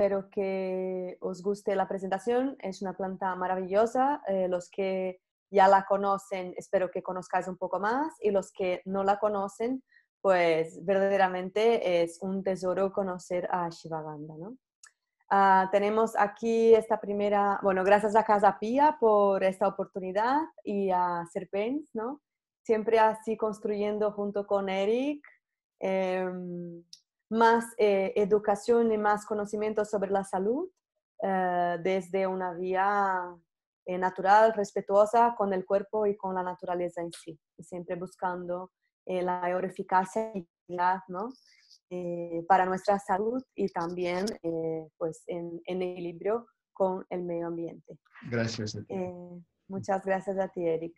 Espero que os guste la presentación. Es una planta maravillosa. Eh, los que ya la conocen, espero que conozcáis un poco más. Y los que no la conocen, pues verdaderamente es un tesoro conocer a Shivaganda. ¿no? Ah, tenemos aquí esta primera, bueno, gracias a Casa Pía por esta oportunidad y a Serpens, ¿no? Siempre así construyendo junto con Eric. Em, más eh, educación y más conocimiento sobre la salud eh, desde una vía eh, natural, respetuosa con el cuerpo y con la naturaleza en sí, siempre buscando la mayor eficacia y para nuestra salud y también pues en, equilibrio con el medio ambiente. Gracias. muchas gracias a ti, Eric.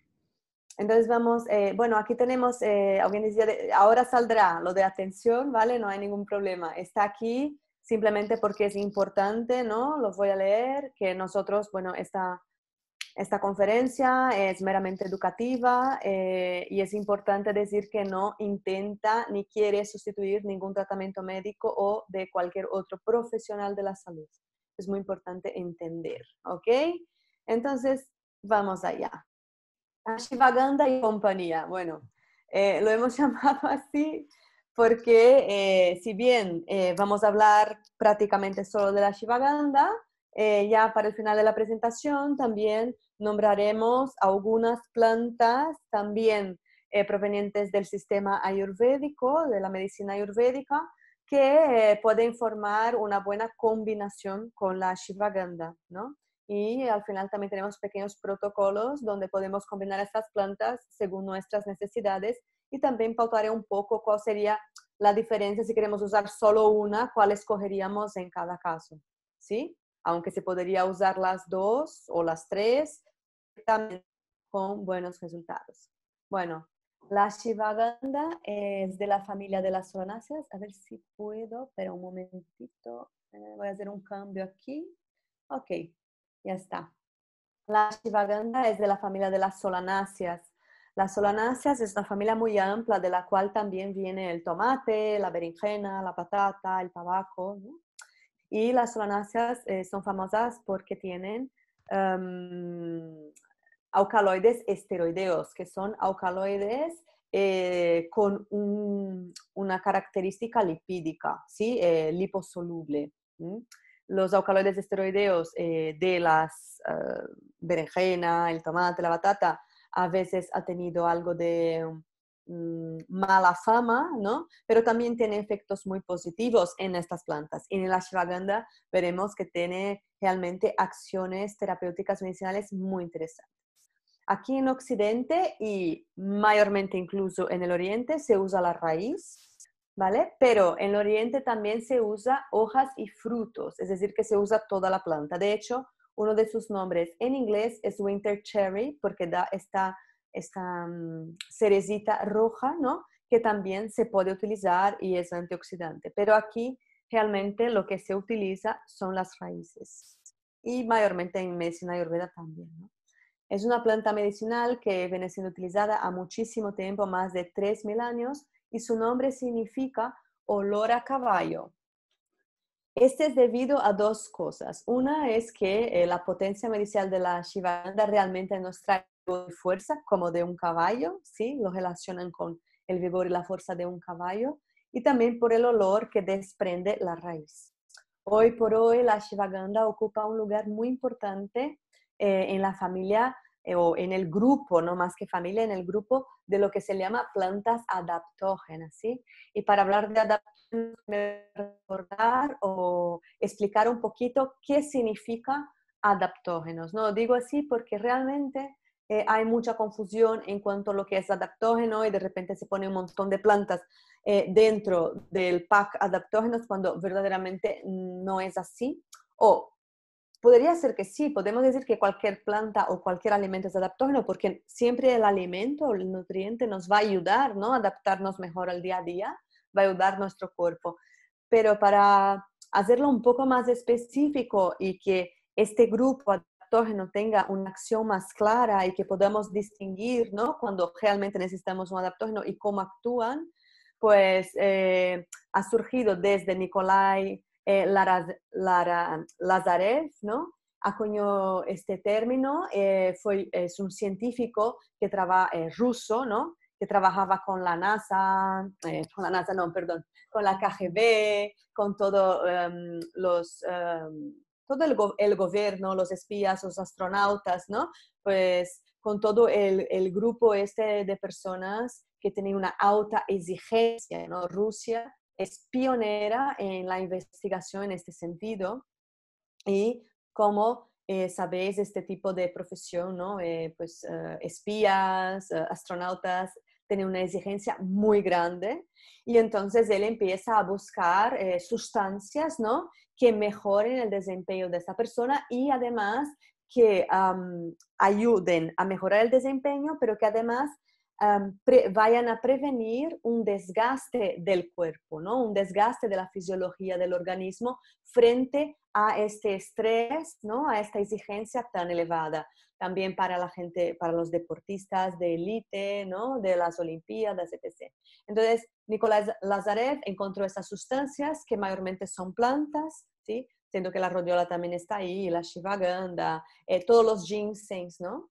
Entonces vamos, eh, bueno, aquí tenemos, eh, ahora saldrá lo de atención, ¿vale? No hay ningún problema. Está aquí simplemente porque es importante, ¿no? Los voy a leer, que nosotros, bueno, esta, esta conferencia es meramente educativa eh, y es importante decir que no intenta ni quiere sustituir ningún tratamiento médico o de cualquier otro profesional de la salud. Es muy importante entender, ¿ok? Entonces, vamos allá shivaganda y compañía. Bueno, eh, lo hemos llamado así porque eh, si bien eh, vamos a hablar prácticamente solo de la Shivaganda, ya para el final de la presentación también nombraremos algunas plantas también provenientes del sistema ayurvédico, de la medicina ayurvédica, que pueden formar una buena combinación con la Shivaganda, ¿no? y al final también tenemos pequeños protocolos donde podemos combinar estas plantas según nuestras necesidades y también pautaré un poco cuál sería la diferencia si queremos usar solo una, cuál escogeríamos en cada caso, ¿sí? Aunque se podría usar las dos o las tres, también con buenos resultados. Bueno, la Shivaganda es de la familia de las solanáceas. A ver si puedo, pero un momentito. Eh, voy a hacer un cambio aquí. Ok, ya está. La Shivaganda es de la familia de las solanáceas. Las solanáceas es una familia muy amplia de la cual también viene el tomate, la berenjena, la patata, el tabaco. Y las solanáceas eh, son famosas porque tienen em, alcaloides esteroideos, que son alcaloides eh, con una característica lipídica, ¿sí? Eh, liposoluble los alcaloides esteroideos eh, de las ah, berenjena, el tomate, la batata, a veces ha tenido algo de mm, mala fama, ¿no? Pero también tiene efectos muy positivos en estas plantas. Y en la ashwagandha veremos que tiene realmente acciones terapéuticas medicinales muy interesantes. Aquí en Occidente y mayormente incluso en el Oriente se usa la raíz ¿vale? Pero en el Oriente también se usa hojas y frutos, es decir, que se usa toda la planta. De hecho, uno de sus nombres en inglés es winter cherry porque da esta, esta mm, cerecita roja, ¿no? Que también se puede utilizar y es antioxidante. Pero aquí realmente lo que se utiliza son las raíces y mayormente en medicina ayurveda también, ¿no? Es una planta medicinal que viene siendo utilizada a muchísimo tiempo, más de 3.000 años, y su nombre significa olor a caballo. Este es debido a dos cosas. Una es que eh, la potencia medicinal de la shivaganda realmente nos trae fuerza como de un caballo, ¿sí? Lo relacionan con el vigor y la fuerza de un caballo y también por el olor que desprende la raíz. Hoy por hoy la Shivaganda ocupa un lugar muy importante eh, en la familia eh, o en el grupo, no más que familia, en el grupo de lo que se llama plantas adaptógenas, ¿sí? Y para hablar de adaptógenos, recordar o explicar un poquito qué significa adaptógenos, ¿no? Digo así porque realmente eh, hay mucha confusión en cuanto a lo que es adaptógeno y de repente se pone un montón de plantas eh, dentro del pack adaptógenos cuando verdaderamente no es así. O podría ser que sí, podemos decir que cualquier planta o cualquier alimento es adaptógeno porque siempre el alimento, o el nutriente nos va a ayudar, ¿no? A adaptarnos mejor al día a día, va a ayudar nuestro cuerpo. Pero para hacerlo un poco más específico y que este grupo adaptógeno tenga una acción más clara y que podamos distinguir, ¿no? Cuando realmente necesitamos un adaptógeno y cómo actúan, pues eh, ha surgido desde Nicolai eh, Lara, Lazarev, ¿no? acuñó este término, eh, fue, es un científico que trabaja, eh, ruso, ¿no? que trabajaba con la NASA, con la NASA, no, perdón, con la KGB, con todo, em, los, em, todo el, gobierno, los espías, los astronautas, ¿no? Pues con todo el, grupo este de personas que tenían una alta exigencia, ¿no? Rusia es pionera en la investigación en este sentido y como eh, sabéis, este tipo de profesión, ¿no? Eh, pues eh, espías, astronautas, tiene una exigencia muy grande y entonces él empieza a buscar sustancias ¿no? que mejoren el desempeño de esta persona y además que ayuden a mejorar el desempeño, pero que además vayan a prevenir un desgaste del cuerpo, ¿no? un desgaste de la fisiología del organismo frente a este estrés, ¿no? a esta exigencia tan elevada. También para la gente, para los deportistas de élite, ¿no? de las Olimpiadas, etc. Entonces, Nicolás Lazarev encontró estas sustancias que mayormente son plantas, ¿sí? siendo que la rodiola también está ahí, la shivaganda, eh, todos los ginsengs, ¿no?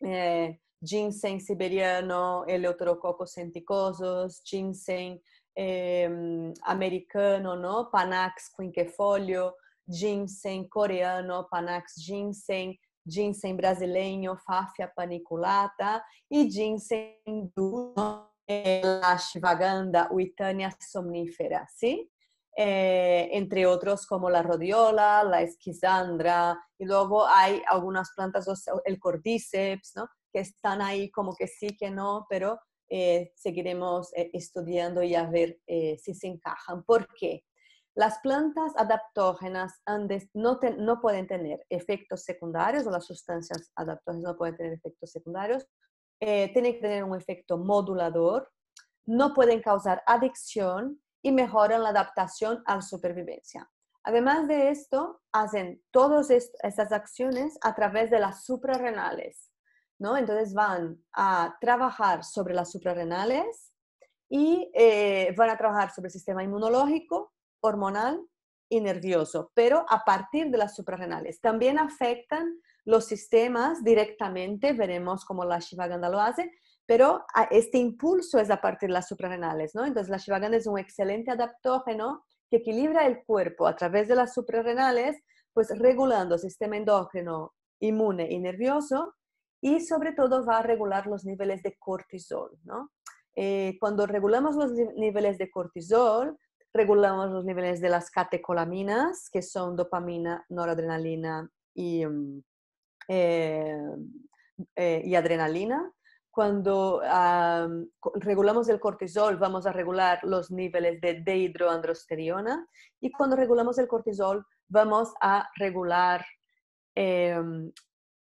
Eh, ginseng siberiano, eleuterococos centicosos, ginseng em, americano, ¿no? Panax quinquefolio, ginseng coreano, Panax ginseng, ginseng brasileño, Fafia paniculata y ginseng la ashwagandha, Uitania somnífera, ¿sí? Eh, entre otros como la rodiola, la esquizandra, y luego hay algunas plantas, el cordíceps, ¿no? que están ahí como que sí, que no, pero eh, seguiremos eh, estudiando y a ver eh, si se encajan. ¿Por qué? Las plantas adaptógenas no, no pueden tener efectos secundarios o las sustancias adaptógenas no pueden tener efectos secundarios. tienen que tener un efecto modulador, no pueden causar adicción y mejoran la adaptación a la supervivencia. Además de esto, hacen todas estas acciones a través de las suprarrenales ¿no? Entonces van a trabajar sobre las suprarrenales y eh, van a trabajar sobre el sistema inmunológico, hormonal y nervioso, pero a partir de las suprarrenales. También afectan los sistemas directamente, veremos cómo la Shivaganda lo hace, pero este impulso es a partir de las suprarrenales, ¿no? Entonces la Shivaganda es un excelente adaptógeno que equilibra el cuerpo a través de las suprarrenales, pues regulando el sistema endógeno inmune y nervioso, y sobre todo va a regular los niveles de cortisol. Eh, cuando regulamos los niveles de cortisol, regulamos los niveles de las catecolaminas, que son dopamina, noradrenalina y, mm, eh, eh, adrenalina. Cuando ah, regulamos el cortisol, vamos a regular los niveles de dehidroandrosterona. Y cuando regulamos el cortisol, vamos a regular em,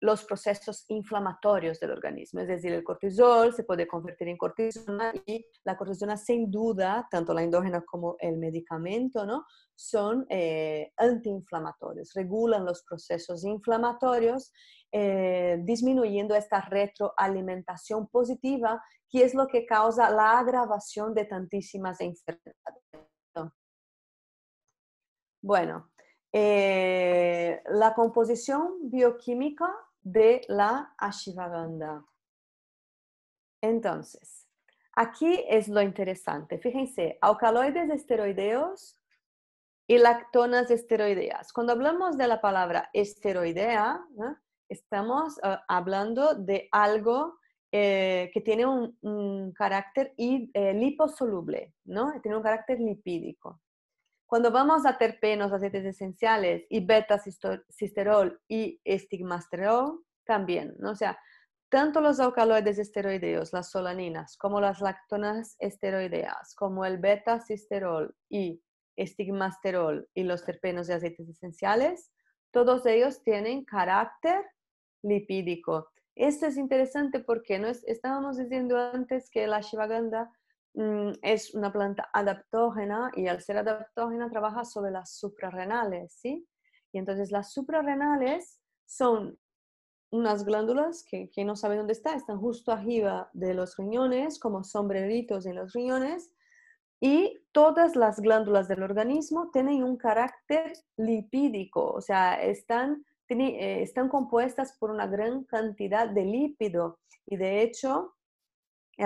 los procesos inflamatorios del organismo. Es decir, el cortisol se puede convertir en cortisona y la cortisona, sin duda, tanto la endógena como el medicamento, ¿no? son eh, antiinflamatorios, regulan los procesos inflamatorios, eh, disminuyendo esta retroalimentación positiva, que es lo que causa la agravación de tantísimas enfermedades. Bueno, eh, la composición bioquímica de la Ashivaganda. Entonces, aquí es lo interesante. Fíjense, alcaloides esteroideos y lactonas esteroideas. Cuando hablamos de la palabra esteroidea, estamos eh, hablando de algo eh, que tiene un, carácter eh, liposoluble, ¿no? Tiene un carácter lipídico. Cuando vamos a terpenos, aceites esenciales y beta-cisterol y estigmasterol, también, ¿no? O sea, tanto los alcaloides esteroideos, las solaninas, como las lactonas esteroideas, como el beta-cisterol y estigmasterol y los terpenos de aceites esenciales, todos ellos tienen carácter lipídico. Esto es interesante porque no estábamos diciendo antes que la shivaganda Mm, es una planta adaptógena y al ser adaptógena trabaja sobre las suprarrenales, ¿sí? Y entonces las suprarrenales son unas glándulas que, que no saben dónde está, están justo arriba de los riñones, como sombreritos en los riñones, y todas las glándulas del organismo tienen un carácter lipídico, o sea, están, eh, están compuestas por una gran cantidad de lípido y de hecho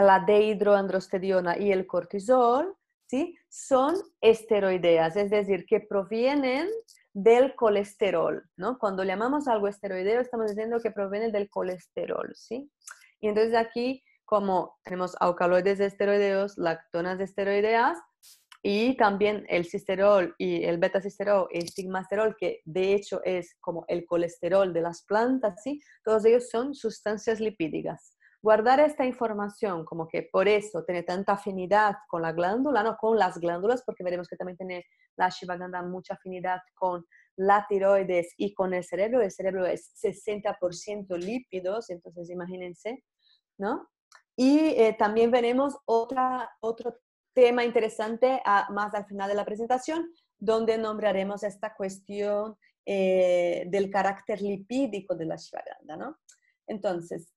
la D-hidroandrostediona y el cortisol, ¿sí? son esteroideas, es decir, que provienen del colesterol. ¿no? Cuando llamamos algo esteroideo, estamos diciendo que proviene del colesterol. ¿sí? Y entonces aquí, como tenemos alcaloides esteroideos, lactonas esteroideas, y también el cisterol y el beta betacisterol y stigmasterol, que de hecho es como el colesterol de las plantas, ¿sí? todos ellos son sustancias lipídicas guardar esta información, como que por eso tiene tanta afinidad con la glándula, no con las glándulas, porque veremos que también tiene la Shivaganda mucha afinidad con la tiroides y con el cerebro. El cerebro es 60% lípidos, entonces imagínense, ¿no? Y eh, también veremos otra, otro tema interesante más al final de la presentación, donde nombraremos esta cuestión eh, del carácter lipídico de la Shivaganda, ¿no? Entonces,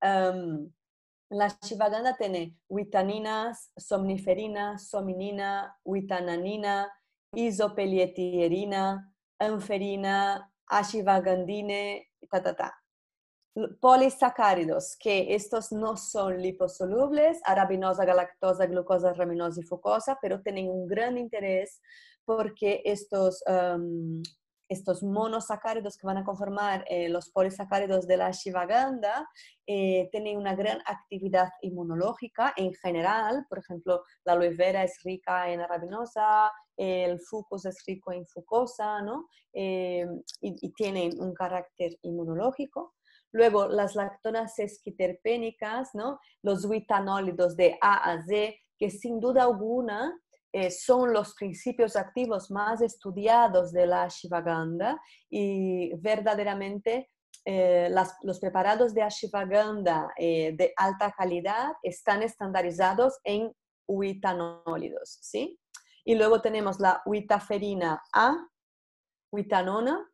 la Shivaganda tiene huitaninas, somniferina, sominina, huitananina, isopelietierina, anferina, ashivagandine, ta, Polisacáridos, que estos no son liposolubles, arabinosa, galactosa, glucosa, raminosa y fucosa, pero tienen un gran interés porque estos em, estos monosacáridos que van a conformar eh, los polisacáridos de la shivaganda eh, tienen una gran actividad inmunológica en general. Por ejemplo, la aloe vera es rica en arabinosa, el fucus es rico en fucosa, ¿no? Eh, y, tienen un carácter inmunológico. Luego, las lactonas esquiterpénicas, ¿no? los witanólidos de A a Z, que sin duda alguna eh, son los principios activos más estudiados de la Ashwagandha y verdaderamente eh, los preparados de Ashwagandha eh, de alta calidad están estandarizados en huitanólidos, ¿sí? Y luego tenemos la huitaferina A, huitanona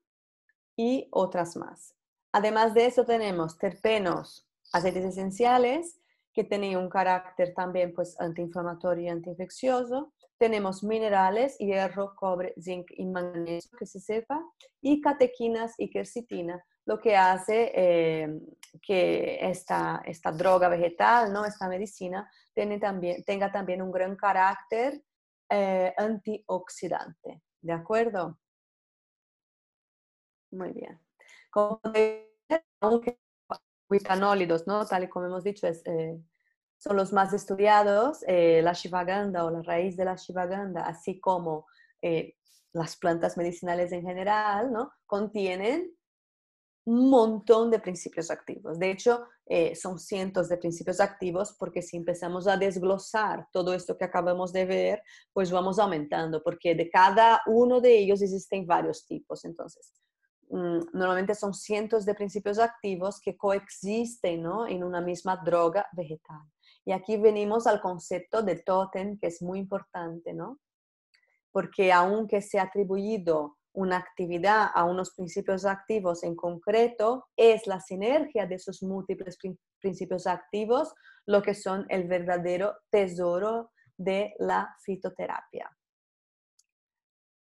y otras más. Además de eso tenemos terpenos, aceites esenciales, que tienen un carácter también pues antiinflamatorio y antiinfeccioso, tenemos minerales, hierro, cobre, zinc y manganeso, que se sepa, y catequinas y quercitina, lo que hace que esta, esta droga vegetal, ¿no? esta medicina, tiene también, tenga también un gran carácter antioxidante. ¿De acuerdo? Muy bien. aunque ¿no? tal y como hemos dicho, es, son los más estudiados, eh, la shivaganda o la raíz de la shivaganda, así como eh, las plantas medicinales en general, ¿no? contienen un montón de principios activos. De hecho, eh, son cientos de principios activos porque si empezamos a desglosar todo esto que acabamos de ver, pues vamos aumentando, porque de cada uno de ellos existen varios tipos. Entonces, mm, normalmente son cientos de principios activos que coexisten ¿no? en una misma droga vegetal. Y aquí venimos al concepto de tótem, que es muy importante, ¿no? Porque aunque se ha atribuido una actividad a unos principios activos en concreto, es la sinergia de esos múltiples principios activos lo que son el verdadero tesoro de la fitoterapia.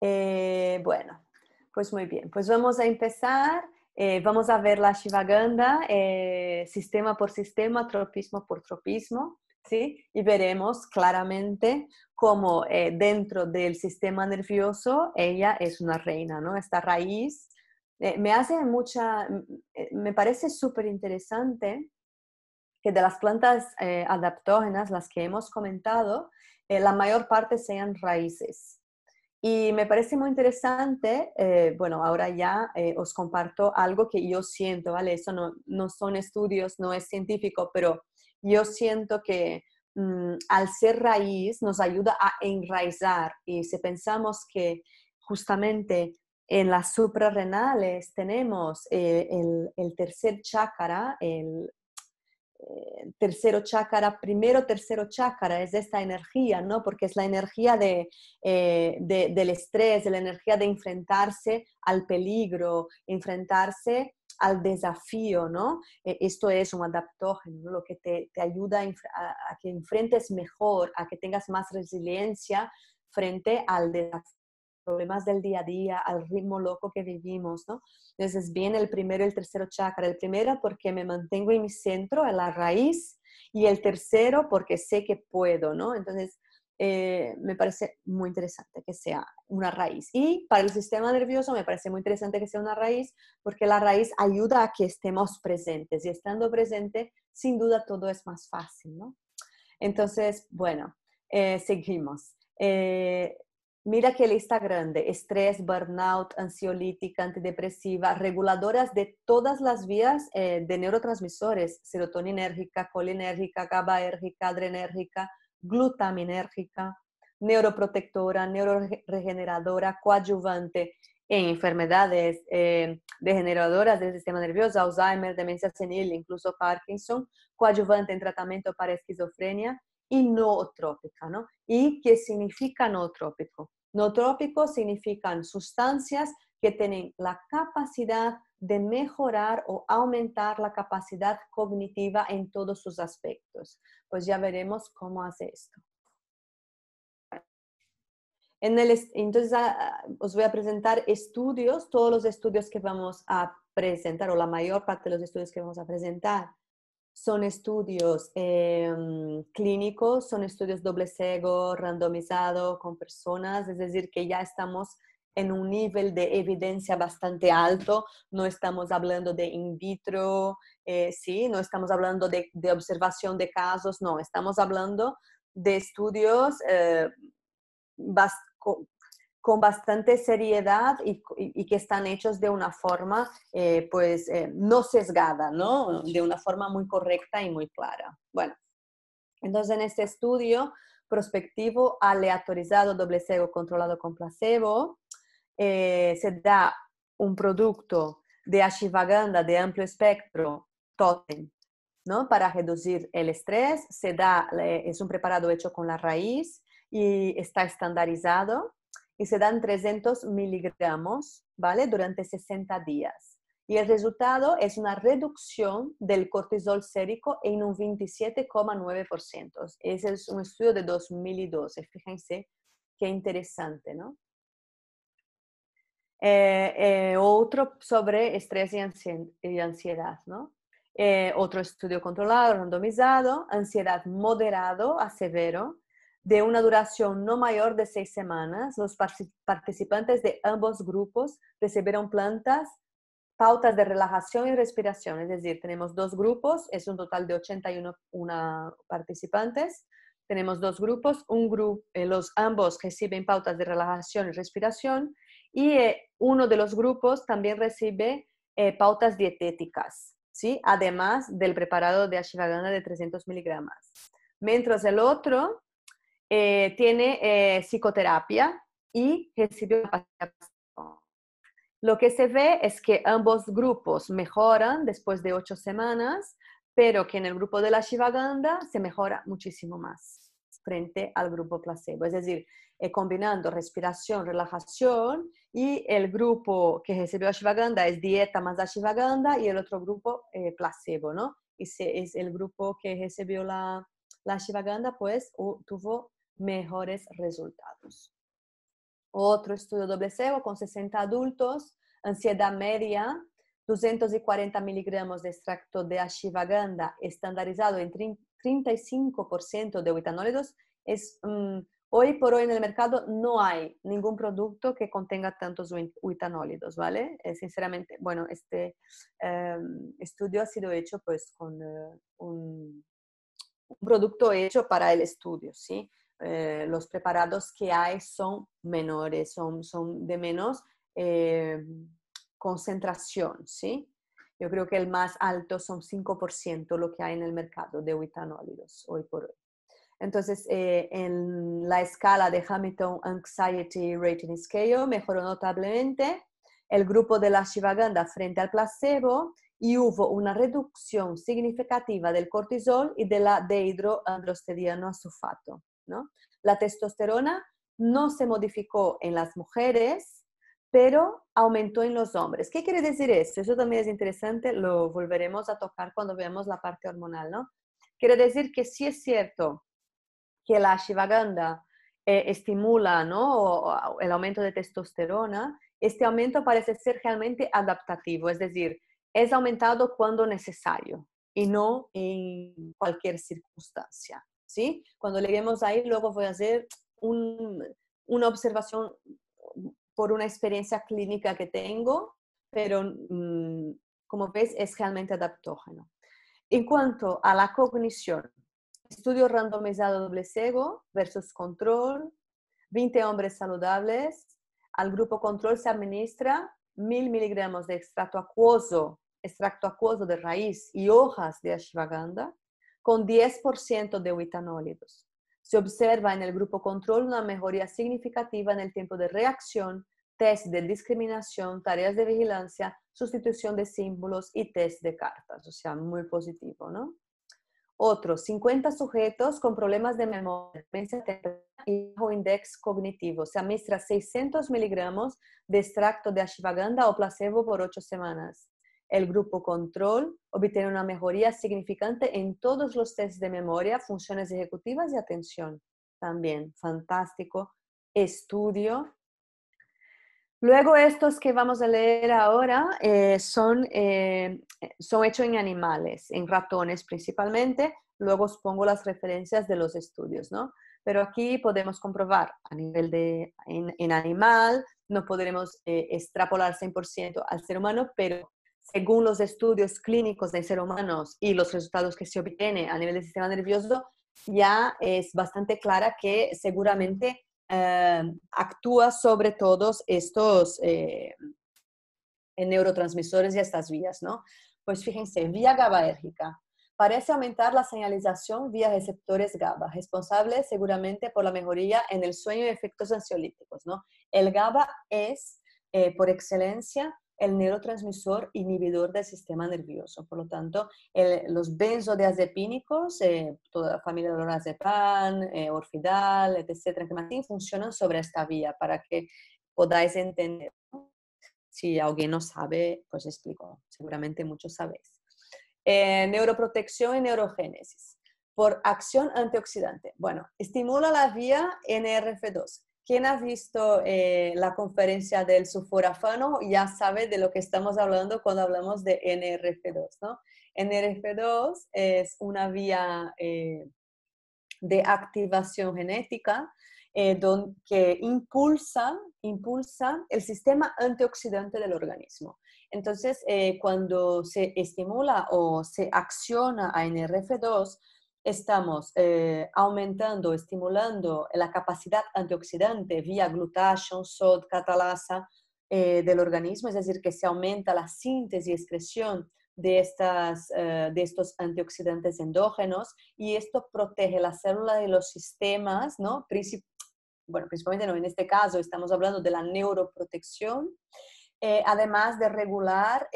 Eh, bueno, pues muy bien, pues vamos a empezar. Eh, vamos a ver la Shivaganda eh, sistema por sistema, tropismo por tropismo, ¿sí? Y veremos claramente cómo eh, dentro del sistema nervioso ella es una reina, ¿no? Esta raíz me hace mucha, me parece súper interesante que de las plantas adaptógenas, las que hemos comentado, la mayor parte sean raíces. Y me parece muy interesante, eh, bueno, ahora ya eh, os comparto algo que yo siento, ¿vale? Eso no, no son estudios, no es científico, pero yo siento que mm, al ser raíz nos ayuda a enraizar. Y si pensamos que justamente en las suprarrenales tenemos eh, el, el, tercer chakra, el, eh, tercero chácara, primero tercero chácara, es esta energía, ¿no? Porque es la energía eh, de, del estrés, de la energía de enfrentarse al peligro, enfrentarse al desafío, ¿no? Eh, esto es un adaptógeno, lo que te, ayuda a que enfrentes mejor, a que tengas más resiliencia frente al desafío problemas del día a día, al ritmo loco que vivimos, ¿no? Entonces viene el primero y el tercero chakra. El primero porque me mantengo en mi centro, en la raíz, y el tercero porque sé que puedo, ¿no? Entonces eh, me parece muy interesante que sea una raíz. Y para el sistema nervioso me parece muy interesante que sea una raíz porque la raíz ayuda a que estemos presentes y estando presente, sin duda todo es más fácil, ¿no? Entonces, bueno, eh, seguimos. Eh, Mira que lista grande, estrés, burnout, ansiolítica, antidepresiva, reguladoras de todas las vías eh, de neurotransmisores, serotoninérgica, colinérgica, GABAérgica, adrenérgica, glutaminérgica, neuroprotectora, neuroregeneradora, coadyuvante en enfermedades eh, degeneradoras del sistema nervioso, Alzheimer, demencia senil, incluso Parkinson, coadyuvante en tratamiento para esquizofrenia, y no trópica, ¿no? ¿Y qué significa no trópico? No trópico significan sustancias que tienen la capacidad de mejorar o aumentar la capacidad cognitiva en todos sus aspectos. Pues ya veremos cómo hace esto. En el, entonces, ah, ah, os voy a presentar estudios, todos los estudios que vamos a presentar o la mayor parte de los estudios que vamos a presentar son estudios em, clínicos, son estudios doble ciego, randomizado con personas, es decir, que ya estamos en un nivel de evidencia bastante alto, no estamos hablando de in vitro, eh, sí, no estamos hablando de, observación de casos, no, estamos hablando de estudios eh, con bastante seriedad y, que están hechos de una forma, eh, pues, eh, no sesgada, ¿no? De una forma muy correcta y muy clara. Bueno, entonces en este estudio prospectivo aleatorizado, doble ciego, controlado con placebo, eh, se da un producto de ashivaganda de amplio espectro, totem, ¿no? Para reducir el estrés, se da, es un preparado hecho con la raíz y está estandarizado y se dan 300 miligramos, ¿vale? Durante 60 días. Y el resultado es una reducción del cortisol sérico en un 27,9%. Ese es un estudio de 2012. Fíjense qué interesante, ¿no? Eh, eh, otro sobre estrés y ansiedad, ¿no? Eh, otro estudio controlado, randomizado, ansiedad moderado a severo, de una duración no mayor de seis semanas. Los participantes de ambos grupos recibieron plantas, pautas de relajación y respiración. Es decir, tenemos dos grupos, es un total de 81 una participantes. Tenemos dos grupos, un grupo, eh, los ambos reciben pautas de relajación y respiración y eh, uno de los grupos también recibe eh, pautas dietéticas, ¿sí? además del preparado de ashwagandha de 300 miligramos. Mientras el otro eh, tiene eh, psicoterapia y recibió Lo que se ve es que ambos grupos mejoran después de ocho semanas, pero que en el grupo de la Shivaganda se mejora muchísimo más frente al grupo placebo. Es decir, eh, combinando respiración, relajación y el grupo que recibió Shivaganda es dieta más Shivaganda y el otro grupo placebo, ¿no? Y es el grupo que recibió la Shivaganda, pues tuvo mejores resultados. Otro estudio doble cebo con 60 adultos, ansiedad media, 240 miligramos de extracto de ashwagandha estandarizado en 35% de etanólidos. Es, mm, hoy por hoy en el mercado no hay ningún producto que contenga tantos etanólidos, ¿vale? Eh, sinceramente, bueno, este em, estudio ha sido hecho pues con eh, un producto hecho para el estudio, ¿sí? Eh, los preparados que hay son menores, son, son de menos eh, concentración, ¿sí? Yo creo que el más alto son 5% lo que hay en el mercado de huitanólidos hoy por hoy. Entonces, eh, en la escala de Hamilton Anxiety Rating Scale mejoró notablemente el grupo de la Shivaganda frente al placebo y hubo una reducción significativa del cortisol y de la dehidroandrostediano sulfato. La testosterona no se modificó en las mujeres, pero aumentó en los hombres. ¿Qué quiere decir eso? Eso también es interesante, lo volveremos a tocar cuando veamos la parte hormonal, ¿no? Quiere decir que si es cierto que la shivaganda eh, estimula el aumento de testosterona, este aumento parece ser realmente adaptativo, es decir, es aumentado cuando necesario y no en cualquier circunstancia. ¿sí? Cuando lleguemos ahí, luego voy a hacer una observación por una experiencia clínica que tengo, pero mm, como ves, es realmente adaptógeno. En cuanto a la cognición, estudio randomizado doble ciego versus control, 20 hombres saludables, al grupo control se administra 1000 miligramos de extracto acuoso, extracto acuoso de raíz y hojas de ashwagandha, con 10% de witanólidos Se observa en el grupo control una mejoría significativa en el tiempo de reacción, test de discriminación, tareas de vigilancia, sustitución de símbolos y test de cartas. O sea, muy positivo, ¿no? Otro, 50 sujetos con problemas de memoria, y bajo index cognitivo. Se administra 600 miligramos de extracto de ashwagandha o placebo por 8 semanas. El grupo control obtiene una mejoría significante en todos los tests de memoria, funciones ejecutivas y atención. También, fantástico. Estudio. Luego estos que vamos a leer ahora eh, son, eh, son hechos en animales, en ratones principalmente. Luego os pongo las referencias de los estudios, ¿no? Pero aquí podemos comprobar a nivel de en, animal, no podremos eh, extrapolar 100% al ser humano, pero según los estudios clínicos de seres humanos y los resultados que se obtienen a nivel del sistema nervioso, ya es bastante clara que seguramente eh, actúa sobre todos estos eh, neurotransmisores y estas vías, ¿no? Pues fíjense, vía GABAérgica. Parece aumentar la señalización vía receptores GABA, responsable seguramente por la mejoría en el sueño y efectos ansiolíticos, ¿no? El GABA es, eh, por excelencia, el neurotransmisor inhibidor del sistema nervioso. Por lo tanto, los benzodiazepínicos, eh, toda la familia de lorazepam, eh, orfidal, etcétera, funcionan sobre esta vía para que podáis entender. Si alguien no sabe, pues explico. Seguramente muchos sabéis. Eh, neuroprotección y neurogénesis por acción antioxidante. Bueno, estimula la vía NRF2, quien ha visto eh, la conferencia del sulforafano ya sabe de lo que estamos hablando cuando hablamos de NRF2, ¿no? NRF2 es una vía eh, de activación genética eh, que impulsa, impulsa el sistema antioxidante del organismo. Entonces, cuando se estimula o se acciona a NRF2, estamos eh, aumentando, estimulando la capacidad antioxidante vía glutatión, SOD, catalasa eh, del organismo, es decir, que se aumenta la síntesis y excreción de, estas, eh, de estos antioxidantes endógenos y esto protege la célula de los sistemas, ¿no? bueno, principalmente no, en este caso estamos hablando de la neuroprotección, además de regular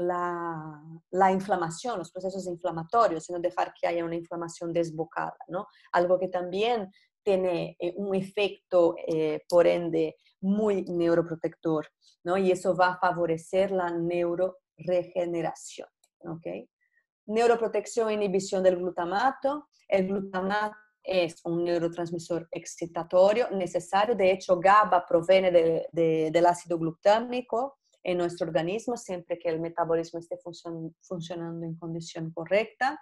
la, inflamación, los procesos inflamatorios, sino dejar que haya una inflamación desbocada, ¿no? Algo que también tiene eh, un efecto, eh, por ende, muy neuroprotector, ¿no? Y eso va a favorecer la neuroregeneración, Neuroprotección e inhibición del glutamato. El glutamato es un neurotransmisor excitatorio necesario. De hecho, GABA proviene del ácido glutámico en nuestro organismo siempre que el metabolismo esté funcionando en condición correcta.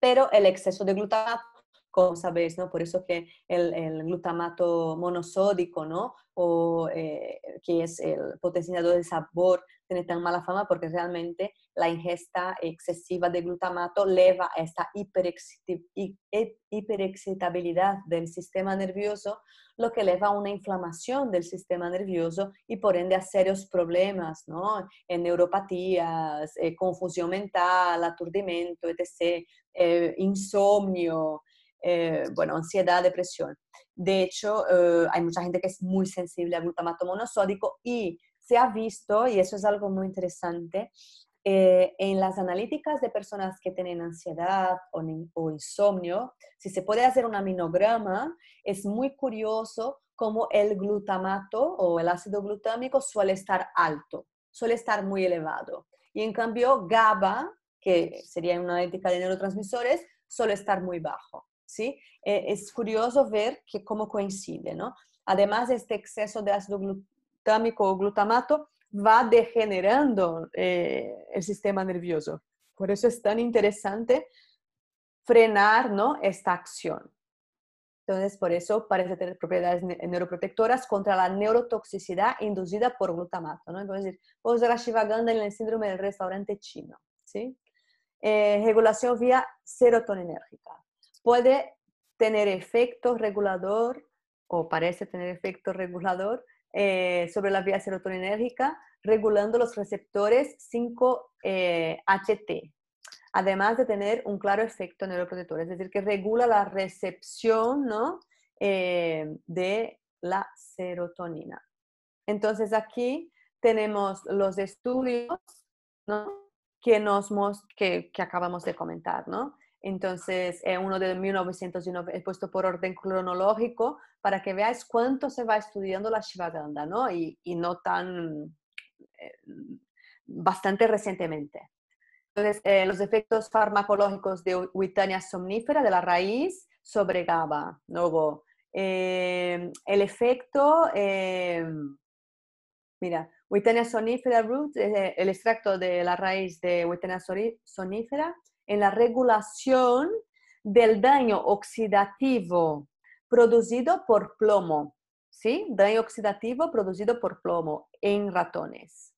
Pero el exceso de glutamato, como sabéis, ¿no? Por eso que el, glutamato monosódico, ¿no? O eh, que es el potenciador del sabor, tiene tan mala fama porque realmente la ingesta excesiva de glutamato leva a esta e, hiperexcitabilidad del sistema nervioso, lo que leva a una inflamación del sistema nervioso y por ende a serios problemas, ¿no? En neuropatías, eh, confusión mental, aturdimiento, etc., eh, insomnio, eh, bueno, ansiedad, depresión. De hecho, hay mucha gente que es muy sensible al glutamato monosódico y se ha visto, y eso es algo muy interesante, eh, en las analíticas de personas que tienen ansiedad o, insomnio, si se puede hacer un aminograma, es muy curioso cómo el glutamato o el ácido glutámico suele estar alto, suele estar muy elevado. Y en cambio, GABA, que sería una analítica de neurotransmisores, suele estar muy bajo. ¿sí? Eh, es curioso ver que cómo coincide. ¿no? Además, este exceso de ácido glutámico o glutamato va degenerando eh, el sistema nervioso. Por eso es tan interesante frenar ¿no? esta acción. Entonces, por eso parece tener propiedades neuroprotectoras contra la neurotoxicidad inducida por glutamato. ¿no? Entonces, a la shivaganda en el síndrome del restaurante chino. ¿sí? Eh, regulación vía serotoninérgica. Puede tener efecto regulador o parece tener efecto regulador eh, sobre la vía serotoninérgica regulando los receptores 5-HT, eh, además de tener un claro efecto neuroprotector, es decir, que regula la recepción ¿no? Eh, de la serotonina. Entonces aquí tenemos los estudios ¿no? que, que acabamos de comentar, ¿no? Entonces, es eh, uno de 1909, he puesto por orden cronológico para que veáis cuánto se va estudiando la Shivaganda, ¿no? Y, no tan, eh, bastante recientemente. Entonces, eh, los efectos farmacológicos de Witania somnífera, de la raíz, sobre GABA, Luego, el efecto, mira, Witania somnífera root, el extracto de la raíz de Huitania somnífera, en la regulación del daño oxidativo producido por plomo, ¿sí? Daño oxidativo producido por plomo en ratones.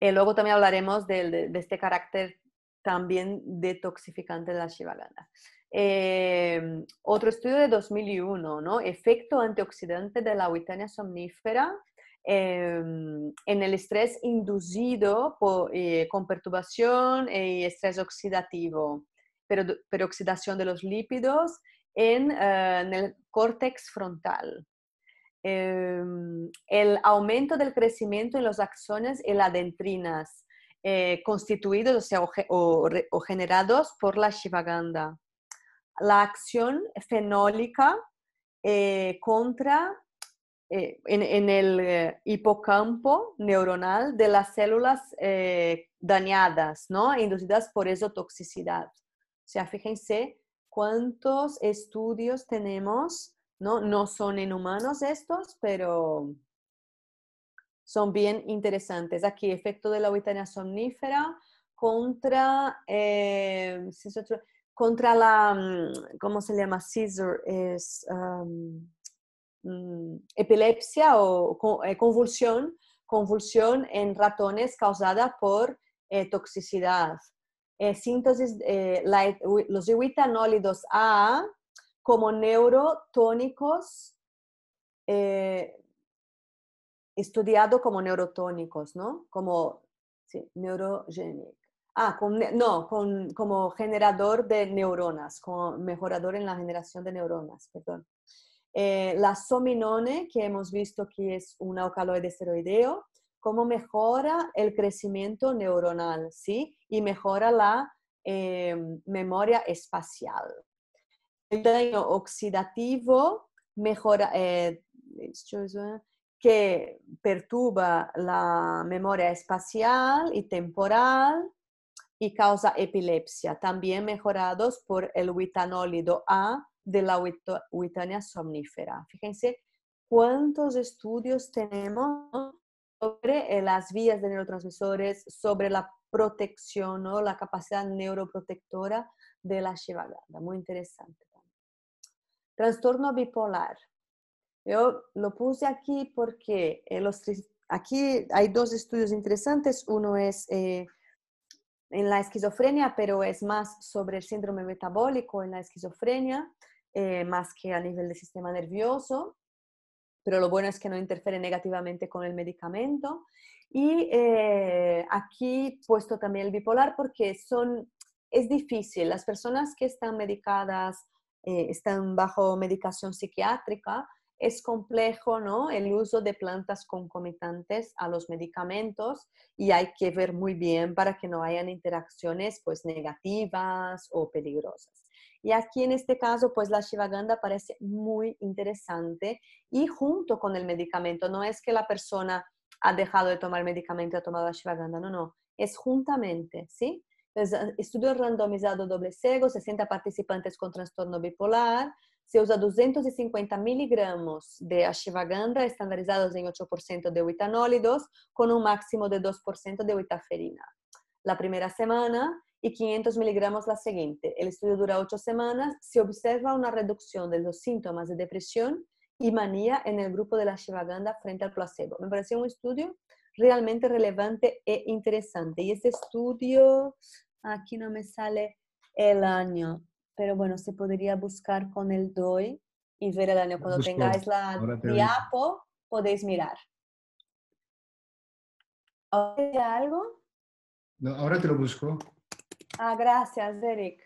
Y eh, luego también hablaremos de, este carácter también detoxificante de la shivaganda. Em, otro estudio de 2001, ¿no? Efecto antioxidante de la huitania somnífera Em, en el estrés inducido eh, con perturbación eh, y estrés oxidativo, pero, oxidación de los lípidos en, eh, el córtex frontal. Em, el aumento del crecimiento en los axones y las dendrinas, constituidos o, sea, o, generados por la shivaganda. La acción fenólica contra eh, en, el eh, hipocampo neuronal de las células eh, dañadas, ¿no? Inducidas por esa toxicidad. O sea, fíjense cuántos estudios tenemos, ¿no? No son en humanos estos, pero son bien interesantes. Aquí, efecto de la vitamina somnífera contra, contra la, mm, ¿cómo se llama? Caesar es... Mm, epilepsia o eh, convulsión, convulsión en ratones causada por eh, toxicidad. Eh, síntesis, de los evitanólidos A como neurotónicos, estudiado como neurotónicos, ¿no? Como neurogenic. Ah, no, como generador de neuronas, como mejorador en la generación de neuronas, perdón. Eh, la sominone, que hemos visto que es un alcaloide esteroideo, cómo mejora el crecimiento neuronal, ¿sí? Y mejora la eh, memoria espacial. El daño oxidativo mejora, eh, que perturba la memoria espacial y temporal y causa epilepsia, también mejorados por el witanolido A, de la Huitania somnífera. Fíjense cuántos estudios tenemos sobre eh, las vías de neurotransmisores, sobre la protección o la capacidad neuroprotectora de la Shivaganda. Muy interesante. Trastorno bipolar. Yo lo puse aquí porque eh, los, aquí hay dos estudios interesantes. Uno es eh, en la esquizofrenia, pero es más sobre el síndrome metabólico en la esquizofrenia. Eh, más que a nivel del sistema nervioso, pero lo bueno es que no interfiere negativamente con el medicamento. Y eh, aquí puesto también el bipolar porque son, es difícil, las personas que están medicadas, eh, están bajo medicación psiquiátrica, es complejo ¿no? el uso de plantas concomitantes a los medicamentos y hay que ver muy bien para que no hayan interacciones pues, negativas o peligrosas. Y aquí en este caso, pues la shivaganda parece muy interesante y junto con el medicamento. No es que la persona ha dejado de tomar el medicamento y ha tomado la shivaganda, no, no, es juntamente, ¿sí? Entonces, eh, estudio randomizado doble cego, 60 participantes con trastorno bipolar, se usa 250 miligramos de ashwagandha estandarizados en 8% de withanolidos con un máximo de 2% de withaferina. La primera semana y 500 miligramos la siguiente. El estudio dura ocho semanas. Se observa una reducción de los síntomas de depresión y manía en el grupo de la Shivaganda frente al placebo. Me pareció un estudio realmente relevante e interesante. Y este estudio, aquí no me sale el año, pero bueno, se podría buscar con el DOI y ver el año. Cuando tengáis la diapo, podéis mirar. ¿Hay algo? No, ahora te lo busco. Ah, gracias, eric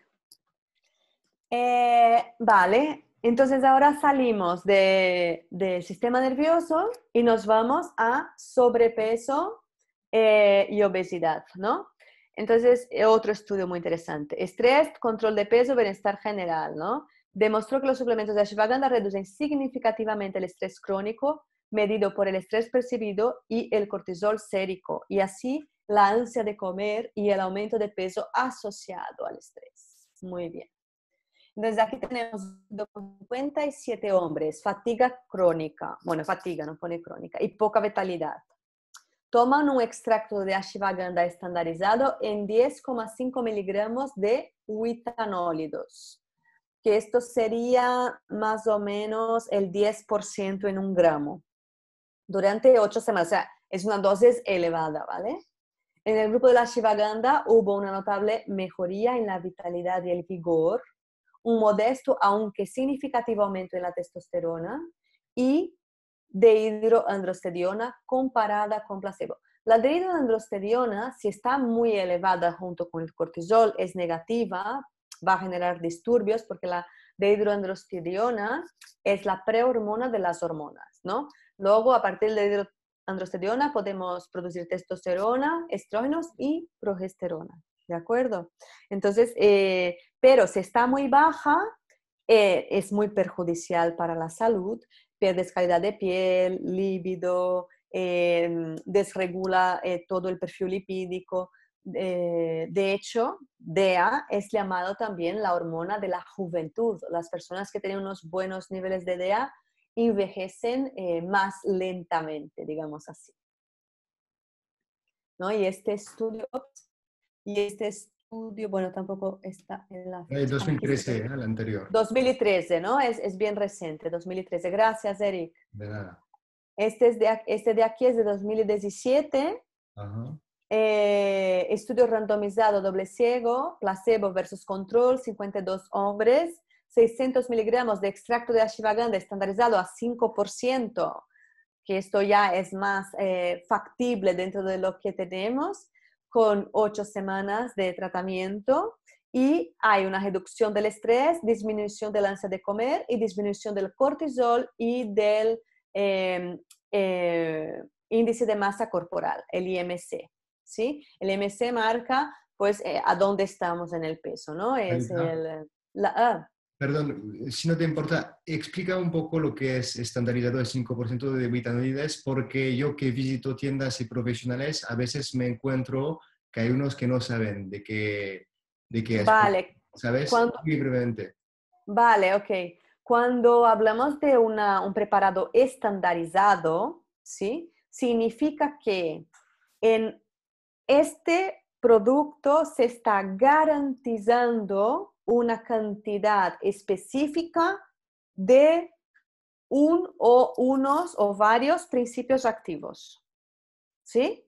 eh, vale, entonces ahora salimos del sistema nervioso y nos vamos a sobrepeso eh, y obesidad, ¿no? Entonces, eh, otro estudio muy interesante. Estrés, control de peso, bienestar general, ¿no? Demostró que los suplementos de ashwagandha reducen significativamente el estrés crónico medido por el estrés percibido y el cortisol sérico y así la ansia de comer y el aumento de peso asociado al estrés. Muy bien. Entonces aquí tenemos 57 hombres, fatiga crónica, bueno, fatiga, no pone crónica, y poca vitalidad. Toman un extracto de ashwagandha estandarizado en 10,5 miligramos de huitanólidos, que esto sería más o menos el 10% en un gramo, durante 8 semanas. O sea, es una dosis elevada, ¿vale? En el grupo de la Shivaganda hubo una notable mejoría en la vitalidad y el vigor, un modesto aunque significativo aumento en la testosterona y hidroandrostediona comparada con placebo. La hidroandrostediona, si está muy elevada junto con el cortisol, es negativa, va a generar disturbios porque la hidroandrostediona es la prehormona de las hormonas, ¿no? Luego, a partir de Androstediona podemos producir testosterona, estrógenos y progesterona, ¿de acuerdo? Entonces, eh, pero si está muy baja, eh, es muy perjudicial para la salud, pierdes calidad de piel, lívido, em, desregula eh, todo el perfil lipídico. de hecho, DEA es llamado también la hormona de la juventud. Las personas que tienen unos buenos niveles de DEA envejecen eh, más lentamente, digamos así. ¿No? Y este estudio, y este estudio, bueno, tampoco está en la... El 2013, el anterior. 2013, ¿no? Es, es, bien reciente, 2013. Gracias, Eric. De nada. Este, es de, este de aquí es de 2017. Eh, estudio randomizado doble ciego, placebo versus control, 52 hombres 600 miligramos de extracto de ashwagandha estandarizado a 5%, que esto ya es más eh, factible dentro de lo que tenemos, con 8 semanas de tratamiento. Y hay una reducción del estrés, disminución del ansia de comer y disminución del cortisol y del em, eh, índice de masa corporal, el IMC. ¿sí? El IMC marca pues eh, a dónde estamos en el peso, ¿no? Es la, ah, Perdón, si no te importa, explica un poco lo que es estandarizado el 5% de vitaminas, porque yo que visito tiendas y profesionales, a veces me encuentro que hay unos que no saben de qué, de qué es. Vale. ¿Sabes? Cuando... Vale, ok. Cuando hablamos de un preparado estandarizado, ¿sí? Significa que en este producto se está garantizando una cantidad específica de un o unos o varios principios activos. ¿Sí?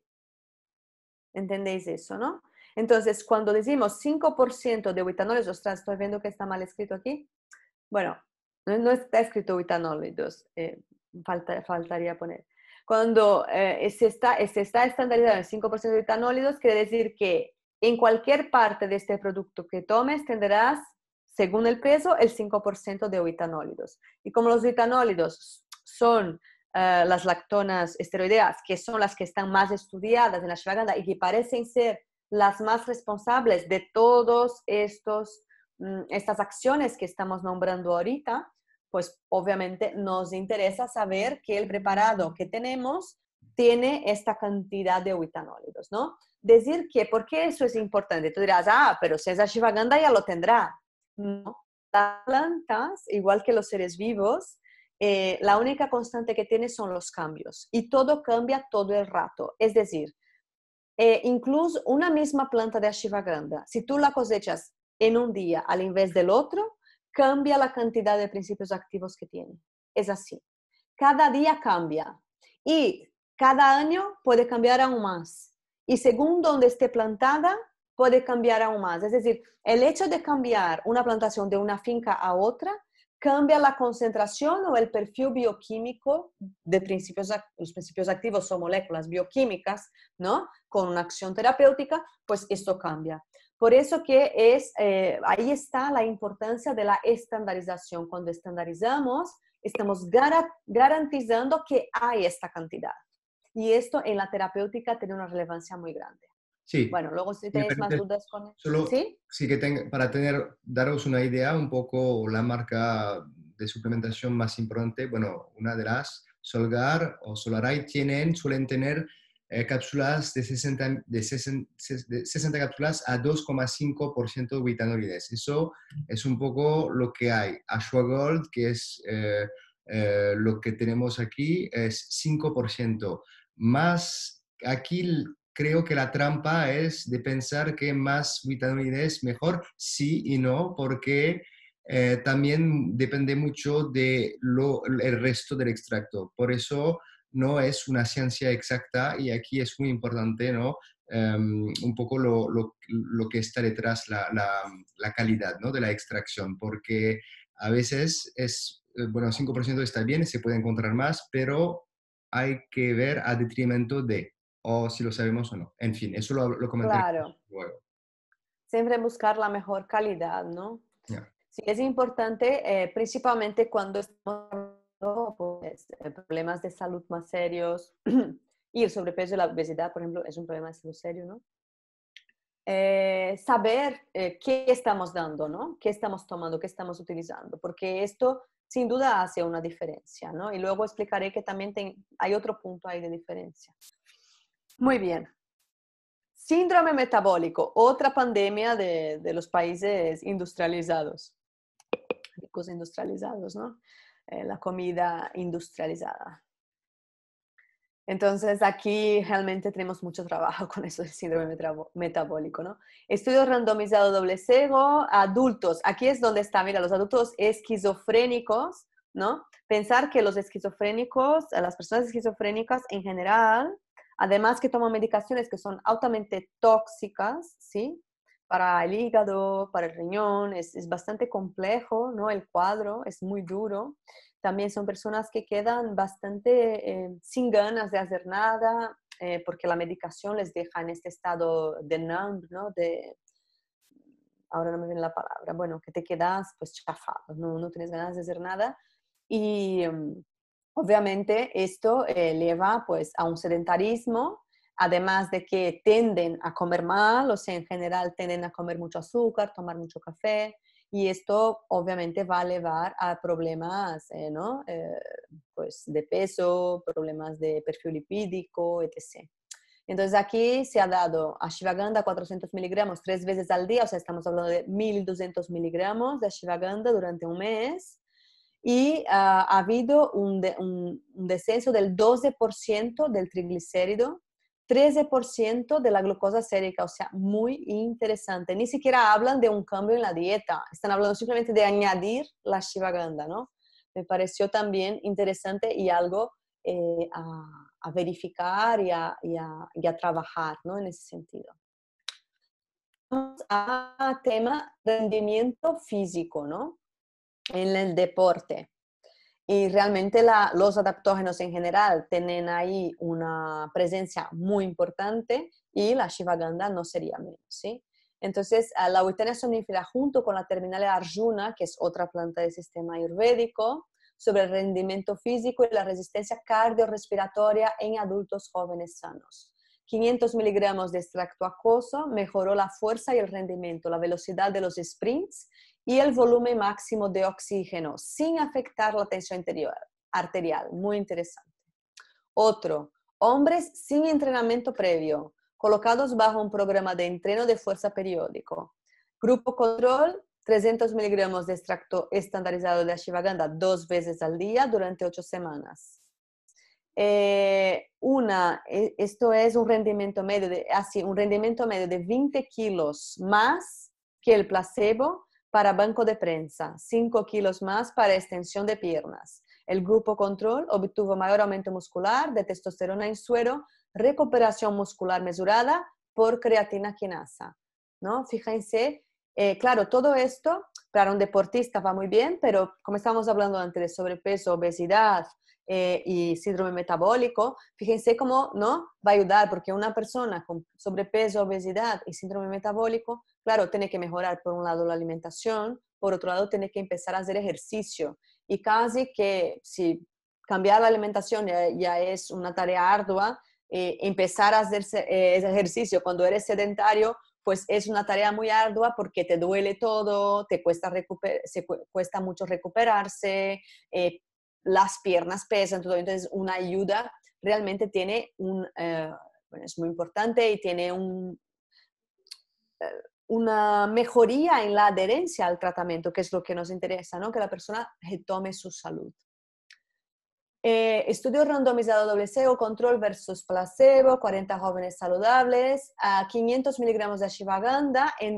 ¿Entendéis eso, no? Entonces, cuando decimos 5% de butanolidos, ostras, estoy viendo que está mal escrito aquí. Bueno, no está escrito butanolidos, eh, falta, faltaría poner. Cuando eh, se, está, se estandarizado en 5% de butanolidos, quiere decir que en cualquier parte de este producto que tomes tendrás, según el peso, el 5% de oitanólidos. Y como los oitanólidos son eh, las lactonas esteroideas, que son las que están más estudiadas en la shivaganda y que parecen ser las más responsables de todas mm, estas acciones que estamos nombrando ahorita, pues obviamente nos interesa saber que el preparado que tenemos tiene esta cantidad de huitanólidos, ¿no? Decir que, ¿por qué eso es importante? Tú dirás, ah, pero si es Shivaganda ya lo tendrá. No, las plantas, igual que los seres vivos, eh, la única constante que tiene son los cambios y todo cambia todo el rato. Es decir, eh, incluso una misma planta de ashwagandha, si tú la cosechas en un día al invés del otro, cambia la cantidad de principios activos que tiene. Es así. Cada día cambia. Y cada año puede cambiar aún más. Y según donde esté plantada, puede cambiar aún más. Es decir, el hecho de cambiar una plantación de una finca a otra cambia la concentración o el perfil bioquímico de principios, los principios activos o moléculas bioquímicas, ¿no? Con una acción terapéutica, pues esto cambia. Por eso que eh, ahí está la importancia de la estandarización. Cuando estandarizamos, estamos garantizando que hay esta cantidad. Y esto en la terapéutica tiene una relevancia muy grande. Sí. Bueno, luego si tenéis más dudas con e-, sí, sí que para tener, daros una idea un poco la marca de suplementación más importante, bueno, una de las, Solgar o Solaray tienen, suelen tener eh, cápsulas de 60, de 60, cápsulas a 2,5% de D e. Eso es un poco lo que hay. Ashwagold que es eh, eh, lo que tenemos aquí, es 5% más aquí creo que la trampa es de pensar que más vitamina D es mejor, sí y no, porque eh, también depende mucho del el resto del extracto. Por eso no es una ciencia exacta y aquí es muy importante ¿no? Em, un poco lo, que está detrás, la, calidad ¿no? de la extracción, porque a veces es, eh, bueno, 5% está bien, se puede encontrar más, pero hay que ver a detrimento de, o si lo sabemos o no. En fin, eso lo, lo claro. Siempre buscar la mejor calidad, ¿no? Sí, es importante, eh, principalmente cuando estamos con pues, problemas de salud más serios. y el sobrepeso y la obesidad, por ejemplo, es un problema de salud serio, ¿no? Eh, saber eh, qué estamos dando, ¿no? qué estamos tomando, qué estamos utilizando, porque esto sin duda hace una diferencia, ¿no? Y luego explicaré que también hay otro punto ahí de diferencia. Muy bien. Síndrome metabólico, otra pandemia de, los países industrializados, ricos industrializados, ¿no? Eh, la comida industrializada. Entonces, aquí realmente tenemos mucho trabajo con eso del síndrome metabólico, ¿no? Estudio randomizado doble ciego, adultos. Aquí es donde está, mira, los adultos esquizofrénicos, ¿no? Pensar que los esquizofrénicos, eh, las personas esquizofrénicas en general, además que toman medicaciones que son altamente tóxicas, ¿sí? Para el hígado, para el riñón, es, es bastante complejo, ¿no? El cuadro es muy duro también son personas que quedan bastante eh, sin ganas de hacer nada eh, porque la medicación les deja en este estado de numb, ¿no? De, ahora no me viene la palabra, bueno, que te quedas pues chafado, no, no tienes ganas de hacer nada. Y em, obviamente esto lleva eh, pues a un sedentarismo, además de que tienden a comer mal, o sea, en general tienden a comer mucho azúcar, tomar mucho café, y esto obviamente va a llevar a problemas eh, ¿no? Eh, pues de peso, problemas de perfil lipídico, etc. Entonces aquí se ha dado ashwagandha 400 miligramos tres veces al día, o sea, estamos hablando de 1200 miligramos de ashwagandha durante un mes y ah, ha habido un descenso del 12% del triglicérido 13% de la glucosa sérica, o sea, muy interesante. Ni siquiera hablan de un cambio en la dieta, están hablando simplemente de añadir la shivaganda, ¿no? Me pareció también interesante y algo eh, a, verificar y a, trabajar, ¿no? En ese sentido. Vamos a tema rendimiento físico, ¿no? En el deporte. Y realmente los adaptógenos en general tienen ahí una presencia muy importante y la Shivaganda no sería menos, ¿sí? Entonces, la Huitania somnífera junto con la terminal Arjuna, que es otra planta del sistema ayurvédico, sobre el rendimiento físico y la resistencia cardiorrespiratoria en adultos jóvenes sanos. 500 miligramos de extracto acoso mejoró la fuerza y el rendimiento, la velocidad de los sprints y el volumen máximo de oxígeno sin afectar la tensión arterial. Muy interesante. Otro, hombres sin entrenamiento previo, colocados bajo un programa de entreno de fuerza periódico. Grupo control, 300 miligramos de extracto estandarizado de ashwagandha dos veces al día durante ocho semanas. Eh, una, eh, esto es un rendimiento medio de, así, un rendimiento medio de 20 kilos más que el placebo para banco de prensa, 5 kilos más para extensión de piernas. El grupo control obtuvo mayor aumento muscular de testosterona en suero, recuperación muscular mesurada por creatina quinasa. ¿no? Fíjense, eh, claro, todo esto para un deportista va muy bien, pero como estábamos hablando antes de sobrepeso, obesidad, eh, y síndrome metabólico, fíjense cómo ¿no? va a ayudar, porque una persona con sobrepeso, obesidad y síndrome metabólico, claro, tiene que mejorar por un lado la alimentación, por otro lado tiene que empezar a hacer ejercicio. Y casi que si cambiar la alimentación ya, es una tarea ardua, eh, empezar a hacer eh, ese ejercicio cuando eres sedentario, pues es una tarea muy ardua porque te duele todo, te cuesta, recuper se cuesta mucho recuperarse, eh, las piernas pesan, Entonces, una ayuda realmente tiene un, eh, bueno, es muy importante y tiene un, eh, una mejoría en la adherencia al tratamiento, que es lo que nos interesa, ¿no? Que la persona retome su salud. Eh, estudio randomizado doble ciego, control versus placebo, 40 jóvenes saludables, a 500 miligramos de ashwagandha en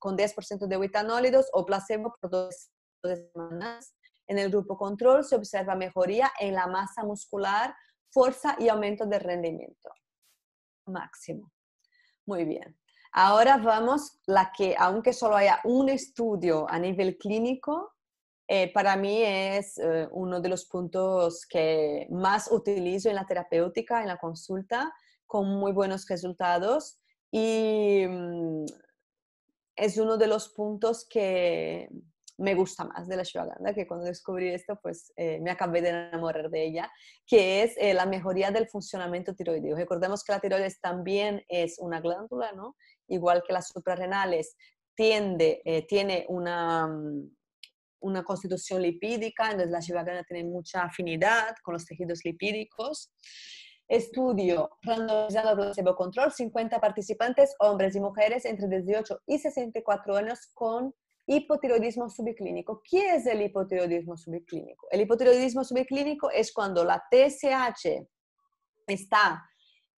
con 10% de huitanólidos o placebo por dos semanas. En el grupo control se observa mejoría en la masa muscular, fuerza y aumento de rendimiento máximo. Muy bien. Ahora vamos la que, aunque solo haya un estudio a nivel clínico, eh, para mí es eh, uno de los puntos que más utilizo en la terapéutica, en la consulta, con muy buenos resultados y mm, es uno de los puntos que, me gusta más de la ashwagandha, que cuando descubrí esto, pues eh, me acabé de enamorar de ella, que es eh, la mejoría del funcionamiento tiroideo. Recordemos que la tiroides también es una glándula, ¿no? Igual que las suprarrenales, tiende, eh, tiene una, mm, una constitución lipídica, entonces la ashwagandha tiene mucha afinidad con los tejidos lipídicos estudio randomizado placebo control, 50 participantes, hombres y mujeres entre 18 y 64 años con Hipotiroidismo subclínico. ¿Qué es el hipotiroidismo subclínico? El hipotiroidismo subclínico es cuando la TSH está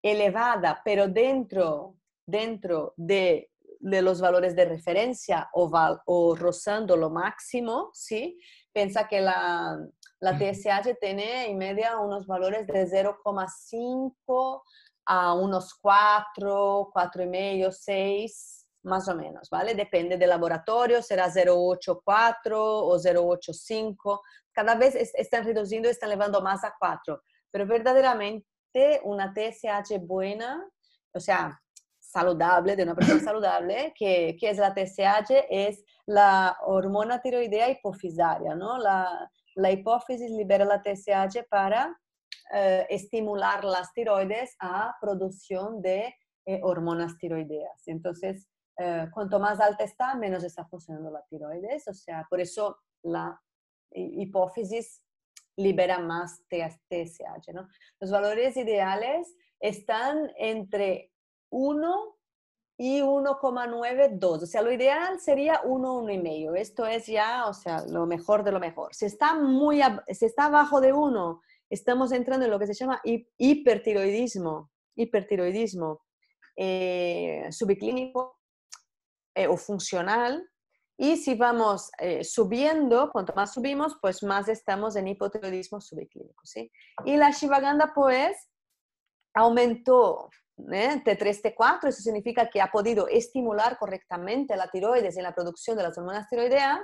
elevada, pero dentro, dentro de, los valores de referencia o, rozando lo máximo, ¿sí? Piensa que la, la TSH tiene en media unos valores de 0,5 a unos 4, 4,5, 6, más o menos, ¿vale? Depende del laboratorio, será 084 o 085. Cada vez están reduciendo, están llevando más a 4, pero verdaderamente una TSH buena, o sea, saludable, de una persona saludable, que, es la TSH, es la hormona tiroidea hipofisaria, ¿no? La, la hipófisis libera la TSH para eh, estimular las tiroides a producción de eh, hormonas tiroideas. Entonces, eh, cuanto más alta está, menos está funcionando la tiroides. O sea, por eso la hipófisis libera más TSH. Los valores ideales están entre 1 y 1,92. O sea, lo ideal sería 1, 1,5. Esto es ya, o sea, lo mejor de lo mejor. Si está, muy, si está abajo de 1, estamos entrando en lo que se llama hipertiroidismo, hipertiroidismo eh, subclínico eh, o funcional. Y si vamos eh, subiendo, cuanto más subimos, pues más estamos en hipotiroidismo subclínico. ¿sí? Y la Shivaganda, pues, aumentó t T3, T4. Eso significa que ha podido estimular correctamente la tiroides y la producción de las hormonas tiroideas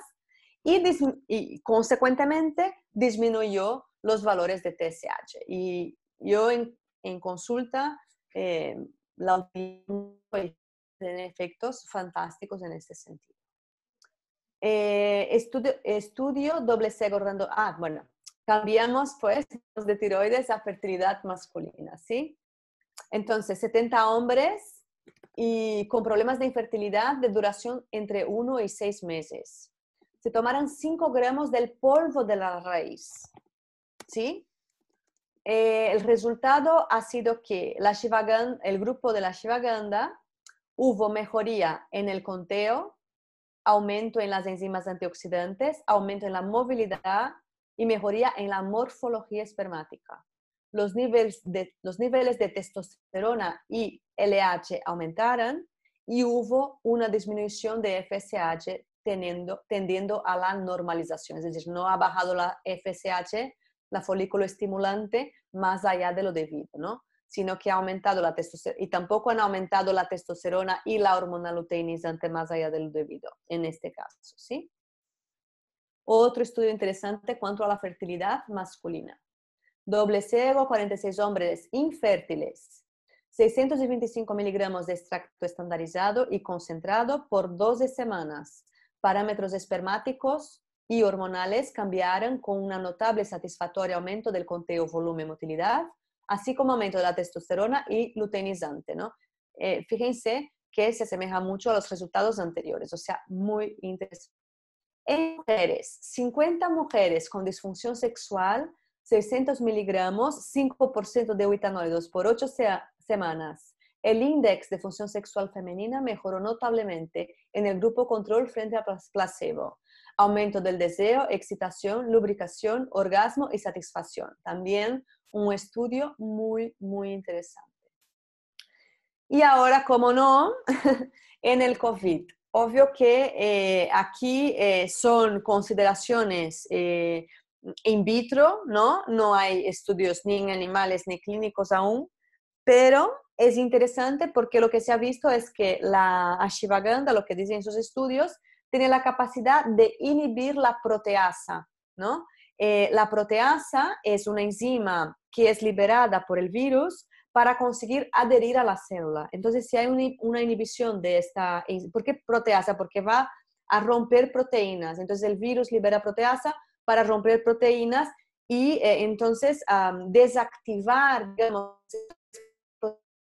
y, y consecuentemente disminuyó los valores de TSH. Y yo en, en consulta eh, la pues, tienen efectos fantásticos en este sentido. Eh, estudio, estudio doble ciego Ah, bueno, cambiamos pues de tiroides a fertilidad masculina, ¿sí? Entonces, 70 hombres y con problemas de infertilidad de duración entre 1 y 6 meses. Se tomaron 5 gramos del polvo de la raíz, ¿sí? Eh, el resultado ha sido que la el grupo de la Shivaganda hubo mejoría en el conteo, aumento en las enzimas antioxidantes, aumento en la movilidad y mejoría en la morfología espermática. Los niveles de, los niveles de testosterona y LH aumentaron y hubo una disminución de FSH tendiendo a la normalización, es decir, no ha bajado la FSH, la folículo estimulante, más allá de lo debido, ¿no? sino que ha aumentado la testosterona y tampoco han aumentado la testosterona y la hormona luteinizante más allá del debido en este caso, ¿sí? Otro estudio interesante cuanto a la fertilidad masculina. Doble ciego, 46 hombres infértiles, 625 miligramos de extracto estandarizado y concentrado por 12 semanas. Parámetros espermáticos y hormonales cambiaron con un notable satisfactorio aumento del conteo volumen motilidad así como aumento de la testosterona y luteinizante, ¿no? Eh, fíjense que se asemeja mucho a los resultados anteriores, o sea, muy interesante. En mujeres, 50 mujeres con disfunción sexual, 600 miligramos, 5% de uitanoides por 8 semanas. El índice de función sexual femenina mejoró notablemente en el grupo control frente al placebo. Aumento del deseo, excitación, lubricación, orgasmo y satisfacción. También un estudio muy, muy interesante. Y ahora, como no, en el COVID. Obvio que eh, aquí eh, son consideraciones eh, in vitro, ¿no? No hay estudios ni en animales ni clínicos aún, pero es interesante porque lo que se ha visto es que la ashivaganda, lo que dicen sus estudios, tiene la capacidad de inhibir la proteasa, ¿no? la proteasa es una enzima que es liberada por el virus para conseguir adherir a la célula. Entonces, si hay una inhibición de esta, ¿por qué proteasa? Porque va a romper proteínas. Entonces, el virus libera proteasa para romper proteínas y eh, entonces desactivar, digamos,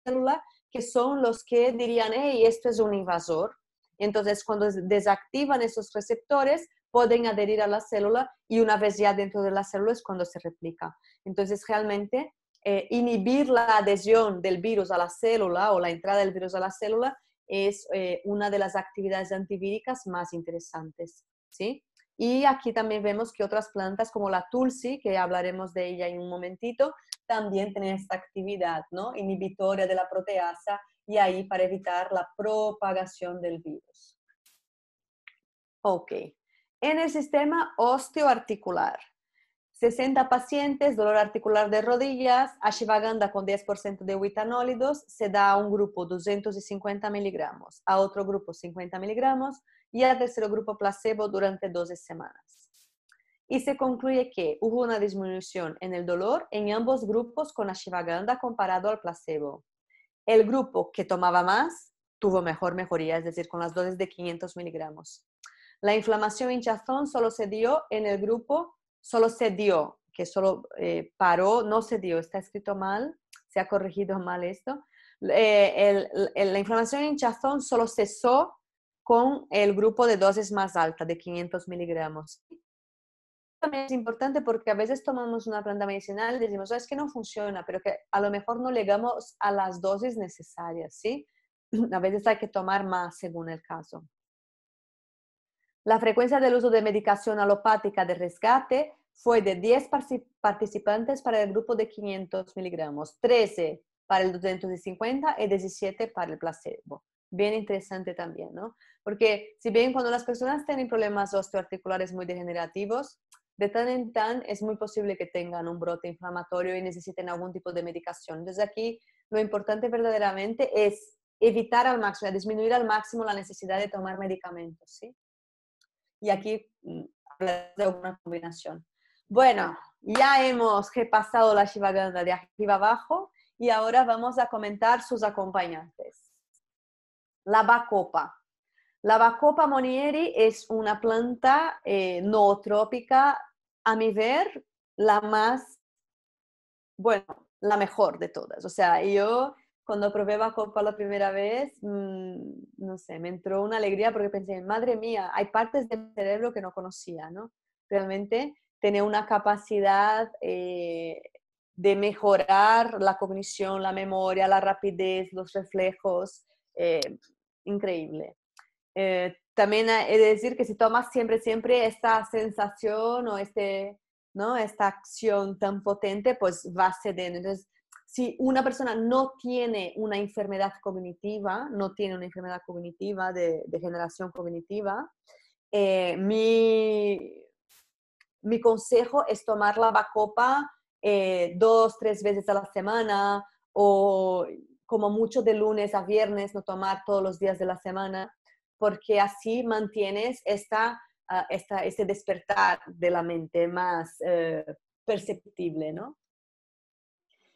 células que son los que dirían, hey, esto es un invasor. Entonces, cuando desactivan esos receptores, pueden adherir a la célula y una vez ya dentro de la célula es cuando se replica. Entonces, realmente eh, inhibir la adhesión del virus a la célula o la entrada del virus a la célula es eh, una de las actividades antivíricas más interesantes. ¿sí? Y aquí también vemos que otras plantas como la tulsi, que hablaremos de ella en un momentito, también tienen esta actividad ¿no? inhibitoria de la proteasa y ahí para evitar la propagación del virus. Ok, en el sistema osteoarticular. 60 pacientes, dolor articular de rodillas, ashwagandha con 10% de huitanólidos, se da a un grupo 250 miligramos, a otro grupo 50 miligramos y al tercer grupo placebo durante 12 semanas. Y se concluye que hubo una disminución en el dolor en ambos grupos con ashwagandha comparado al placebo. El grupo que tomaba más tuvo mejor mejoría, es decir, con las dosis de 500 miligramos. La inflamación hinchazón solo se dio en el grupo, solo se dio, que solo eh, paró, no se dio, está escrito mal, se ha corregido mal esto. Eh, la inflamación hinchazón solo cesó con el grupo de dosis más alta, de 500 miligramos. También es importante porque a veces tomamos una planta medicinal y decimos, es que no funciona, pero que a lo mejor no llegamos a las dosis necesarias, ¿sí? A veces hay que tomar más según el caso. La frecuencia del uso de medicación alopática de rescate fue de 10 participantes para el grupo de 500 miligramos, 13 para el 250 y 17 para el placebo. Bien interesante también, ¿no? Porque si bien cuando las personas tienen problemas osteoarticulares muy degenerativos, de tan en tan es muy posible que tengan un brote inflamatorio y necesiten algún tipo de medicación. Desde aquí lo importante verdaderamente es evitar al máximo, disminuir al máximo la necesidad de tomar medicamentos, ¿sí? y aquí mm, de una combinación. Bueno, ya hemos repasado la Shivaganda de arriba abajo y ahora vamos a comentar sus acompañantes. La bacopa. La bacopa monieri es una planta eh, no a mi ver, la más, bueno, la mejor de todas. O sea, yo cuando probé bajo por la primera vez, mm, no sé, me entró una alegría porque pensé, madre mía, hay partes del cerebro que no conocía, ¿no? Realmente tener una capacidad eh, de mejorar la cognición, la memoria, la rapidez, los reflejos, eh, increíble. Eh, también he de decir que si tomas siempre, siempre esta sensación o este, ¿no? esta acción tan potente, pues va a Entonces, si una persona no tiene una enfermedad cognitiva, no tiene una enfermedad cognitiva de, de generación cognitiva, eh, mi, mi, consejo es tomar la bacopa eh, dos, tres veces a la semana o como mucho de lunes a viernes, no tomar todos los días de la semana, porque así mantienes esta, ah, esta este despertar de la mente más eh, perceptible, ¿no?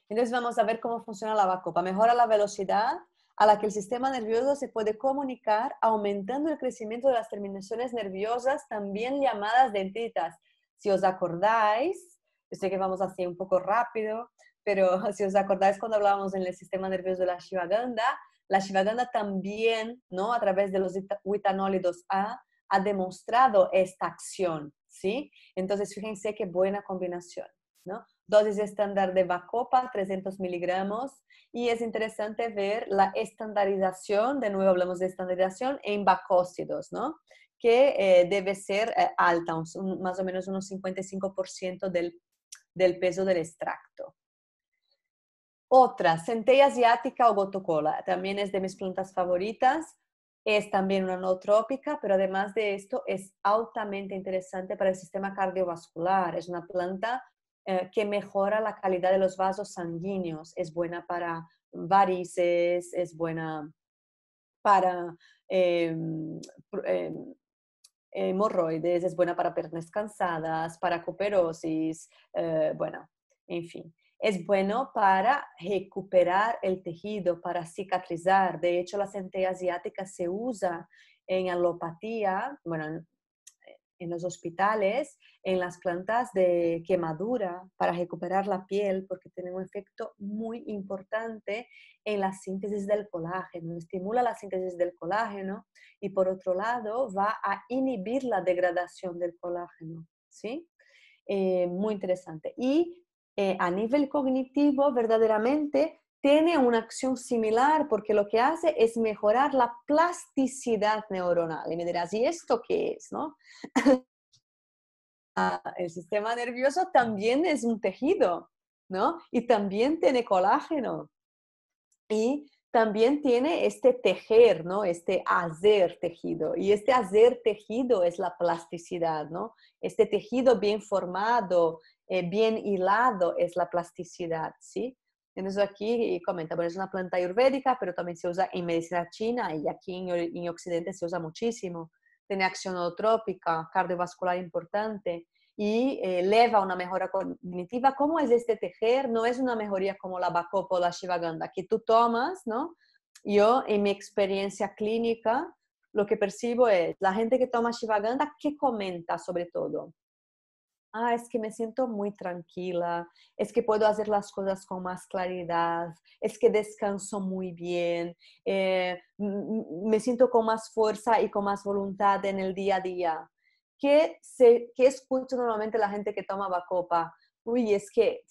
Entonces vamos a ver cómo funciona la bacopa. Mejora la velocidad a la que el sistema nervioso se puede comunicar, aumentando el crecimiento de las terminaciones nerviosas, también llamadas dentitas. Si os acordáis, yo sé que vamos así un poco rápido, pero si os acordáis cuando hablábamos en el sistema nervioso de la shivaganda, la shivaganda también, ¿no? A través de los huitanólidos A, ha demostrado esta acción, ¿sí? Entonces, fíjense qué buena combinación, ¿no? dosis estándar de Bacopa, 300 miligramos. Y es interesante ver la estandarización, de nuevo hablamos de estandarización en bacócidos, ¿no? que eh, debe ser eh, alta, más o menos unos 55% del, del peso del extracto. Otra, centella asiática o gotocola, también es de mis plantas favoritas. Es también una nootrópica, pero además de esto es altamente interesante para el sistema cardiovascular. Es una planta eh, que mejora la calidad de los vasos sanguíneos, es buena para varices, es buena para em, em, hemorroides, es buena para piernas cansadas, para coperosis, eh, bueno, en fin. Es bueno para recuperar el tejido, para cicatrizar. De hecho, la centella asiática se usa en alopatía, bueno, en los hospitales, en las plantas de quemadura para recuperar la piel, porque tiene un efecto muy importante en la síntesis del colágeno, estimula la síntesis del colágeno y por otro lado va a inhibir la degradación del colágeno, ¿sí? Eh, muy interesante. Y eh, a nivel cognitivo, verdaderamente tiene una acción similar porque lo que hace es mejorar la plasticidad neuronal. Y me dirás, ¿y esto qué es? ¿No? Ah, el sistema nervioso también es un tejido, ¿no? Y también tiene colágeno. Y también tiene este tejer, ¿no? Este hacer tejido. Y este hacer tejido es la plasticidad, ¿no? Este tejido bien formado, eh, bien hilado es la plasticidad, ¿sí? Temos aqui, eh, comenta, bueno, es una planta ayurvédica, pero también se usa en medicina china y aquí en Occidente se usa muchísimo. Tiene acción holotrópica, cardiovascular importante y eh, eleva leva una mejora cognitiva. ¿Cómo es este tejer? No es una mejoría como la Bacopa o la Shivaganda, que tú tomas, ¿no? Yo, en mi experiencia clínica, lo que percibo es la gente que toma Shivaganda, ¿qué comenta sobre todo? ah, es que me siento muy tranquila, es que puedo hacer las cosas con más claridad, es que descanso muy bien, eh, me siento con más fuerza y con más voluntad en el día a día. ¿Qué, se, escucho normalmente la gente que toma bacopa? Uy, es que,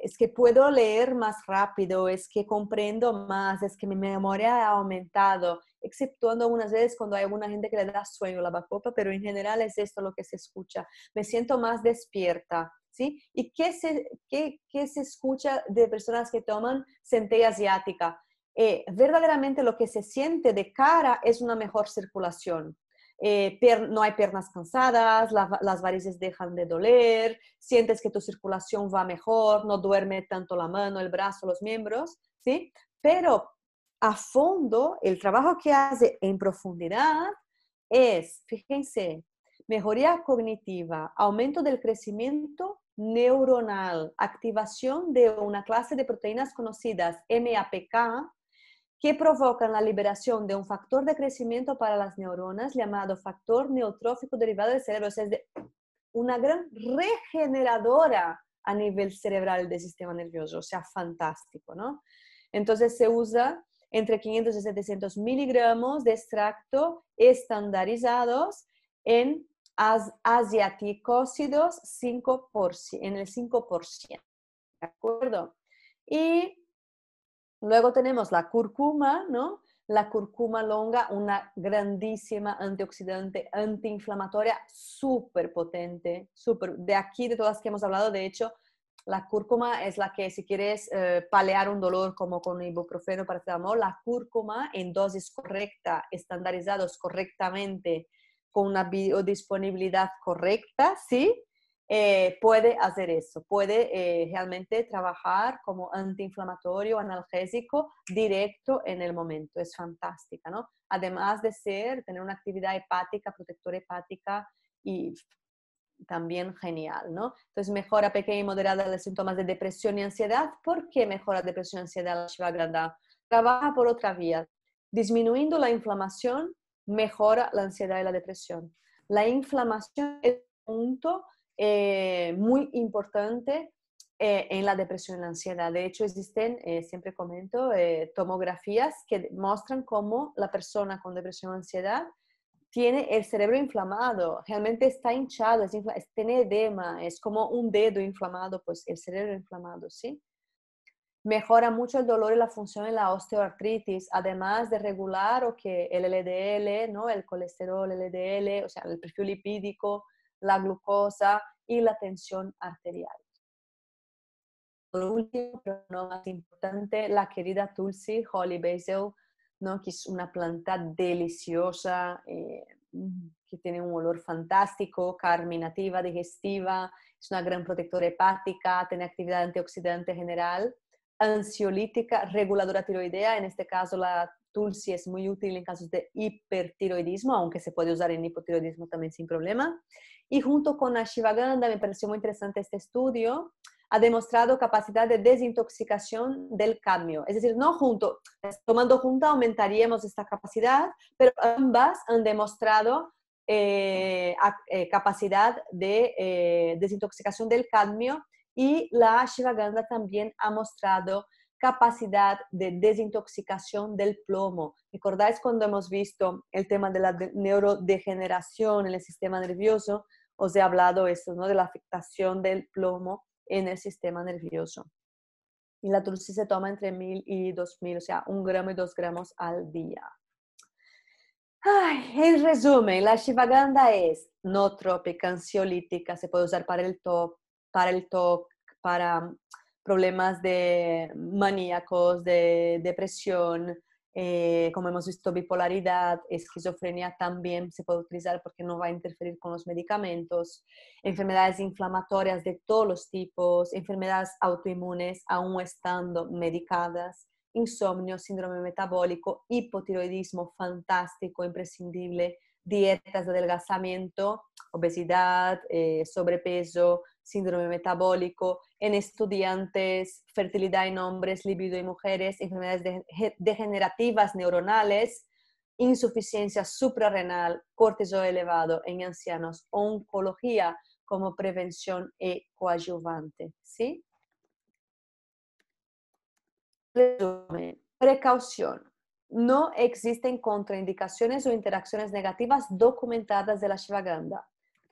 es que puedo leer más rápido, es que comprendo más, es que mi memoria ha aumentado, exceptuando algunas veces cuando hay alguna gente que le da sueño la bacopa, pero en general es esto lo que se escucha. Me siento más despierta, ¿sí? ¿Y qué se, qué, se escucha de personas que toman centella asiática? Eh, verdaderamente lo que se siente de cara es una mejor circulación. Eh, no hay piernas cansadas, las varices dejan de doler, sientes que tu circulación va mejor, no duerme tanto la mano, el brazo, los miembros, ¿sí? Pero a fondo, el trabajo que hace en profundidad es, fíjense, mejoría cognitiva, aumento del crecimiento neuronal, activación de una clase de proteínas conocidas MAPK, que provocan la liberación de un factor de crecimiento para las neuronas llamado factor neotrófico derivado del cerebro, o sea, es de una gran regeneradora a nivel cerebral del sistema nervioso, o sea, fantástico, ¿no? Entonces se usa entre 500 y 700 miligramos de extracto estandarizados en asiaticósidos en el 5%. ¿De acuerdo? Y luego tenemos la cúrcuma, ¿no? La cúrcuma longa, una grandísima antioxidante antiinflamatoria súper potente, super, de aquí, de todas las que hemos hablado, de hecho, la cúrcuma es la que si quieres eh, palear un dolor como con ibuprofeno, amor, la cúrcuma en dosis correcta, estandarizados correctamente, con una biodisponibilidad correcta, ¿sí? Eh, puede hacer eso, puede eh, realmente trabajar como antiinflamatorio, analgésico directo en el momento. Es fantástica, ¿no? Además de ser, tener una actividad hepática, protectora hepática y también genial, ¿no? Entonces mejora pequeña y moderada los síntomas de depresión y ansiedad. ¿Por qué mejora depresión y ansiedad la Trabaja por otra vía, disminuyendo la inflamación, mejora la ansiedad y la depresión. La inflamación es un punto eh, muy importante eh, en la depresión y la ansiedad. De hecho, existen, eh, siempre comento, tomografías que muestran cómo la persona con depresión o ansiedad tiene el cerebro inflamado, realmente está hinchado, es tiene edema, es como un dedo inflamado, pues el cerebro inflamado, ¿sí? Mejora mucho el dolor y la función en la osteoartritis, además de regular o que el LDL, ¿no? El colesterol, LDL, o sea, el perfil lipídico, la glucosa y la tensión arterial. Por último, pero no más importante, la querida Tulsi Holly Basil ¿no? que es una planta deliciosa, eh, que tiene un olor fantástico, carminativa, digestiva, es una gran protectora hepática, tiene actividad antioxidante general, ansiolítica, reguladora tiroidea, en este caso la tulsi es muy útil en casos de hipertiroidismo, aunque se puede usar en hipotiroidismo también sin problema. Y junto con la Ashwagandha, me pareció muy interesante este estudio, ha demostrado capacidad de desintoxicación del cadmio. Es decir, no junto, tomando junta aumentaríamos esta capacidad, pero ambas han demostrado eh, eh, capacidad de eh, desintoxicación del cadmio y la ashwagandha también ha mostrado capacidad de desintoxicación del plomo. ¿Recordáis cuando hemos visto el tema de la neurodegeneración en el sistema nervioso? Os he hablado eso, ¿no? De la afectación del plomo en el sistema nervioso. Y la dulce se toma entre 1000 y 2000, o sea, un gramo y dos gramos al día. en resumen, la shivaganda es no trópica, ansiolítica, se puede usar para el top, para el TOC, para problemas de maníacos, de depresión, eh, como hemos visto, bipolaridad, esquizofrenia también se puede utilizar porque no va a interferir con los medicamentos, enfermedades inflamatorias de todos los tipos, enfermedades autoinmunes aún estando medicadas, insomnio, síndrome metabólico, hipotiroidismo fantástico, imprescindible, dietas de adelgazamiento, obesidad, eh, sobrepeso, síndrome metabólico, en estudiantes, fertilidad en hombres, libido en mujeres, enfermedades degenerativas neuronales, insuficiencia suprarrenal, cortisol elevado en ancianos, oncología como prevención y coadyuvante. ¿Sí? Precaución. No existen contraindicaciones o interacciones negativas documentadas de la Shivaganda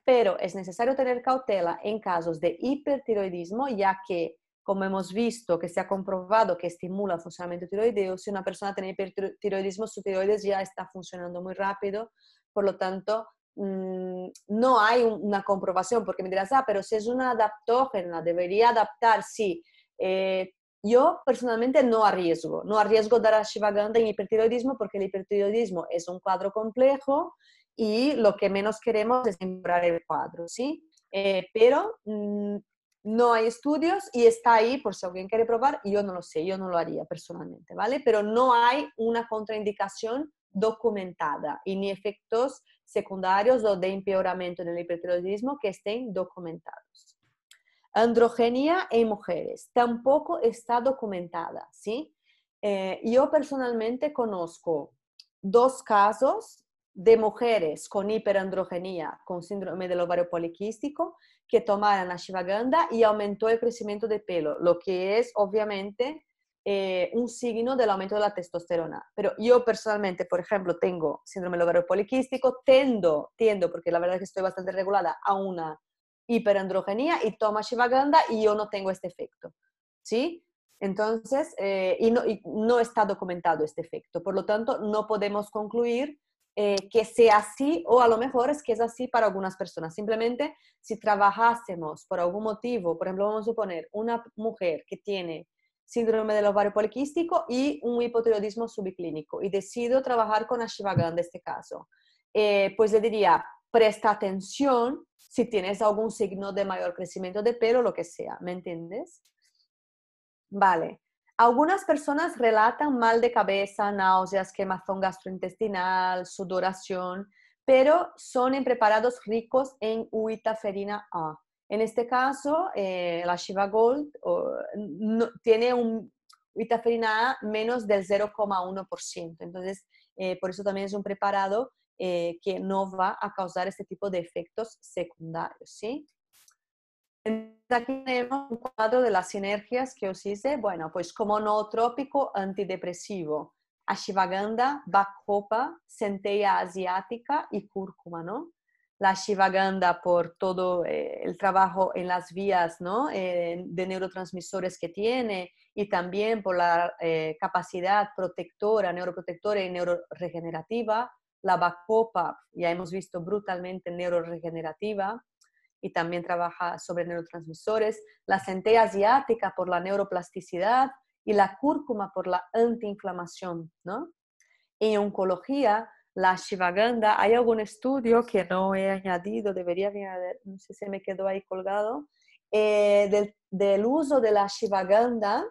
pero es necesario tener cautela en casos de hipertiroidismo, ya que, como hemos visto, que se ha comprobado que estimula el funcionamiento tiroideo, si una persona tiene hipertiroidismo, su tiroides ya está funcionando muy rápido, por lo tanto, mm, no hay una comprobación, porque me dirás, ah, pero si es una adaptógena, debería adaptar, sí. Eh, yo personalmente no arriesgo, no arriesgo dar a Shivaganda en hipertiroidismo porque el hipertiroidismo es un cuadro complejo y lo que menos queremos es mejorar el cuadro, ¿sí? Eh, pero mm, no hay estudios y está ahí por si alguien quiere probar, yo no lo sé, yo no lo haría personalmente, ¿vale? Pero no hay una contraindicación documentada y ni efectos secundarios o de empeoramiento en el hipertiroidismo que estén documentados. Androgenia en mujeres tampoco está documentada, ¿sí? Eh, yo personalmente conozco dos casos de mujeres con hiperandrogenía, con síndrome del ovario poliquístico, que tomaran ashwagandha y aumentó el crecimiento de pelo, lo que es obviamente eh, un signo del aumento de la testosterona. Pero yo personalmente, por ejemplo, tengo síndrome del ovario poliquístico, tendo, tiendo, porque la verdad es que estoy bastante regulada, a una hiperandrogenía y tomo ashwagandha y yo no tengo este efecto, ¿sí? Entonces, eh, no está documentado este efecto. Por lo tanto, no podemos concluir eh, que sea así o a lo mejor es que es así para algunas personas. Simplemente si trabajásemos por algún motivo, por ejemplo, vamos a suponer una mujer que tiene síndrome del ovario poliquístico y un hipotiroidismo subclínico y decido trabajar con Ashwagandha en este caso, eh, pues le diría, presta atención si tienes algún signo de mayor crecimiento de pelo, lo que sea, ¿me entiendes? Vale. Algunas personas relatan mal de cabeza, náuseas, quemazón gastrointestinal, sudoración, pero son en preparados ricos en uitaferina A. En este caso, eh, la Shiva Gold tiene un uitaferina A menos del 0,1%. Entonces, eh, por eso también es un preparado eh, que no va a causar este tipo de efectos secundarios, ¿sí? aquí tenemos un cuadro de las sinergias que os hice. Bueno, pues como nootrópico antidepresivo, ashivaganda, bacopa, centella asiática y cúrcuma, ¿no? La ashivaganda por todo eh, el trabajo en las vías ¿no? de neurotransmisores que tiene y también por la eh, capacidad protectora, neuroprotectora y neuroregenerativa. La bacopa, ya hemos visto brutalmente neuroregenerativa y también trabaja sobre neurotransmisores, la centella asiática por la neuroplasticidad y la cúrcuma por la antiinflamación, ¿no? En oncología, la shivaganda, hay algún estudio que no he añadido, debería haber, no sé si me quedó ahí colgado, eh, del, uso de la shivaganda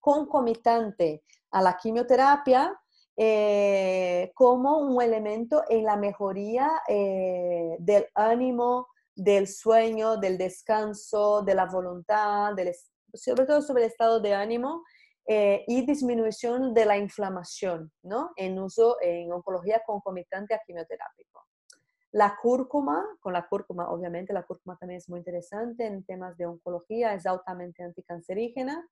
concomitante a la quimioterapia eh, como un elemento en la mejoría eh, del ánimo, del sueño, del descanso, de la voluntad, sobre todo sobre el estado de ánimo eh, y disminución de la inflamación, ¿no? En uso en oncología concomitante a quimioterápico. La cúrcuma, con la cúrcuma, obviamente, la cúrcuma también es muy interesante en temas de oncología, es altamente anticancerígena.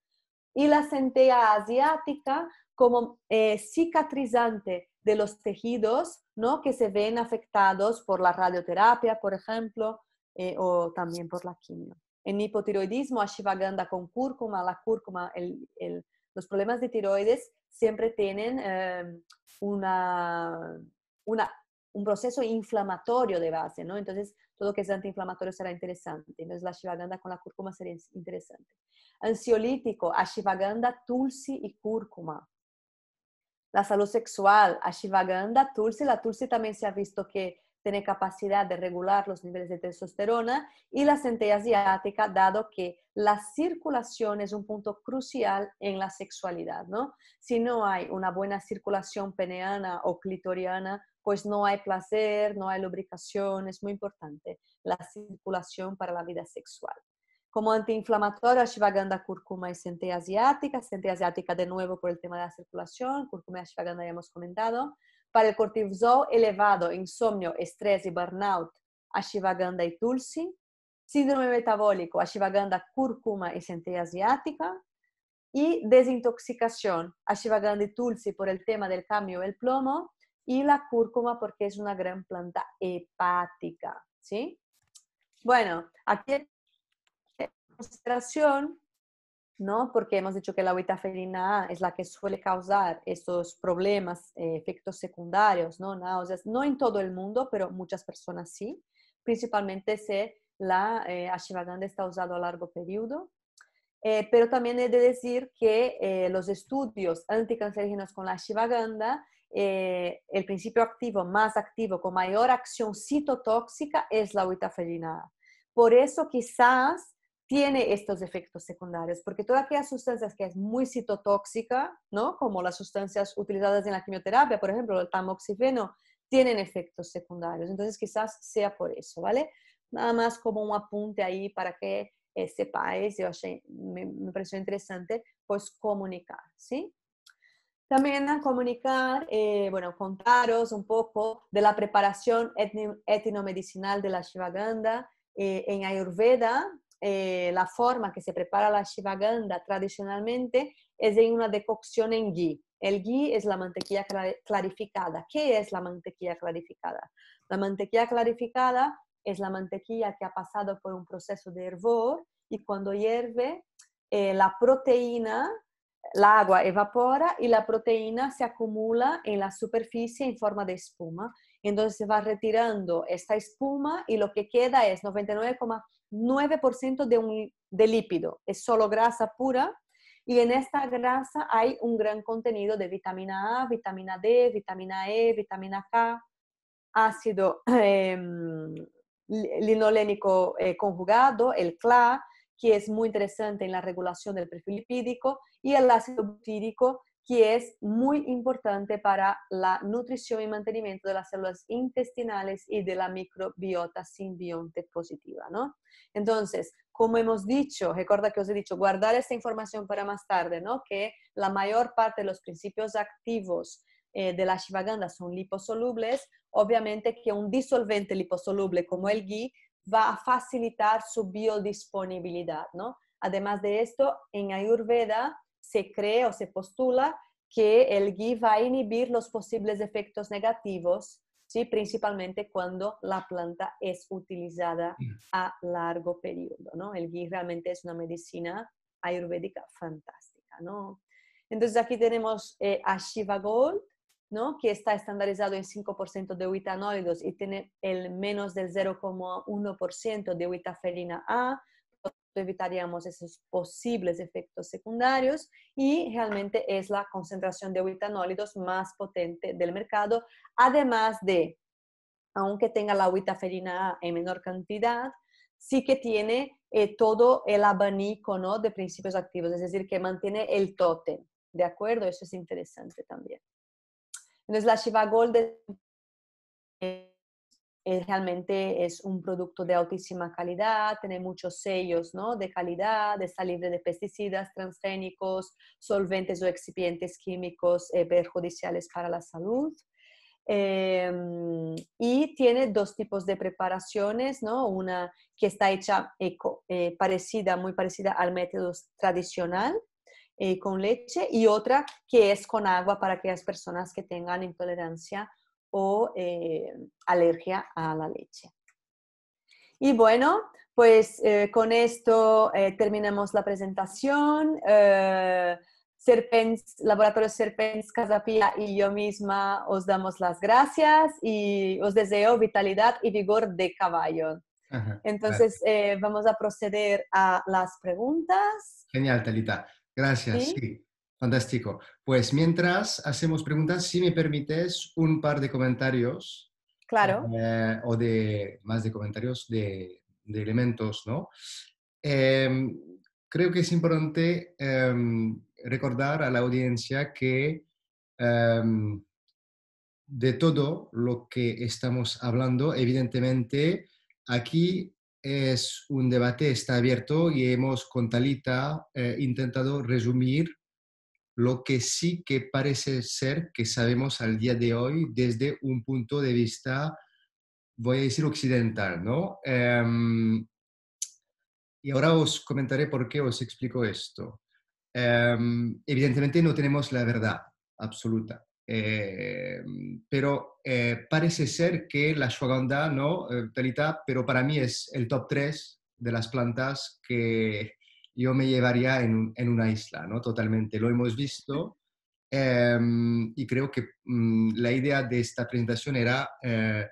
Y la centella asiática como eh, cicatrizante de los tejidos, ¿no? Que se ven afectados por la radioterapia, por ejemplo, eh, o también por la química. En hipotiroidismo, ashwagandha con cúrcuma, la cúrcuma, los problemas de tiroides siempre tienen em, una, una, un proceso inflamatorio de base, ¿no? Entonces, todo lo que es antiinflamatorio será interesante. Entonces, la ashwagandha con la cúrcuma sería interesante. Ansiolítico, ashwagandha, tulsi y cúrcuma. La salud sexual, ashwagandha, tulsi. La tulsi también se ha visto que tiene capacidad de regular los niveles de testosterona y la centella asiática, dado que la circulación es un punto crucial en la sexualidad, ¿no? Si no hay una buena circulación peneana o clitoriana, pues no hay placer, no hay lubricación, es muy importante la circulación para la vida sexual. Como antiinflamatorio, ashwagandha, cúrcuma y centella asiática. Centella asiática de nuevo por el tema de la circulación, cúrcuma y ashwagandha ya hemos comentado para el cortisol elevado, insomnio, estrés y e burnout, ashwagandha y e tulsi, síndrome metabólico, ashwagandha, cúrcuma y e centella asiática, y desintoxicación, ashwagandha y tulsi por el tema del cambio del plomo, y la cúrcuma porque es una gran planta hepática, ¿sí? Bueno, aquí en concentración. ¿no? Porque hemos dicho que la vitafenina A es la que suele causar estos problemas, eh, efectos secundarios, ¿no? Náuseas, no en todo el mundo, pero muchas personas sí, principalmente si la eh, ashwagandha está usado a largo periodo. Eh, pero también he de decir que eh, los estudios anticancerígenos con la ashwagandha, el principio activo más activo con mayor acción citotóxica es la vitafenina A. Por eso quizás tiene estos efectos secundarios, porque todas aquellas sustancias que es muy citotóxica, ¿no? como las sustancias utilizadas en la quimioterapia, por ejemplo, el tamoxifeno, tienen efectos secundarios. Entonces, quizás sea por eso, ¿vale? Nada más como un apunte ahí para que eh, este sepáis, yo me, me, pareció interesante, pues comunicar, ¿sí? También comunicar, eh, bueno, contaros un poco de la preparación etnomedicinal de la Shivaganda, eh, en Ayurveda, eh, la forma que se prepara la shivaganda tradicionalmente es en una decocción en ghee. El ghee es la mantequilla clarificada. ¿Qué es la mantequilla clarificada? La mantequilla clarificada es la mantequilla que ha pasado por un proceso de hervor y cuando hierve eh, la proteína, el agua evapora y la proteína se acumula en la superficie en forma de espuma. Entonces se va retirando esta espuma y lo que queda es 99,5%. 9% de, de lípido, es solo grasa pura. Y en esta grasa hay un gran contenido de vitamina A, vitamina D, vitamina E, vitamina K, ácido em, linolénico eh, conjugado, el CLA, que es muy interesante en la regulación del perfil lipídico, y el ácido butírico, que es muy importante para la nutrición y mantenimiento de las células intestinales y de la microbiota simbionte positiva, Entonces, como hemos dicho, recuerda que os he dicho, guardar esta información para más tarde, ¿no? Que la mayor parte de los principios activos eh, de la shivaganda son liposolubles, obviamente que un disolvente liposoluble como el ghee va a facilitar su biodisponibilidad, Además de esto, en Ayurveda, se cree o se postula que el GI va a inhibir los posibles efectos negativos, ¿sí? principalmente cuando la planta es utilizada mm. a largo periodo. ¿no? El GI realmente es una medicina ayurvédica fantástica. ¿no? Entonces aquí tenemos eh, Ashiva Gold, ¿no? que está estandarizado en 5% de huitanoides y tiene el menos del 0,1% de huitaferina A evitaríamos esos posibles efectos secundarios y realmente es la concentración de huitanólidos más potente del mercado, además de, aunque tenga la huitaferina en menor cantidad, sí que tiene eh, todo el abanico de principios activos, es decir, que mantiene el tótem, ¿de acuerdo? Eso es interesante también. Entonces la Shiva Gold realmente es un producto de altísima calidad, tiene muchos sellos ¿no? de calidad, está libre de pesticidas transgénicos, solventes o excipientes químicos eh, perjudiciales para la salud. Em, y tiene dos tipos de preparaciones, ¿no? una que está hecha eco, eh, eh, parecida, muy parecida al método tradicional, con leche y otra que es con agua para aquellas personas que tengan intolerancia o eh, alergia a la leche. Y bueno, pues eh, con esto eh, terminamos la presentación. Laboratorio Serpens, Casapia y yo misma os damos las gracias y os deseo vitalidad y vigor de caballo. Entonces vamos a proceder a las preguntas. Genial, Talita. Gracias. ¿Sí? Fantástico. Pues mientras hacemos preguntas, si me permites un par de comentarios. Claro. Eh, o de más de comentarios de, elementos, ¿no? Em, creo que es importante em, recordar a la audiencia que em, de todo lo que estamos hablando, evidentemente, aquí es un debate, está abierto y hemos con Talita eh, intentado resumir lo que sí que parece ser que sabemos al día de hoy desde un punto de vista, voy a decir occidental, ¿no? Em, y ahora os comentaré por qué os explico esto. Em, evidentemente no tenemos la verdad absoluta, em, pero eh, parece ser que la ashwagandha, ¿no? Eh, talita, pero para mí es el top 3 de las plantas que yo me llevaría en, una isla, ¿no? Totalmente, lo hemos visto. Em, y creo que mm, la idea de esta presentación era, eh,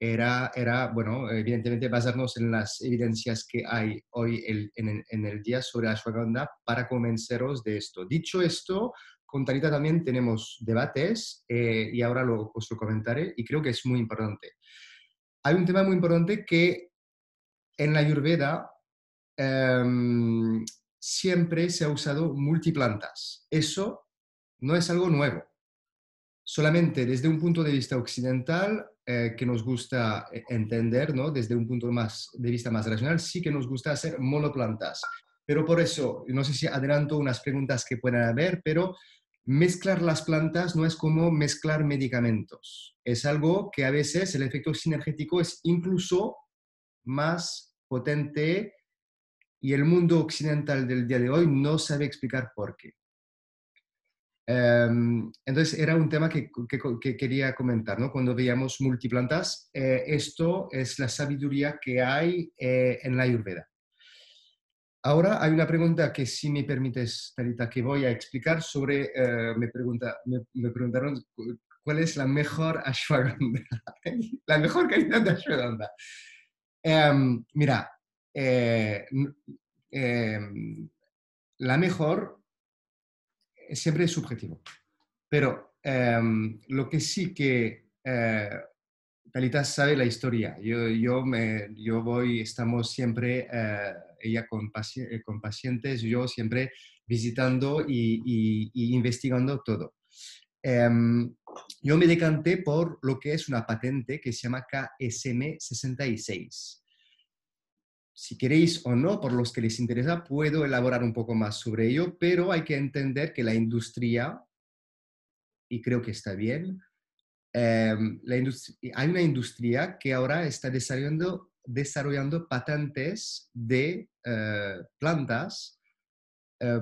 era, era, bueno, evidentemente basarnos en las evidencias que hay hoy en, el día sobre ashwagandha para convenceros de esto. Dicho esto, con Tarita también tenemos debates eh, y ahora lo, os lo comentaré y creo que es muy importante. Hay un tema muy importante que en la Ayurveda Em, siempre se ha usado multiplantas. Eso no es algo nuevo. Solamente desde un punto de vista occidental, eh, que nos gusta e-, entender, desde un punto más, de vista más racional, sí que nos gusta hacer monoplantas. Pero por eso, no sé si adelanto unas preguntas que puedan haber, pero mezclar las plantas no es como mezclar medicamentos. Es algo que a veces el efecto sinergético es incluso más potente y el mundo occidental del día de hoy no sabe explicar por qué. Em, entonces, era un tema que, quería comentar, ¿no? Cuando veíamos multiplantas, eh, esto es la sabiduría que hay eh, en la Ayurveda. Ahora hay una pregunta que, si me permites, Tarita, que voy a explicar sobre, eh, me, pregunta, me, preguntaron cuál es la mejor ashwagandha, la mejor calidad de ashwagandha. Em, mira, eh, em, la mejor siempre es subjetivo. Pero em, lo que sí que eh, Talita sabe la historia. Yo, yo, me, yo voy, estamos siempre, eh, ella con, pacientes, yo siempre visitando y, investigando todo. Em, yo me decanté por lo que es una patente que se llama KSM66 si queréis o no, por los que les interesa, puedo elaborar un poco más sobre ello, pero hay que entender que la industria, y creo que está bien, em, hay una industria que ahora está desarrollando, desarrollando patentes de eh, plantas eh,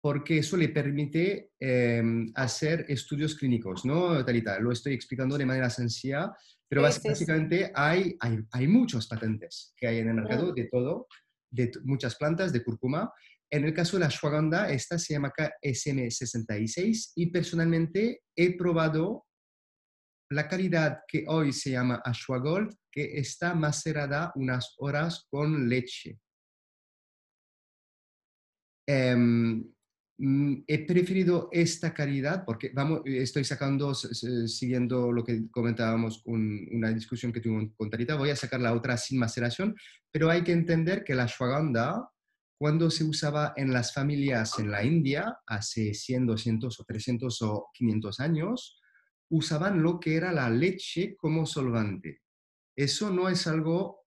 porque eso le permite em, hacer estudios clínicos, ¿no? Talita, Lo estoy explicando de manera sencilla, pero básicamente Hay, hay, hay, muchos patentes que hay en el mercado, de todo, de muchas plantas, de cúrcuma. En el caso de la ashwagandha, esta se llama sn 66 y personalmente he probado la calidad que hoy se llama ashwagold, que está macerada unas horas con leche. Em, Mm, he preferido esta caridad porque vamos, estoy sacando, siguiendo lo que comentábamos, con una discusión que tuvimos con Tarita, voy a sacar la otra sin maceración, pero hay que entender que la ashwagandha, cuando se usaba en las familias en la India, hace 100, 200 o 300 o 500 años, usaban lo que era la leche como solvente. Eso no es algo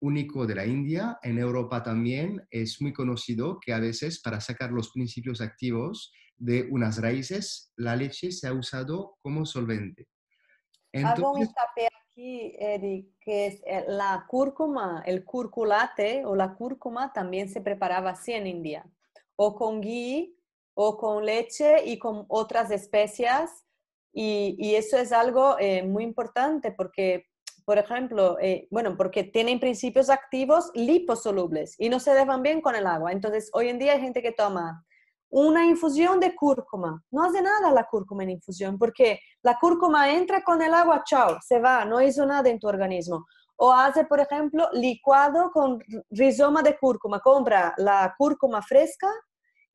único de la India. En Europa también es muy conocido que a veces para sacar los principios activos de unas raíces, la leche se ha usado como solvente. Hago ah, un aquí, Eric, que es eh, la cúrcuma, el curculate o la cúrcuma también se preparaba así en India, o con ghee, o con leche y con otras especias. Y, eso es algo eh, muy importante porque por ejemplo, eh, bueno, porque tienen principios activos liposolubles y no se dejan bien con el agua. Entonces, hoy en día hay gente que toma una infusión de cúrcuma. No hace nada la cúrcuma en infusión, porque la cúrcuma entra con el agua, chao, se va, no hizo nada en tu organismo. O hace, por ejemplo, licuado con rizoma de cúrcuma. Compra la cúrcuma fresca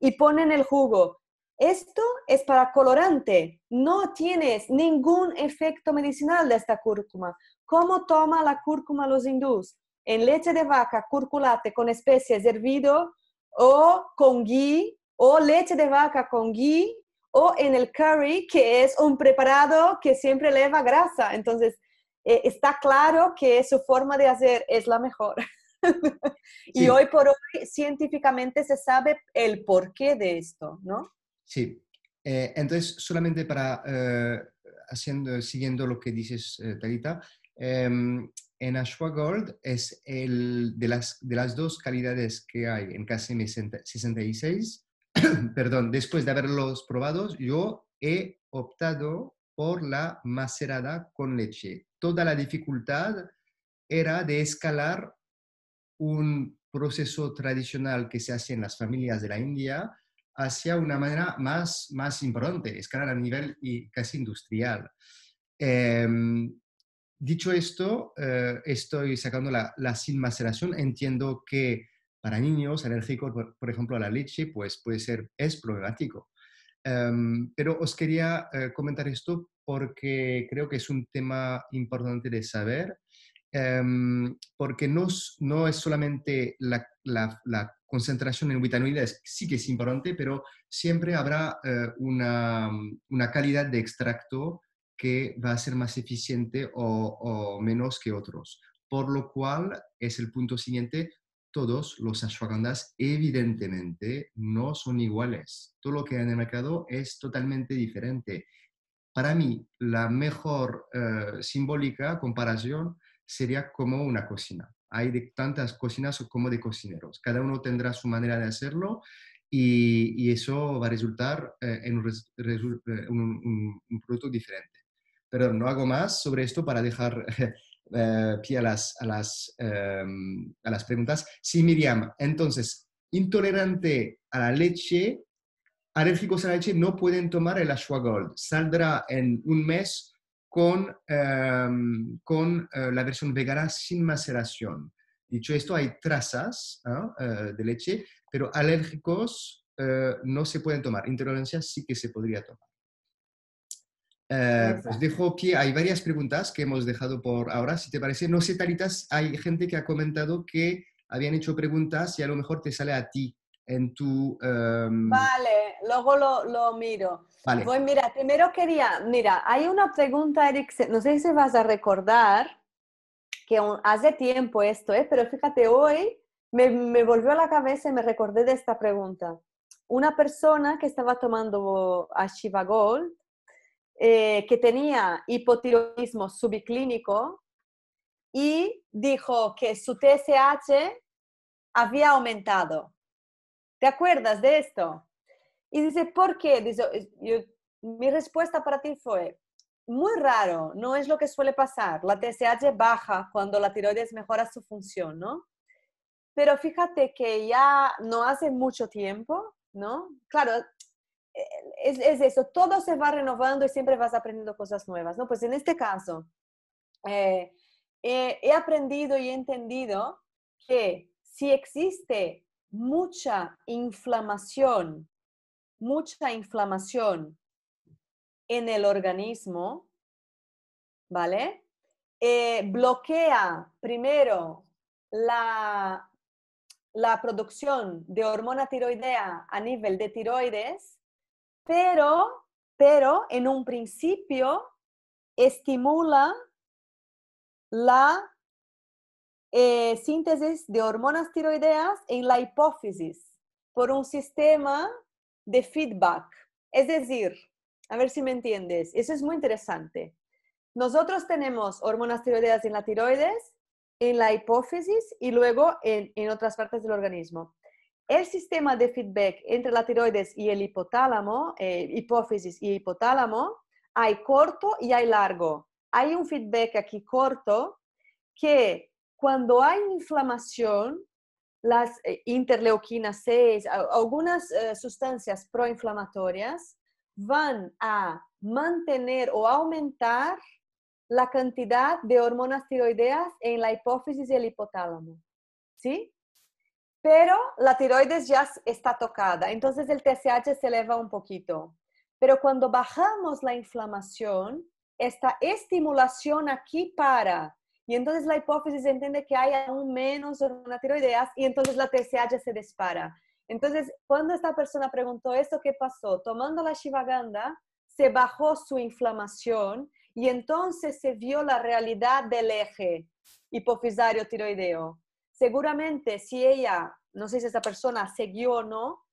y pone en el jugo. Esto es para colorante. No tienes ningún efecto medicinal de esta cúrcuma. ¿Cómo toma la cúrcuma los hindús? En leche de vaca, curculate con especies hervido o con ghee o leche de vaca con ghee o en el curry, que es un preparado que siempre lleva grasa. Entonces, eh, está claro que su forma de hacer es la mejor. y hoy por hoy científicamente se sabe el porqué de esto, ¿no? Sí. Eh, entonces, solamente para, eh, haciendo, siguiendo lo que dices, Talita, Em, en Ashwa Gold es el de las, dos calidades que hay en KCM66. Perdón, después de haberlos probado, yo he optado por la macerada con leche. Toda la dificultad era de escalar un proceso tradicional que se hace en las familias de la India hacia una manera más, más importante, escalar a nivel casi industrial. Em, Dicho esto, eh, estoy sacando la, la, sin maceración. Entiendo que para niños alérgicos, por, ejemplo, a la leche, pues puede ser, es problemático. Em, pero os quería eh, comentar esto porque creo que es un tema importante de saber, em, porque no, no, es solamente la, concentración en vitaminas, sí que es importante, pero siempre habrá eh, una, una calidad de extracto que va a ser más eficiente o, menos que otros. Por lo cual, es el punto siguiente, todos los ashwagandhas evidentemente no son iguales. Todo lo que hay en el mercado es totalmente diferente. Para mí, la mejor eh, simbólica comparación sería como una cocina. Hay tantas cocinas como de cocineros. Cada uno tendrá su manera de hacerlo y, eso va a resultar eh, en eh, un producto diferente. Pero no hago más sobre esto para dejar eh, pie a las, a, las, em, a las preguntas. Sí, Miriam, entonces, intolerante a la leche, alérgicos a la leche no pueden tomar el ashwagold. Saldrá en un mes con, em, con eh, la versión vegana sin maceración. Dicho esto, hay trazas eh, de leche, pero alérgicos no se pueden tomar. Intolerancia sí que se podría tomar. Eh, pues dejo pie, hay varias preguntas que hemos dejado por ahora, si te parece. No sé, Taritas, hay gente que ha comentado que habían hecho preguntas y a lo mejor te sale a ti en tu... Em, vale, luego lo, lo miro. Vale. Pues mira, primero quería, mira, hay una pregunta, Eric, no sé si vas a recordar que hace tiempo esto, ¿eh? pero fíjate, hoy me, me volvió a la cabeza y me recordé de esta pregunta. Una persona que estaba tomando Gold eh, que tenía hipotiroidismo subclínico y dijo que su TSH había aumentado. ¿Te acuerdas de esto? Y dice, ¿por qué? Dijo mi respuesta para ti fue, muy raro, no es lo que suele pasar. La TSH baja cuando la tiroides mejora su función, ¿no? Pero fíjate que ya no hace mucho tiempo, ¿no? Claro, es, eso, todo se va renovando y siempre vas aprendiendo cosas nuevas, ¿no? Pues en este caso, eh, he aprendido y he entendido que si existe mucha inflamación, mucha inflamación en el organismo, ¿vale? Eh, bloquea primero la producción de hormona tiroidea a nivel de tiroides pero, pero en un principio estimula la eh, síntesis de hormonas tiroideas en la hipófisis por un sistema de feedback. Es decir, a ver si me entiendes, eso es muy interesante. Nosotros tenemos hormonas tiroideas en la tiroides, en la hipófisis y luego en otras partes del organismo el sistema de feedback entre la tiroides y el hipotálamo, eh, hipófisis y hipotálamo, hay corto y hay largo. Hay un feedback aquí corto que cuando hay inflamación, las eh, interleuquinas 6, algunas eh, sustancias proinflamatorias van a mantener o aumentar la cantidad de hormonas tiroideas en la hipófisis y el hipotálamo. ¿Sí? pero la tiroides ya está tocada, entonces el TSH se eleva un poquito. Pero cuando bajamos la inflamación, esta estimulación aquí para. Y entonces la hipófisis entiende que hay aún menos hormona tiroideas y entonces la TSH se dispara. Entonces, cuando esta persona preguntó eso, ¿qué pasó? Tomando la Shivaganda, se bajó su inflamación y entonces se vio la realidad del eje hipofisario-tiroideo seguramente si ella, no sé si esa persona siguió o no,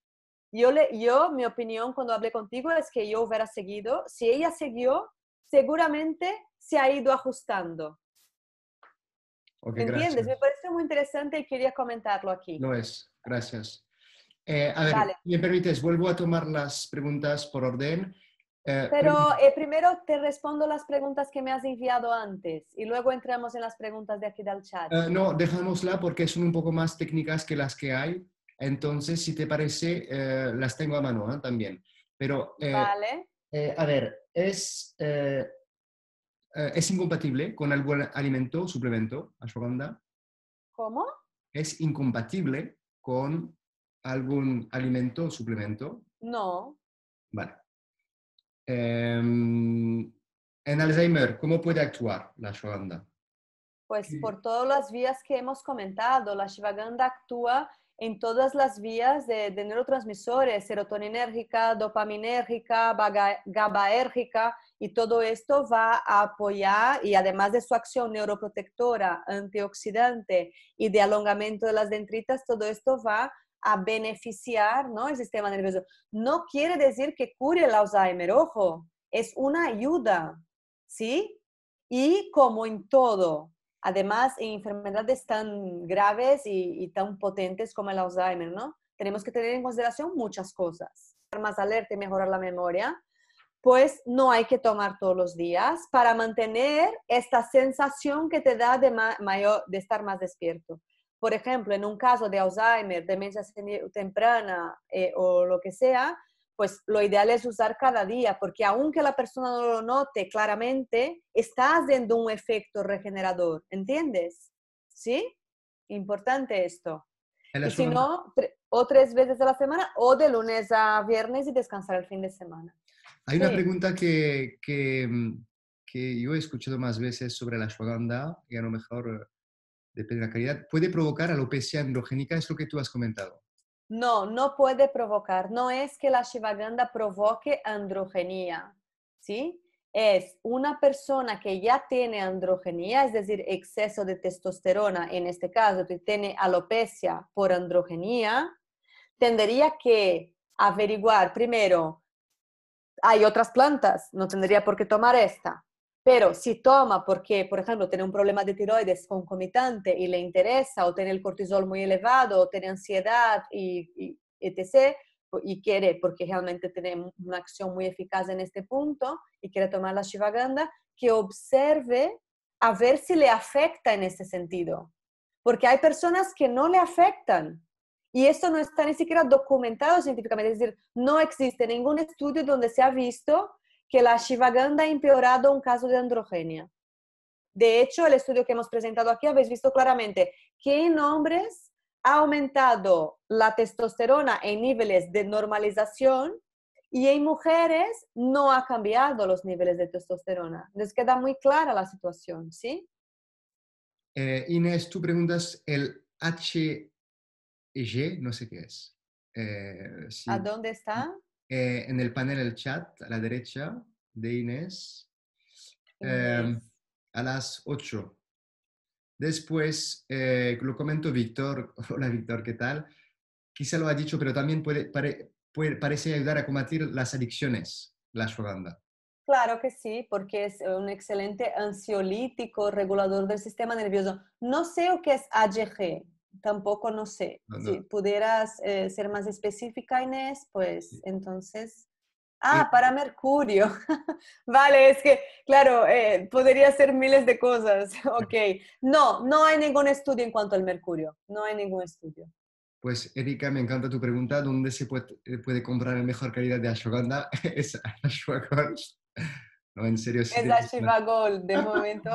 yo, le, yo, mi opinión cuando hablé contigo es que yo hubiera seguido. Si ella siguió, seguramente se ha ido ajustando. Okay, ¿Entiendes? Me parece muy interesante y quería comentarlo aquí. Lo es, gracias. Eh, a ver, si me permites, vuelvo a tomar las preguntas por orden. Eh, Pero eh, eh, primero te respondo las preguntas que me has enviado antes y luego entramos en las preguntas de aquí del chat. no, dejámosla porque son un poco más técnicas que las que hay. Entonces, si te parece, las tengo a mano también. Pero, vale. a ver, es, ¿es incompatible con algún alimento o suplemento, ashwagandha? ¿Cómo? ¿Es incompatible con algún alimento o suplemento? No. Vale. Em, en Alzheimer, ¿cómo puede actuar la shivaganda? Pues por todas las vías que hemos comentado, la shivaganda actúa en todas las vías de, neurotransmisores, serotoninérgica, dopaminérgica, GABAérgica, y todo esto va a apoyar, y además de su acción neuroprotectora, antioxidante y de alongamiento de las dendritas, todo esto va a beneficiar ¿no? el sistema nervioso. No quiere decir que cure el Alzheimer, ojo, es una ayuda, ¿sí? Y como en todo, además en enfermedades tan graves y, tan potentes como el Alzheimer, ¿no? Tenemos que tener en consideración muchas cosas. Estar más alerta y mejorar la memoria, pues no hay que tomar todos los días para mantener esta sensación que te da mayor, de estar más despierto por ejemplo, en un caso de Alzheimer, demencia temprana eh, o lo que sea, pues lo ideal es usar cada día, porque aunque la persona no lo note claramente, está haciendo un efecto regenerador, ¿entiendes? ¿Sí? Importante esto. Y si no, o tres veces a la semana, o de lunes a viernes y descansar el fin de semana. Hay una pregunta que, mm, que, yo he escuchado más veces sobre la ashwagandha, y a lo mejor Depende de la calidad. ¿puede provocar alopecia androgénica? Es lo que tú has comentado. No, no puede provocar. No es que la Shivaganda provoque androgenía. ¿sí? Es una persona que ya tiene androgenía, es decir, exceso de testosterona, en este caso, que tiene alopecia por androgenía, tendría que averiguar primero, hay otras plantas, no tendría por qué tomar esta. Pero si toma porque, por ejemplo, tiene un problema de tiroides concomitante y le interesa, o tiene el cortisol muy elevado, o tiene ansiedad, y, etc., y quiere, porque realmente tiene una acción muy eficaz en este punto, y quiere tomar la Shivaganda, que observe a ver si le afecta en ese sentido. Porque hay personas que no le afectan. Y esto no está ni siquiera documentado científicamente. Es decir, no existe ningún estudio donde se ha visto que la shivaganda ha empeorado un caso de androgenia. De hecho, el estudio que hemos presentado aquí habéis visto claramente que en hombres ha aumentado la testosterona en niveles de normalización y en mujeres no ha cambiado los niveles de testosterona. Les queda muy clara la situación, ¿sí? Eh, Inés, tú preguntas el HG, e no sé qué es. Eh, ¿A dónde está? Eh, en el panel del chat a la derecha de Inés, em, a las 8. Después, eh, lo comento Víctor, hola Víctor, ¿qué tal? Quizá lo ha dicho, pero también puede, parece ayudar a combatir las adicciones, la ashwagandha. Claro que sí, porque es eh, un excelente ansiolítico, regulador del sistema nervioso. No sé qué es AGG, tampoco no sé. Si pudieras eh, ser más específica, Inés, pues entonces... Ah, para Mercurio. vale, es que, claro, eh, podría ser miles de cosas. ok. No, no hay ningún estudio en cuanto al Mercurio. No hay ningún estudio. Pues Erika, me encanta tu pregunta. ¿Dónde se eh, puede, comprar la mejor calidad de ashwagandha? es ashwagandha. No, en serio. es ashwagandha. De momento,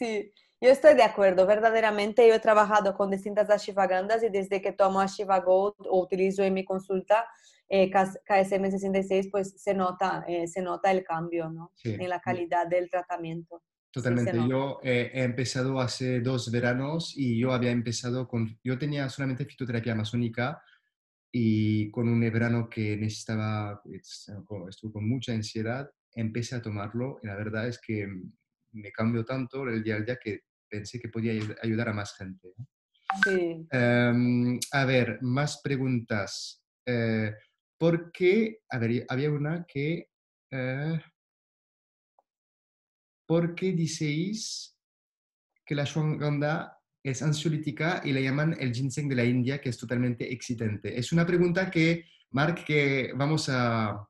sí. Yo estoy de acuerdo, verdaderamente yo he trabajado con distintas Ashivagandas y desde que tomo Ashiva o utilizo en mi consulta eh, KSM66, pues se nota, eh, se nota el cambio ¿no? en la calidad del tratamiento. Totalmente, yo eh, he empezado hace dos veranos y yo había empezado con, yo tenía solamente fitoterapia amazónica y con un verano que necesitaba, pues, estuve con mucha ansiedad, empecé a tomarlo y la verdad es que me cambió tanto el día al día que pensé que podía ayudar a más gente. Sí. Em, a ver, más preguntas. Eh, ¿Por qué? A había una que... Eh, ¿Por qué diceis que la ashwagandha es ansiolítica y la llaman el ginseng de la India, que es totalmente excitante? Es una pregunta que, Mark, que vamos a,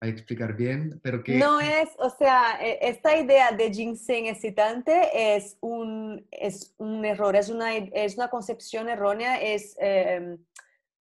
a explicar bien, pero que... No es, o sea, e, esta idea de ginseng excitante es un, es un error, es una, es una concepción errónea, es em,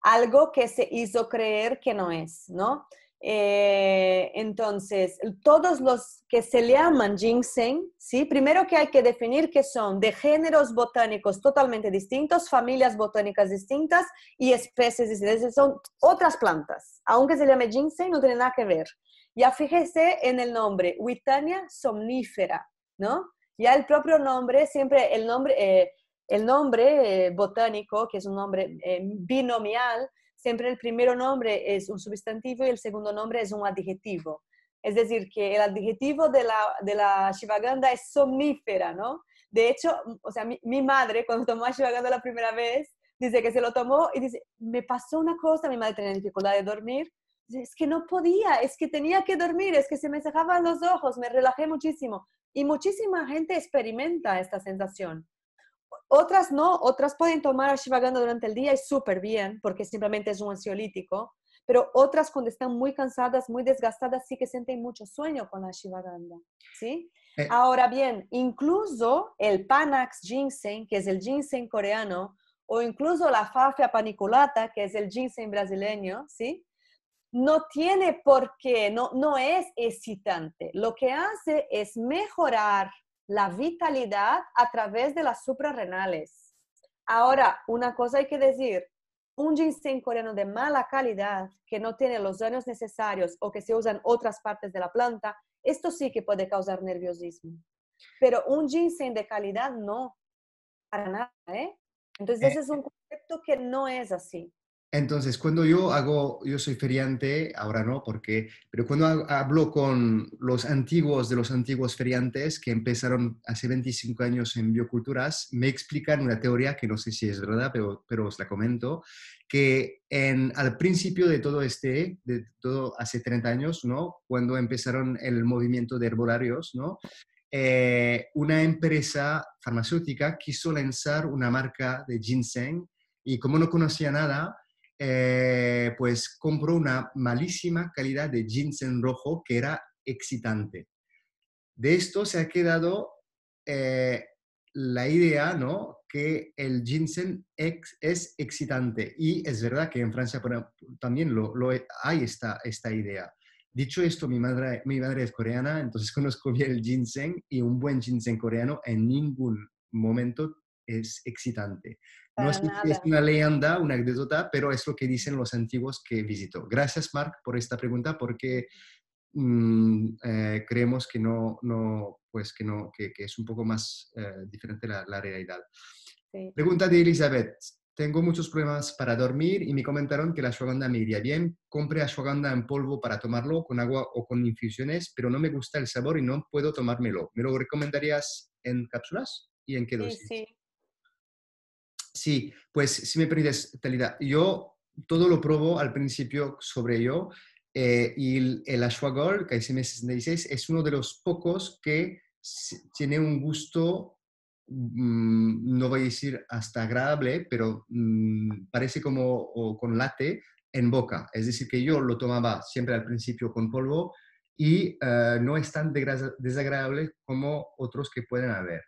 algo que se hizo creer que no es, ¿no? Eh, entonces, todos los que se llaman ginseng, ¿sí? primero que hay que definir que son de géneros botánicos totalmente distintos, familias botánicas distintas y especies distintas. Son otras plantas. Aunque se llame ginseng, no tiene nada que ver. Ya fíjese en el nombre, Witania somnífera, ¿no? Ya el propio nombre, siempre el nombre, eh, eh, botánico, que es un nombre binomial, siempre el primer nombre es un sustantivo y el segundo nombre es un adjetivo. Es decir, que el adjetivo de la, de la Shivaganda es somnífera, ¿no? De hecho, o sea, mi, madre cuando tomó Shivaganda la primera vez, dice que se lo tomó y dice, me pasó una cosa, mi madre tenía dificultad de dormir, es que no podía, es que tenía que dormir, es que se me cerraban los ojos, me relajé muchísimo. Y muchísima gente experimenta esta sensación. Otras no, otras pueden tomar ashwagandha durante el día y súper bien, porque simplemente es un ansiolítico, pero otras cuando están muy cansadas, muy desgastadas, sí que sienten mucho sueño con la ashwagandha, ¿sí? Eh. Ahora bien, incluso el Panax ginseng, que es el ginseng coreano, o incluso la Fafia paniculata, que es el ginseng brasileño, ¿sí? No tiene por qué, no, no es excitante. Lo que hace es mejorar la vitalidad a través de las suprarrenales. Ahora, una cosa hay que decir, un ginseng coreano de mala calidad, que no tiene los daños necesarios o que se usan otras partes de la planta, esto sí que puede causar nerviosismo. Pero un ginseng de calidad no, para nada, ¿eh? Entonces eh, ese es un concepto que no es así. Entonces, cuando yo hago, yo soy feriante, ahora no, porque, pero cuando hablo con los antiguos de los antiguos feriantes que empezaron hace 25 años en bioculturas, me explican una teoría que no sé si es verdad, pero, pero os la comento, que en, al principio de todo este, de todo hace 30 años, ¿no? Cuando empezaron el movimiento de herbolarios, ¿no? Eh, una empresa farmacéutica quiso lanzar una marca de ginseng y como no conocía nada, eh, pues compró una malísima calidad de ginseng rojo que era excitante. De esto se ha quedado eh, la idea, ¿no? Que el ginseng ex, es excitante. Y es verdad que en Francia también lo hay esta, idea. Dicho esto, mi madre, mi madre es coreana, entonces conozco bien el ginseng y un buen ginseng coreano en ningún momento es excitante no es una leyenda, una anécdota, pero es lo que dicen los antiguos que visitó. Gracias, Mark, por esta pregunta, porque mm, eh, creemos que no, no, pues que no, que, es un poco más eh, diferente la, realidad. Pregunta de Elizabeth. Tengo muchos problemas para dormir y me comentaron que la ashwagandha me iría bien. Compré ashwagandha en polvo para tomarlo con agua o con infusiones, pero no me gusta el sabor y no puedo tomármelo. ¿Me lo recomendarías en cápsulas y en qué dosis? sí. Sí, pues si me permites, Talita, yo todo lo probo al principio sobre yo eh, y el, el que es M66, es uno de los pocos que tiene un gusto, mm, no voy a decir hasta agradable, pero mm, parece como con latte en boca. Es decir, que yo lo tomaba siempre al principio con polvo y eh, no es tan desagradable como otros que pueden haber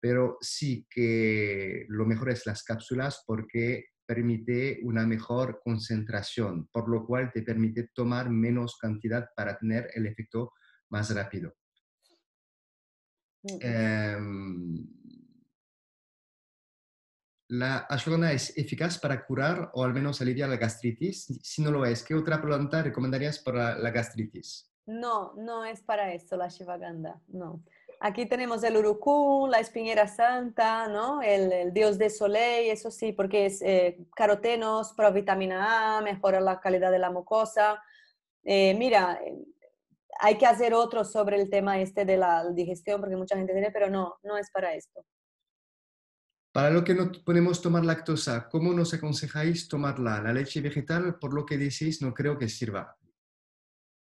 pero sí que lo mejor es las cápsulas porque permite una mejor concentración, por lo cual te permite tomar menos cantidad para tener el efecto más rápido. Mm. Em, la ashwagandha es eficaz para curar o al menos aliviar la gastritis. Si no lo es, ¿qué otra planta recomendarías para la gastritis? No, no es para eso la ashwagandha, no. Aquí tenemos el urucú, la Espiñera santa, ¿no? El, dios de soleil, eso sí, porque es eh, carotenos, provitamina A, mejora la calidad de la mucosa. Eh, mira, eh, hay que hacer otro sobre el tema este de la digestión, porque mucha gente tiene, pero no, no es para esto. Para lo que no podemos tomar lactosa, ¿cómo nos aconsejáis tomarla? La leche vegetal, por lo que decís, no creo que sirva.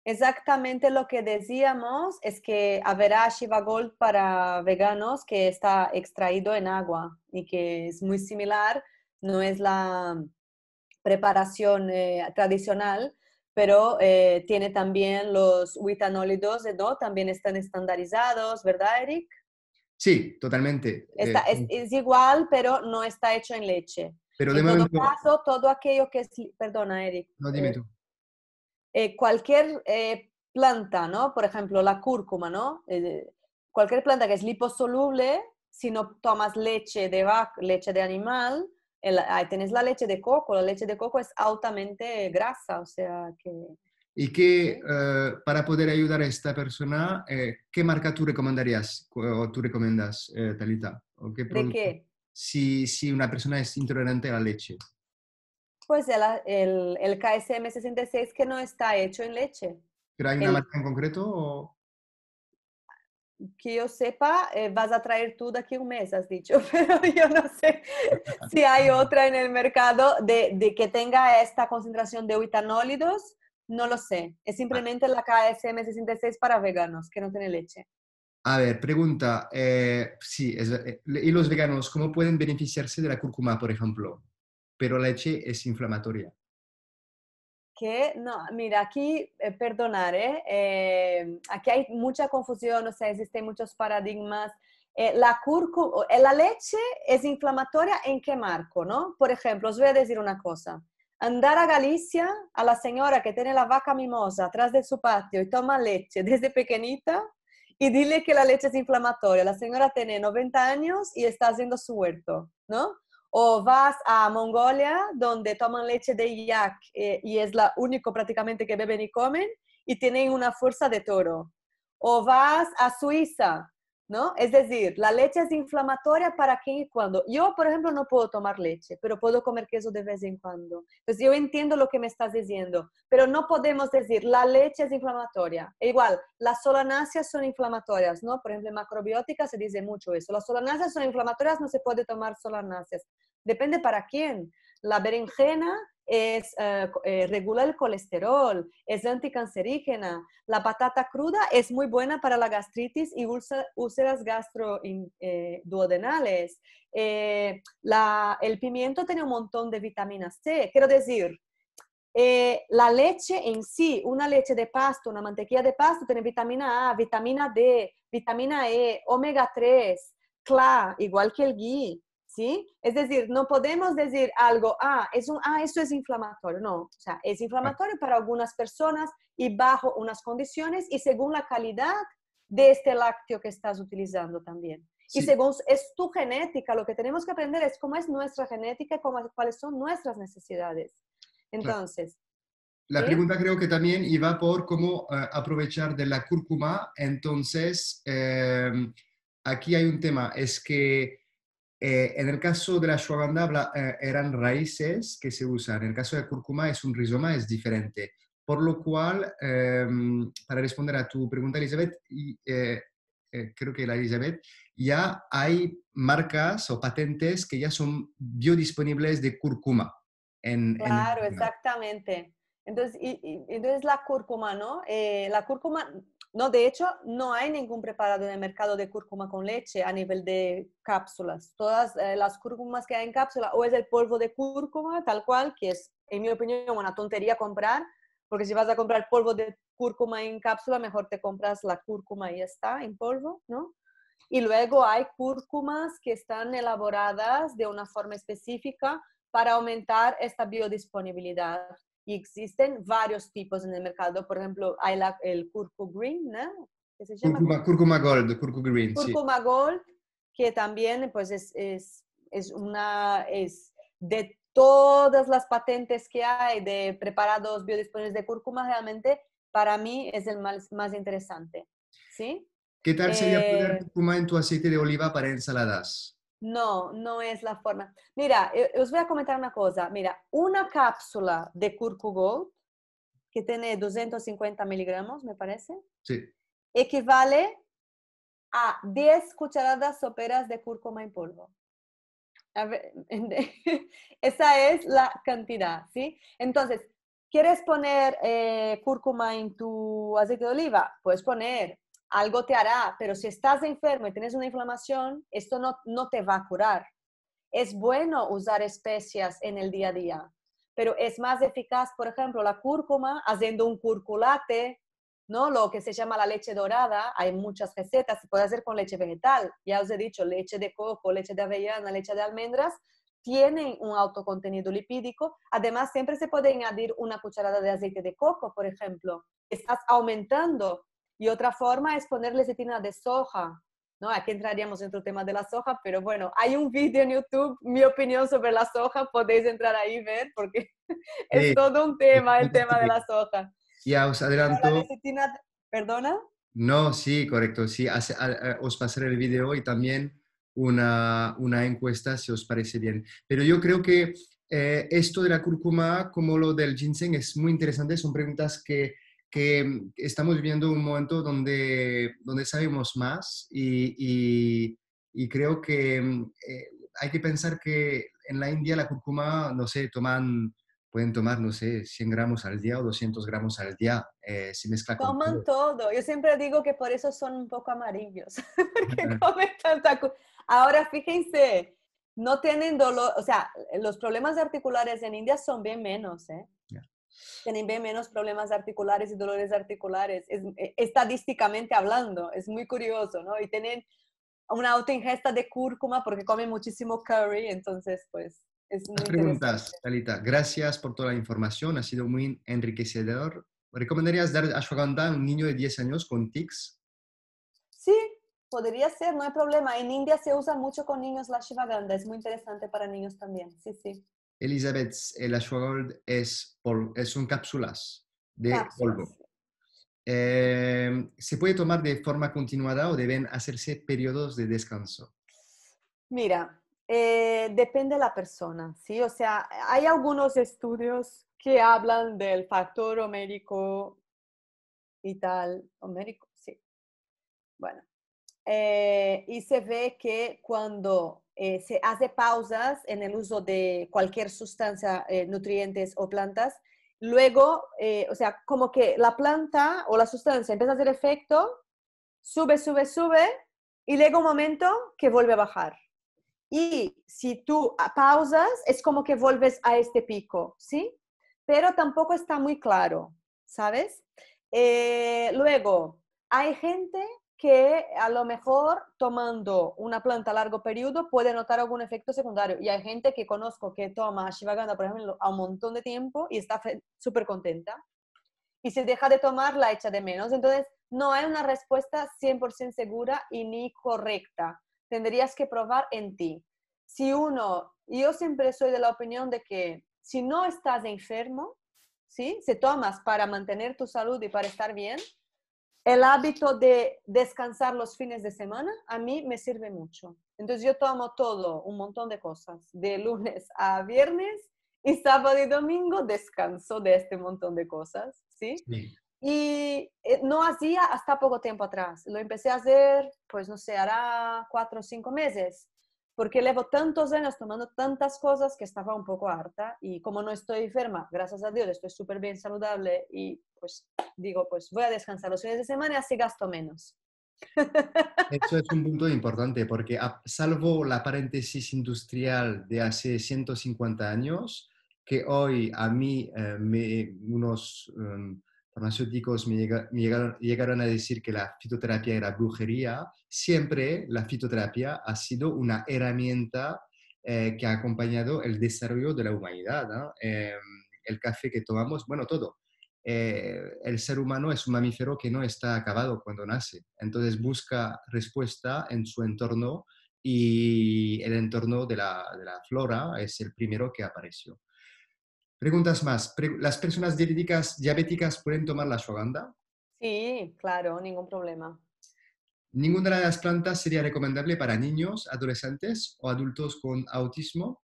Exactamente lo que decíamos es que habrá Shiva Gold para veganos que está extraído en agua y que es muy similar, no es la preparación eh, tradicional, pero eh, tiene también los huitanólidos, ¿no? También están estandarizados, ¿verdad, Eric? Sí, totalmente. Eh, es, igual, pero no está hecho en leche. Pero de todo momento... todo aquello que Perdona, Eric. No, dime tú. Eh, cualquier eh, planta, ¿no? Por ejemplo, la cúrcuma, ¿no? Eh, cualquier planta que es liposoluble, si no tomas leche de vaca, leche de animal, ahí tenés la leche de coco. La leche de coco es altamente grasa, o sea que... Y que para poder ayudar a esta persona, ¿qué marca tú recomendarías o tú recomiendas, Talita? ¿O qué ¿De qué? Si, si una persona es intolerante a la leche pues el, el, KSM66 que no está hecho en leche. ¿Pero una marca en concreto? Que yo sepa, eh, vas a traer tú de aquí un mes, has dicho, pero yo no sé si hay otra en el mercado de, de que tenga esta concentración de uitanólidos, no lo sé. Es simplemente la KSM66 para veganos, que no tiene leche. A ver, pregunta, eh, sí, eh, ¿y los veganos cómo pueden beneficiarse de la cúrcuma, por ejemplo? pero la leche es inflamatoria. ¿Qué? no, mira, aquí, eh, perdonaré. ¿eh? eh, aquí hay mucha confusión, o sea, existen muchos paradigmas. Eh, la la leche es inflamatoria en qué marco, ¿no? Por ejemplo, os voy a decir una cosa. Andar a Galicia a la señora que tiene la vaca mimosa atrás de su patio y toma leche desde pequeñita y dile que la leche es inflamatoria. La señora tiene 90 años y está haciendo su huerto, ¿no? o vas a Mongolia, donde toman leche de yak eh, y es la único prácticamente que beben y comen, y tienen una fuerza de toro. O vas a Suiza, ¿no? Es decir, la leche es inflamatoria para quién y cuándo. Yo, por ejemplo, no puedo tomar leche, pero puedo comer queso de vez en cuando. Entonces, yo entiendo lo que me estás diciendo, pero no podemos decir la leche es inflamatoria. E igual, las solanáceas son inflamatorias, ¿no? Por ejemplo, en macrobiótica se dice mucho eso. Las solanáceas son inflamatorias, no se puede tomar solanáceas. Depende para quién la berenjena es, eh, eh, regula el colesterol, es anticancerígena. La patata cruda es muy buena para la gastritis y úlceras gastroduodenales. Eh, duodenales. el pimiento tiene un montón de vitaminas C. Quiero decir, la leche en sí, una leche de pasto, una mantequilla de pasto, tiene vitamina A, vitamina D, vitamina E, omega 3, CLA, igual que el ghee. ¿sí? Es decir, no podemos decir algo, ah, es un, ah, esto es inflamatorio, no, o sea, es inflamatorio para algunas personas y bajo unas condiciones y según la calidad de este lácteo que estás utilizando también. Y según es tu genética, lo que tenemos que aprender es cómo es nuestra genética, cómo, cuáles son nuestras necesidades. Entonces, La pregunta creo que también iba por cómo eh, aprovechar de la cúrcuma. Entonces, em, aquí hay un tema, es que eh, en el caso de la ashwagandha eh, eran raíces que se usan. En el caso de cúrcuma es un rizoma, es diferente. Por lo cual, em, para responder a tu pregunta, Elizabeth, eh, creo que la Elizabeth, ya hay marcas o patentes que ya son biodisponibles de cúrcuma. En, claro, exactamente. Entonces, y, entonces la cúrcuma, ¿no? la cúrcuma no, de hecho, no hay ningún preparado en el mercado de cúrcuma con leche a nivel de cápsulas. Todas eh, las cúrcumas que hay en cápsula o es el polvo de cúrcuma, tal cual, que es, en mi opinión, una tontería comprar, porque si vas a comprar polvo de cúrcuma en cápsula, mejor te compras la cúrcuma y está, en polvo, ¿no? Y luego hay cúrcumas que están elaboradas de una forma específica para aumentar esta biodisponibilidad. Y existen varios tipos en el mercado. Por ejemplo, hay la, el curcu green, ¿no? se llama? Curcuma, gold, Curcuma gold, que también pues es, es, es una, es de todas las patentes que hay de preparados biodisponibles de cúrcuma, realmente para mí es el más, más interesante. ¿Sí? ¿Qué tal sería eh, poner cúrcuma en tu aceite de oliva para ensaladas? No, no es la forma. Mira, eh, os voy a comentar una cosa. Mira, una cápsula de gold, que tiene 250 miligramos, me parece, sí. equivale a 10 cucharadas soperas de cúrcuma en polvo. esa es la cantidad, ¿sí? Entonces, ¿quieres poner eh, cúrcuma en tu aceite de oliva? Puedes poner algo te hará, pero si estás enfermo y tienes una inflamación, esto no, no te va a curar. Es bueno usar especias en el día a día, pero es más eficaz, por ejemplo, la cúrcuma haciendo un curculate, ¿no? Lo que se llama la leche dorada, hay muchas recetas, se puede hacer con leche vegetal, ya os he dicho, leche de coco, leche de avellana, leche de almendras, tienen un alto contenido lipídico, además siempre se puede añadir una cucharada de aceite de coco, por ejemplo, estás aumentando y otra forma es ponerle cetina de soja, ¿no? Aquí entraríamos en otro tema de la soja, pero bueno, hay un vídeo en YouTube, mi opinión sobre la soja, podéis entrar ahí y ver, porque es todo un tema, el tema de la soja. Ya os adelanto. La ¿Perdona? No, sí, correcto, sí. os pasaré el vídeo y también una, una, encuesta si os parece bien. Pero yo creo que eh, esto de la cúrcuma, como lo del ginseng, es muy interesante. Son preguntas que que estamos viviendo un momento donde, donde sabemos más y, y, creo que mm, eh, hay que pensar que en la India la cúrcuma, no sé, toman, pueden tomar, no sé, 100 gramos al día o 200 gramos al día. Eh, si mezclan mezcla todo. Yo siempre digo que por eso son un poco amarillos, porque comen tanta Ahora, fíjense, no tienen dolor, o sea, los problemas articulares en India son bien menos, ¿eh? tienen menos problemas articulares y dolores articulares, es, eh, estadísticamente hablando, es muy curioso, ¿no? Y tienen una autoingesta de cúrcuma porque comen muchísimo curry, entonces, pues, es muy preguntas, Talita. Gracias por toda la información, ha sido muy enriquecedor. ¿Recomendarías dar ashwagandha a un niño de 10 años con tics? Sí, podría ser, no hay problema. En India se usa mucho con niños la ashwagandha, es muy interesante para niños también, sí, sí. Elizabeth el eh, es, es un cápsulas de polvo. Em, ¿Se puede tomar de forma continuada o deben hacerse periodos de descanso? Mira, eh, depende de la persona, ¿sí? O sea, hay algunos estudios que hablan del factor homérico y tal, homérico, sí. Bueno, eh, y se ve que cuando eh, se hace pausas en el uso de cualquier sustancia, eh, nutrientes o plantas. Luego, eh, o sea, como que la planta o la sustancia empieza a hacer efecto, sube, sube, sube, y luego un momento que vuelve a bajar. Y si tú pausas, es como que vuelves a este pico, ¿sí? Pero tampoco está muy claro, ¿sabes? luego, hay gente que a lo mejor tomando una planta a largo periodo puede notar algún efecto secundario. Y hay gente que conozco que toma shivaganda por ejemplo, a un montón de tiempo y está súper contenta. Y si deja de tomar, la echa de menos. Entonces, no hay una respuesta 100% segura y ni correcta. Tendrías que probar en ti. Si uno, yo siempre soy de la opinión de que si no estás enfermo, ¿sí? se tomas para mantener tu salud y para estar bien, el hábito de descansar los fines de semana a mí me sirve mucho. Entonces yo tomo todo, un montón de cosas, de lunes a viernes y sábado y domingo descanso de este montón de cosas, ¿sí? Y eh, no hacía hasta poco tiempo atrás. Lo empecé a hacer, pues no sé, hará cuatro o cinco meses porque llevo tantos años tomando tantas cosas que estaba un poco harta y como no estoy enferma, gracias a Dios, estoy súper bien saludable y pues digo, pues voy a descansar los fines de semana así gasto menos. Eso es un punto importante porque salvo la paréntesis industrial de hace 150 años, que hoy a mí eh, me, unos... Em, farmacéuticos me llegaron, a decir que la fitoterapia era brujería, siempre la fitoterapia ha sido una herramienta eh, que ha acompañado el desarrollo de la humanidad. Em, el café que tomamos, bueno, todo. Eh, el ser humano es un mamífero que no está acabado cuando nace, entonces busca respuesta en su entorno y el entorno de la flora es el primero que apareció. Preguntas más. ¿Las personas diabéticas, pueden tomar la ashwagandha? Sí, claro, ningún problema. ¿Ninguna de las plantas sería recomendable para niños, adolescentes o adultos con autismo?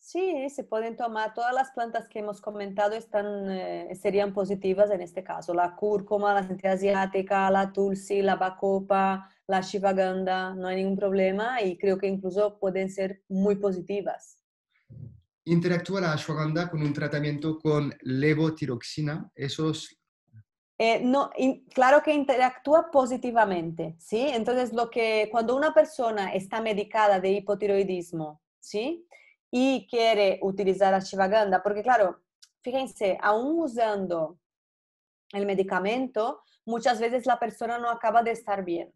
Sí, se pueden tomar todas las plantas que hemos comentado están, eh, serían positivas en este caso. La cúrcuma, la gente asiática, la tulsi, la bacopa, la shivaganda, no hay ningún problema y creo que incluso pueden ser muy positivas interactúa la ashwagandha con un tratamiento con levotiroxina. Esos... Eh, no, claro que interactúa positivamente, ¿sí? Entonces, lo que, cuando una persona está medicada de hipotiroidismo, ¿sí? Y quiere utilizar ashwagandha, porque claro, fíjense, aún usando el medicamento, muchas veces la persona no acaba de estar bien,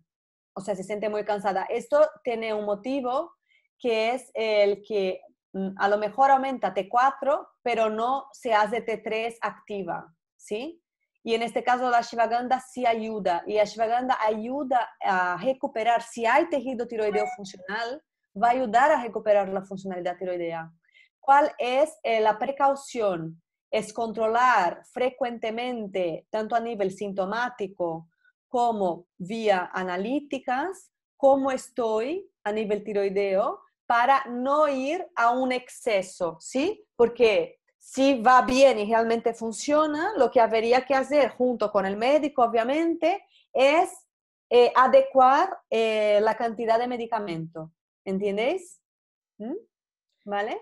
o sea, se siente muy cansada. Esto tiene un motivo que es el que Mm, a lo mejor aumenta T4, pero no se hace T3 activa, ¿sí? Y en este caso la shivaganda sí ayuda, y la shivaganda ayuda a recuperar, si hay tejido tiroideo funcional, va a ayudar a recuperar la funcionalidad tiroidea. ¿Cuál es eh, la precaución? Es controlar frecuentemente, tanto a nivel sintomático como vía analíticas, cómo estoy a nivel tiroideo, para no ir a un exceso, ¿sí? Porque si va bien y realmente funciona, lo que habría que hacer junto con el médico, obviamente, es eh, adecuar eh, la cantidad de medicamento. ¿Entiendes? ¿Mm? ¿Vale?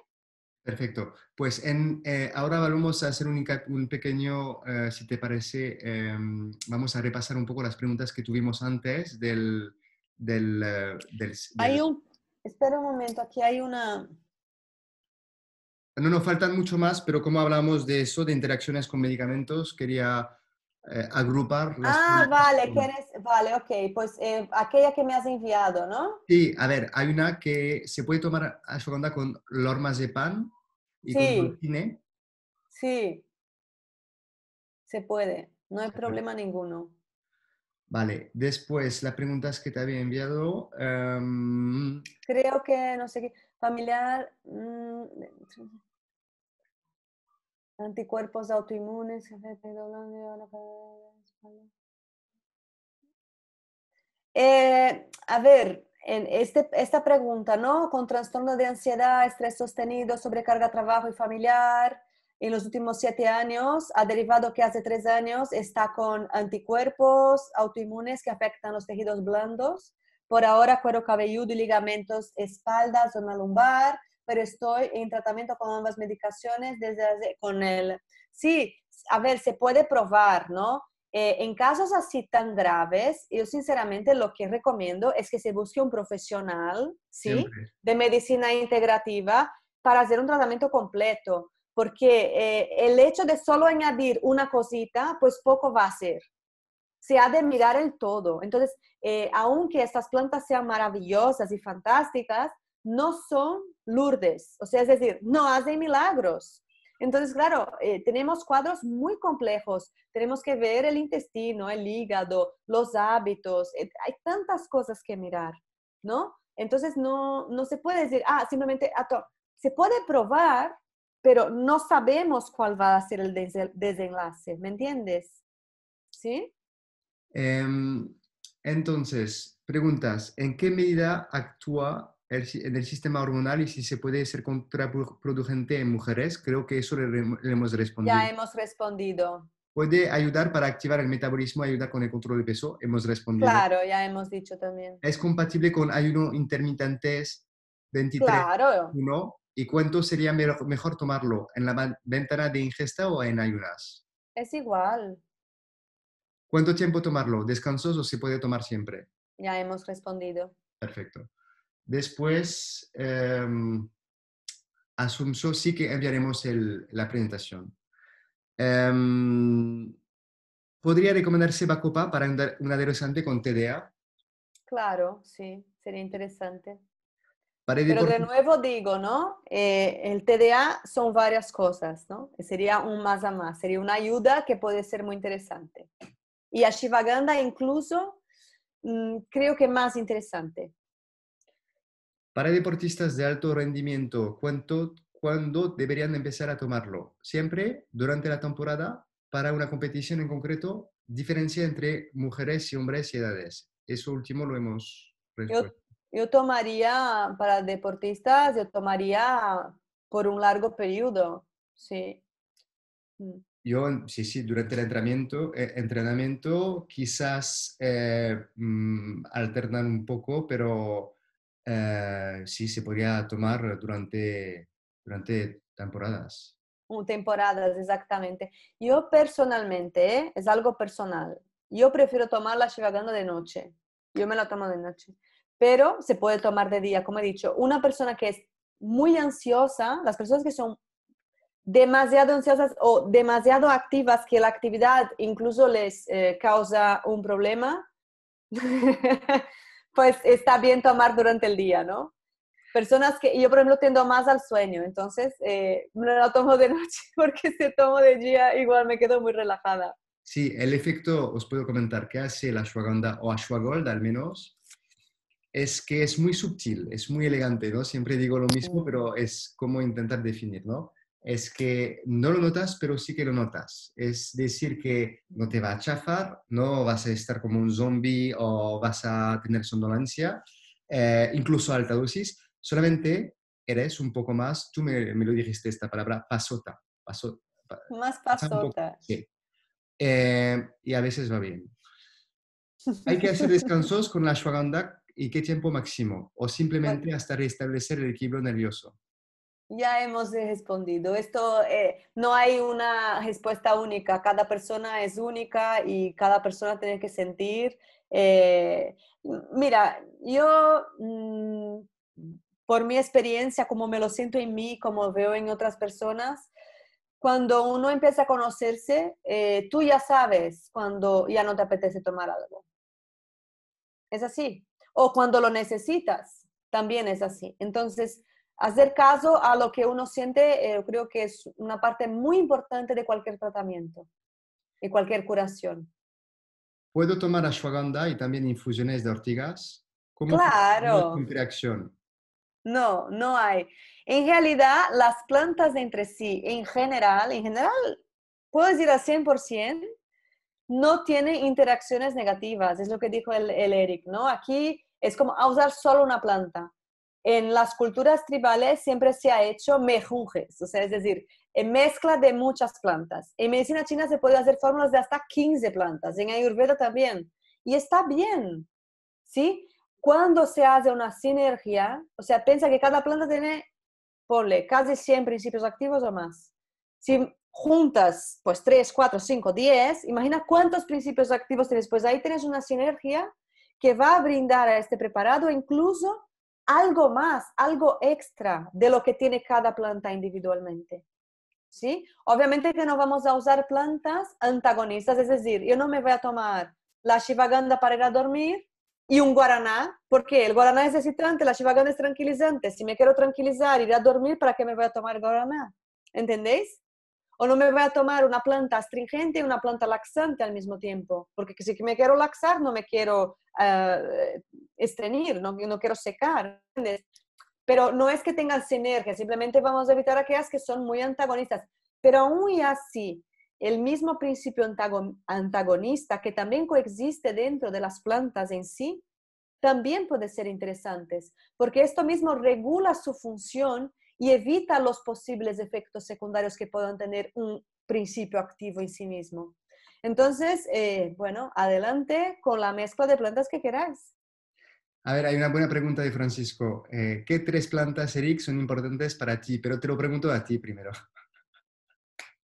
Perfecto. Pues en, eh, ahora vamos a hacer un, un pequeño, si te parece, em, vamos a repasar un poco las preguntas que tuvimos antes del, del, del, Hay un Espera un momento, aquí hay una... No nos faltan mucho más, pero como hablamos de eso, de interacciones con medicamentos, quería eh, agrupar. ah, vale, ¿quieres? vale, ok, pues eh, aquella que me has enviado, ¿no? Sí, a ver, hay una que se puede tomar a ashwagandha con pan y con dulcine. Sí, se puede, no hay problema ninguno. Vale, después la pregunta es que te había enviado. Em, Creo que, no sé qué, familiar, mm, anticuerpos autoinmunes, eh, a ver, en este, esta pregunta, ¿no? Con trastorno de ansiedad, estrés sostenido, sobrecarga trabajo y familiar, en los últimos siete años ha derivado que hace tres años está con anticuerpos autoinmunes que afectan los tejidos blandos. Por ahora, cuero cabelludo y ligamentos, espalda, zona lumbar, pero estoy en tratamiento con ambas medicaciones desde hace, con el... Sí, a ver, se puede probar, ¿no? Eh, en casos así tan graves, yo sinceramente lo que recomiendo es que se busque un profesional, ¿sí? De medicina integrativa para hacer un tratamiento completo porque eh, el hecho de solo añadir una cosita, pues poco va a hacer. Se ha de mirar el todo. Entonces, eh, aunque estas plantas sean maravillosas y fantásticas, no son lourdes, o sea, es decir, no hacen milagros. Entonces, claro, eh, tenemos cuadros muy complejos, tenemos que ver el intestino, el hígado, los hábitos, hay tantas cosas que mirar, ¿no? Entonces, no, no se puede decir, ah, simplemente, se puede probar pero no sabemos cuál va a ser el desenlace, ¿me entiendes? ¿Sí? Em, entonces, preguntas, ¿en qué medida actúa el, en el sistema hormonal y si se puede ser contraproducente en mujeres? Creo que eso le, hemos respondido. Ya hemos respondido. ¿Puede ayudar para activar el metabolismo, ayudar con el control de peso? Hemos respondido. Claro, ya hemos dicho también. ¿Es compatible con ayuno intermitente 23? Claro. ¿Y cuánto sería mejor tomarlo? ¿En la ventana de ingesta o en ayunas? Es igual. ¿Cuánto tiempo tomarlo? ¿Descansos o se puede tomar siempre? Ya hemos respondido. Perfecto. Después, eh, sí que enviaremos la presentación. Em, ¿Podría recomendarse Bacopa para un, un adolescente con TDA? Claro, sí, sería interesante. Pero de nuevo digo, ¿no? Eh, el TDA son varias cosas, ¿no? Sería un más a más, sería una ayuda que puede ser muy interesante. Y a incluso mm, creo que más interesante. Para deportistas de alto rendimiento, ¿cuánto, ¿cuándo deberían empezar a tomarlo? ¿Siempre durante la temporada para una competición en concreto? Diferencia entre mujeres y hombres y edades. Eso último lo hemos yo tomaría, para deportistas, yo tomaría por un largo periodo, sí. Mm. Yo, sí, sí, durante el entrenamiento, eh, entrenamiento quizás eh, mm, alternar un poco, pero eh, sí se podría tomar durante, durante temporadas. temporadas, exactamente. Yo personalmente, es algo personal, yo prefiero tomarla la de noche. Yo me la tomo de noche pero se puede tomar de día, como he dicho. Una persona que es muy ansiosa, las personas que son demasiado ansiosas o demasiado activas que la actividad incluso les eh, causa un problema, pues está bien tomar durante el día, ¿no? Personas que yo, por ejemplo, tiendo más al sueño, entonces no eh, lo tomo de noche porque si tomo de día igual me quedo muy relajada. Sí, el efecto, os puedo comentar, que hace la ashwagandha o ashwagolda al menos, es que es muy sutil, es muy elegante, ¿no? Siempre digo lo mismo, pero es como intentar definir, ¿no? Es que no lo notas, pero sí que lo notas. Es decir, que no te va a chafar, no vas a estar como un zombie o vas a tener somnolencia, eh, incluso alta dosis, solamente eres un poco más, tú me, lo dijiste esta palabra, pasota. más pasota. Sí. Eh, y a veces va bien. Hay que hacer descansos con la ashwagandha y qué tiempo máximo, o simplemente hasta restablecer el equilibrio nervioso? Ya hemos respondido. Esto eh, no hay una respuesta única. Cada persona es única y cada persona tiene que sentir. Eh, mira, yo mm, por mi experiencia, como me lo siento en mí, como veo en otras personas, cuando uno empieza a conocerse, eh, tú ya sabes cuando ya no te apetece tomar algo. Es así o cuando lo necesitas, también es así. Entonces, hacer caso a lo que uno siente, eh, yo creo que es una parte muy importante de cualquier tratamiento, y cualquier curación. ¿Puedo tomar ashwagandha y también infusiones de ortigas? ¿Cómo claro. Interacción? No, no hay. En realidad, las plantas entre sí, en general, en general, puedo decir al 100%, no tienen interacciones negativas, es lo que dijo el, el Eric, ¿no? Aquí es como ah, usar solo una planta. En las culturas tribales siempre se ha hecho mejunjes, o sea, es decir, mezcla de muchas plantas. En medicina china se puede hacer fórmulas de hasta 15 plantas, en Ayurveda también. Y está bien, ¿sí? Cuando se hace una sinergia, o sea, piensa que cada planta tiene, ponle, casi 100 principios activos o más. Si juntas, pues 3, 4, 5, 10, imagina cuántos principios activos tienes. Pues ahí tienes una sinergia que va a brindar a este preparado incluso algo más, algo extra de lo que tiene cada planta individualmente. ¿Sí? Obviamente que no vamos a usar plantas antagonistas, es decir, yo no me voy a tomar la shivaganda para ir a dormir y un guaraná, porque el guaraná es excitante, la shivaganda es tranquilizante. Si me quiero tranquilizar, ir a dormir, ¿para qué me voy a tomar guaraná? ¿Entendéis? O no me voy a tomar una planta astringente y una planta laxante al mismo tiempo, porque si me quiero laxar no me quiero uh, estreñir, no, no quiero secar. ¿entiendes? Pero no es que tengan sinergia, simplemente vamos a evitar aquellas que son muy antagonistas. Pero aún así, el mismo principio antagonista que también coexiste dentro de las plantas en sí, también puede ser interesante, porque esto mismo regula su función y evita los posibles efectos secundarios que puedan tener un principio activo en sí mismo. Entonces, eh, bueno, adelante con la mezcla de plantas que quieras. A ver, hay una buena pregunta de Francisco. Eh, ¿Qué tres plantas, Eric, son importantes para ti? Pero te lo pregunto a ti primero.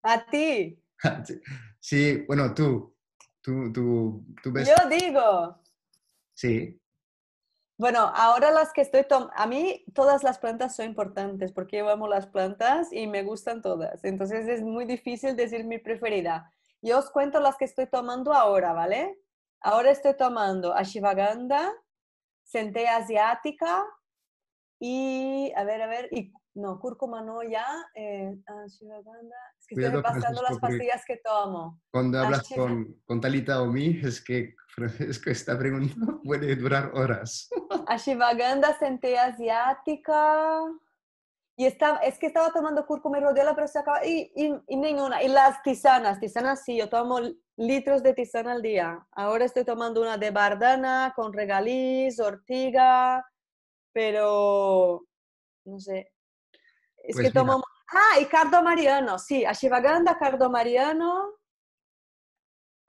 A ti. Sí, bueno, tú. Tú, ves... Yo digo. Sí. Bueno, ahora las que estoy tomando, a mí todas las plantas son importantes porque yo amo las plantas y me gustan todas, entonces es muy difícil decir mi preferida. Yo os cuento las que estoy tomando ahora, ¿vale? Ahora estoy tomando ashivaganda, centella asiática y, a ver, a ver, y no, cúrcuma no, ya. Eh, ah, es que estoy pasando las pastillas que tomo. Cuando ah, hablas con, con, Talita o mí, es que Francisco esta pregunta puede durar horas. Ashwagandha, senté asiática. Y estaba, es que estaba tomando cúrcuma y rodela, pero se acaba. Y, y ninguna. Y las tisanas, tisanas sí, yo tomo litros de tisana al día. Ahora estoy tomando una de bardana con regaliz, ortiga, pero no sé, es pues que tomamos... Ah, y mariano sí, a cardo mariano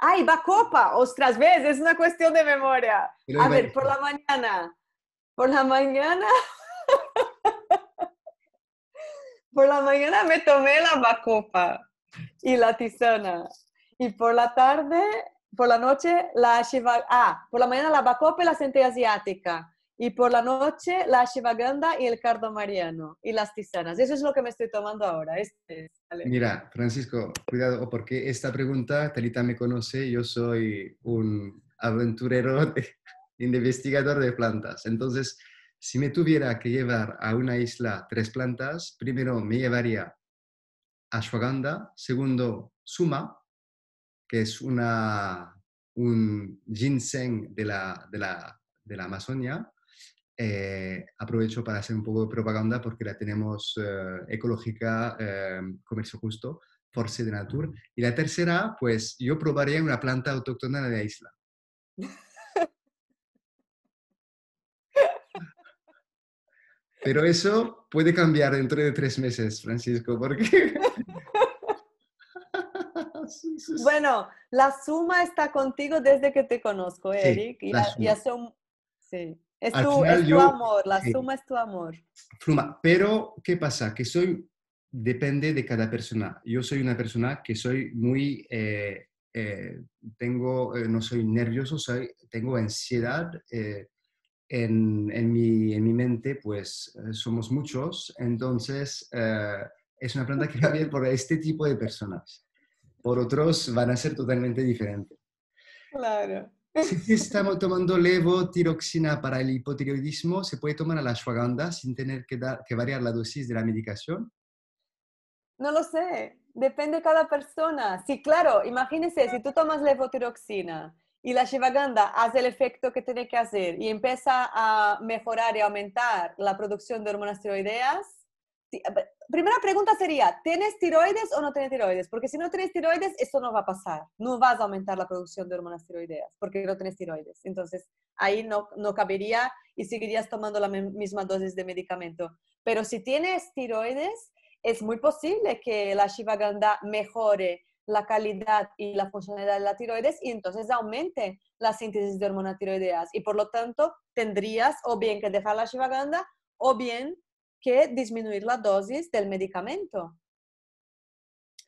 Ah, y Bacopa, otras veces, es una cuestión de memoria. a ver, por la mañana. Por la mañana. por la mañana me tomé la Bacopa y la tisana. Y por la tarde, por la noche, la ashwa Ah, por la mañana la Bacopa y la centella asiática y por la noche la ashwagandha y el cardo mariano y las tisanas. Eso es lo que me estoy tomando ahora. Este Mira, Francisco, cuidado, porque esta pregunta, Talita me conoce, yo soy un aventurero, investigador de plantas. Entonces, si me tuviera que llevar a una isla tres plantas, primero me llevaría ashwagandha, segundo suma, que es una, un ginseng de la, de la, de la Amazonia, eh, aprovecho para hacer un poco de propaganda porque la tenemos eh, ecológica, eh, comercio justo, Force de Natur. Y la tercera, pues yo probaría una planta autóctona de la isla. Pero eso puede cambiar dentro de tres meses, Francisco, porque... bueno, la suma está contigo desde que te conozco, Eric, y, Sí. Es, tu, amor, la eh, suma es tu amor. Pero, ¿qué pasa? Que soy, depende de cada persona. Yo soy una persona que soy muy, eh, eh, tengo, no soy nervioso, soy, tengo ansiedad. En, en, mi, en, mi, mente, pues somos muchos, entonces es una planta que va bien por este tipo de personas. Por otros van a ser totalmente diferentes. Claro. Si estamos tomando levotiroxina para el hipotiroidismo, ¿se puede tomar a la ashwagandha sin tener que, variar la dosis de la medicación? No lo sé, depende de cada persona. Sí, claro, imagínese, si tú tomas levotiroxina y la ashwagandha hace el efecto que tiene que hacer y empieza a mejorar y aumentar la producción de hormonas tiroideas, primera pregunta sería, ¿tienes tiroides o no tienes tiroides? Porque si no tienes tiroides, esto no va a pasar. No vas a aumentar la producción de hormonas tiroideas porque no tienes tiroides. Entonces, ahí no, no cabería y seguirías tomando la misma dosis de medicamento. Pero si tienes tiroides, es muy posible que la Shivaganda mejore la calidad y la funcionalidad de la tiroides y entonces aumente la síntesis de hormonas tiroideas. Y por lo tanto, tendrías o bien que dejar la Shivaganda o bien que disminuir la dosis del medicamento.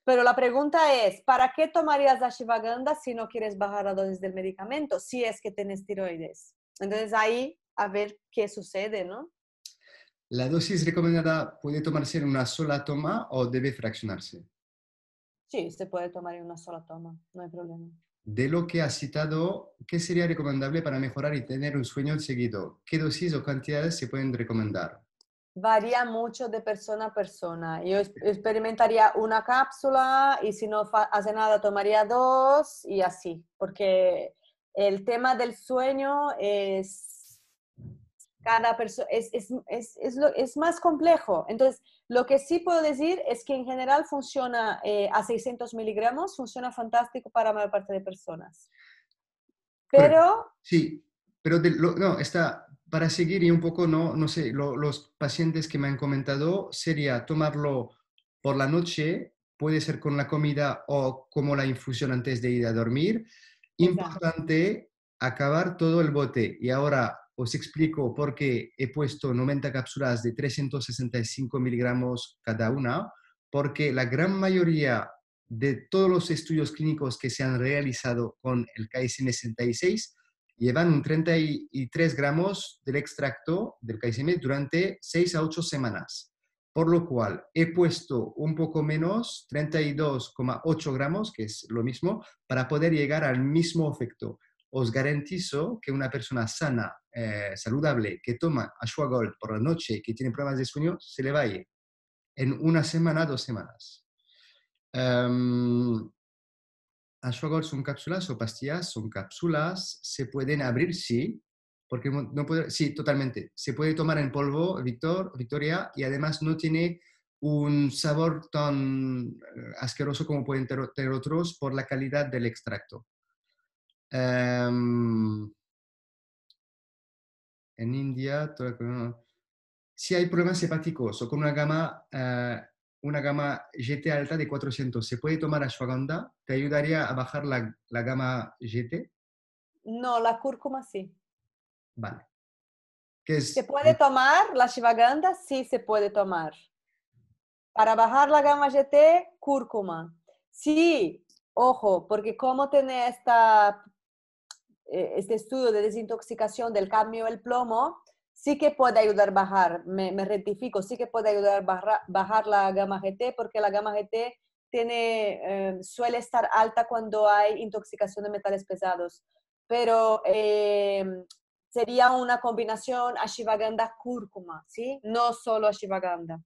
Pero la pregunta es, ¿para qué tomarías ashwagandha si no quieres bajar la dosis del medicamento, si es que tienes tiroides? Entonces ahí a ver qué sucede, ¿no? ¿La dosis recomendada puede tomarse en una sola toma o debe fraccionarse? Sí, se puede tomar en una sola toma, no hay problema. De lo que has citado, ¿qué sería recomendable para mejorar y tener un sueño seguido? ¿Qué dosis o cantidades se pueden recomendar? varía mucho de persona a persona. Yo experimentaría una cápsula y si no hace nada tomaría dos y así, porque el tema del sueño es cada persona es, más complejo. Entonces, lo que sí puedo decir es que en general funciona eh, a 600 miligramos, funciona fantástico para la mayor parte de personas. Pero... Sí, pero no, está, para seguir y un poco, no, no sé, los pacientes que me han comentado sería tomarlo por la noche, puede ser con la comida o como la infusión antes de ir a dormir. Importante acabar todo el bote. Y ahora os explico por qué he puesto 90 cápsulas de 365 miligramos cada una, porque la gran mayoría de todos los estudios clínicos que se han realizado con el KSM66 llevan 33 gramos del extracto del caicime durante 6 a 8 semanas, por lo cual he puesto un poco menos, 32,8 gramos, que es lo mismo, para poder llegar al mismo efecto. Os garantizo que una persona sana, eh, saludable, que toma ashwagol por la noche, que tiene problemas de sueño, se le va a ir en una semana, dos semanas. Em, Ashwagandha son cápsulas o pastillas, son cápsulas, se pueden abrir, sí, porque no puede, sí, totalmente, se puede tomar en polvo, Víctor, Victoria, y además no tiene un sabor tan eh, asqueroso como pueden tener otros por la calidad del extracto. Em, en India, si hay problemas hepáticos o con una gama eh, una gama GT alta de 400. ¿Se puede tomar ashwagandha? ¿Te ayudaría a bajar la, la gama GT? No, la cúrcuma sí. Vale. ¿Se puede tomar la ashwagandha? Sí, se puede tomar. Para bajar la gama GT, cúrcuma. Sí, ojo, porque como tiene esta, eh, este estudio de desintoxicación del cambio del plomo, sí que puede ayudar a bajar, me, me rectifico, sí que puede ayudar a bajar, la gama GT porque la gama GT eh, suele estar alta cuando hay intoxicación de metales pesados, pero eh, sería una combinación ashwagandha-cúrcuma, ¿sí? No solo ashwagandha.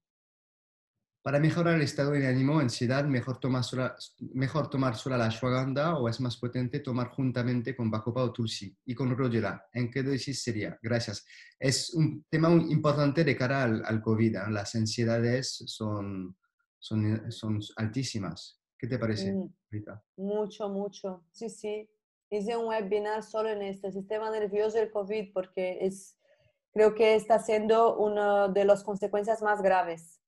Para mejorar el estado de ánimo, ansiedad, mejor tomar sola, mejor tomar sola la ashwagandha o es más potente tomar juntamente con bacopa o tulsi y con rodiola. ¿En qué dosis sería? Gracias. Es un tema importante de cara al, COVID. ¿eh? Las ansiedades son, son, son, altísimas. ¿Qué te parece, mm. Rita? Mucho, mucho. Sí, sí. Hice un webinar solo en este sistema nervioso del COVID porque es, creo que está siendo una de las consecuencias más graves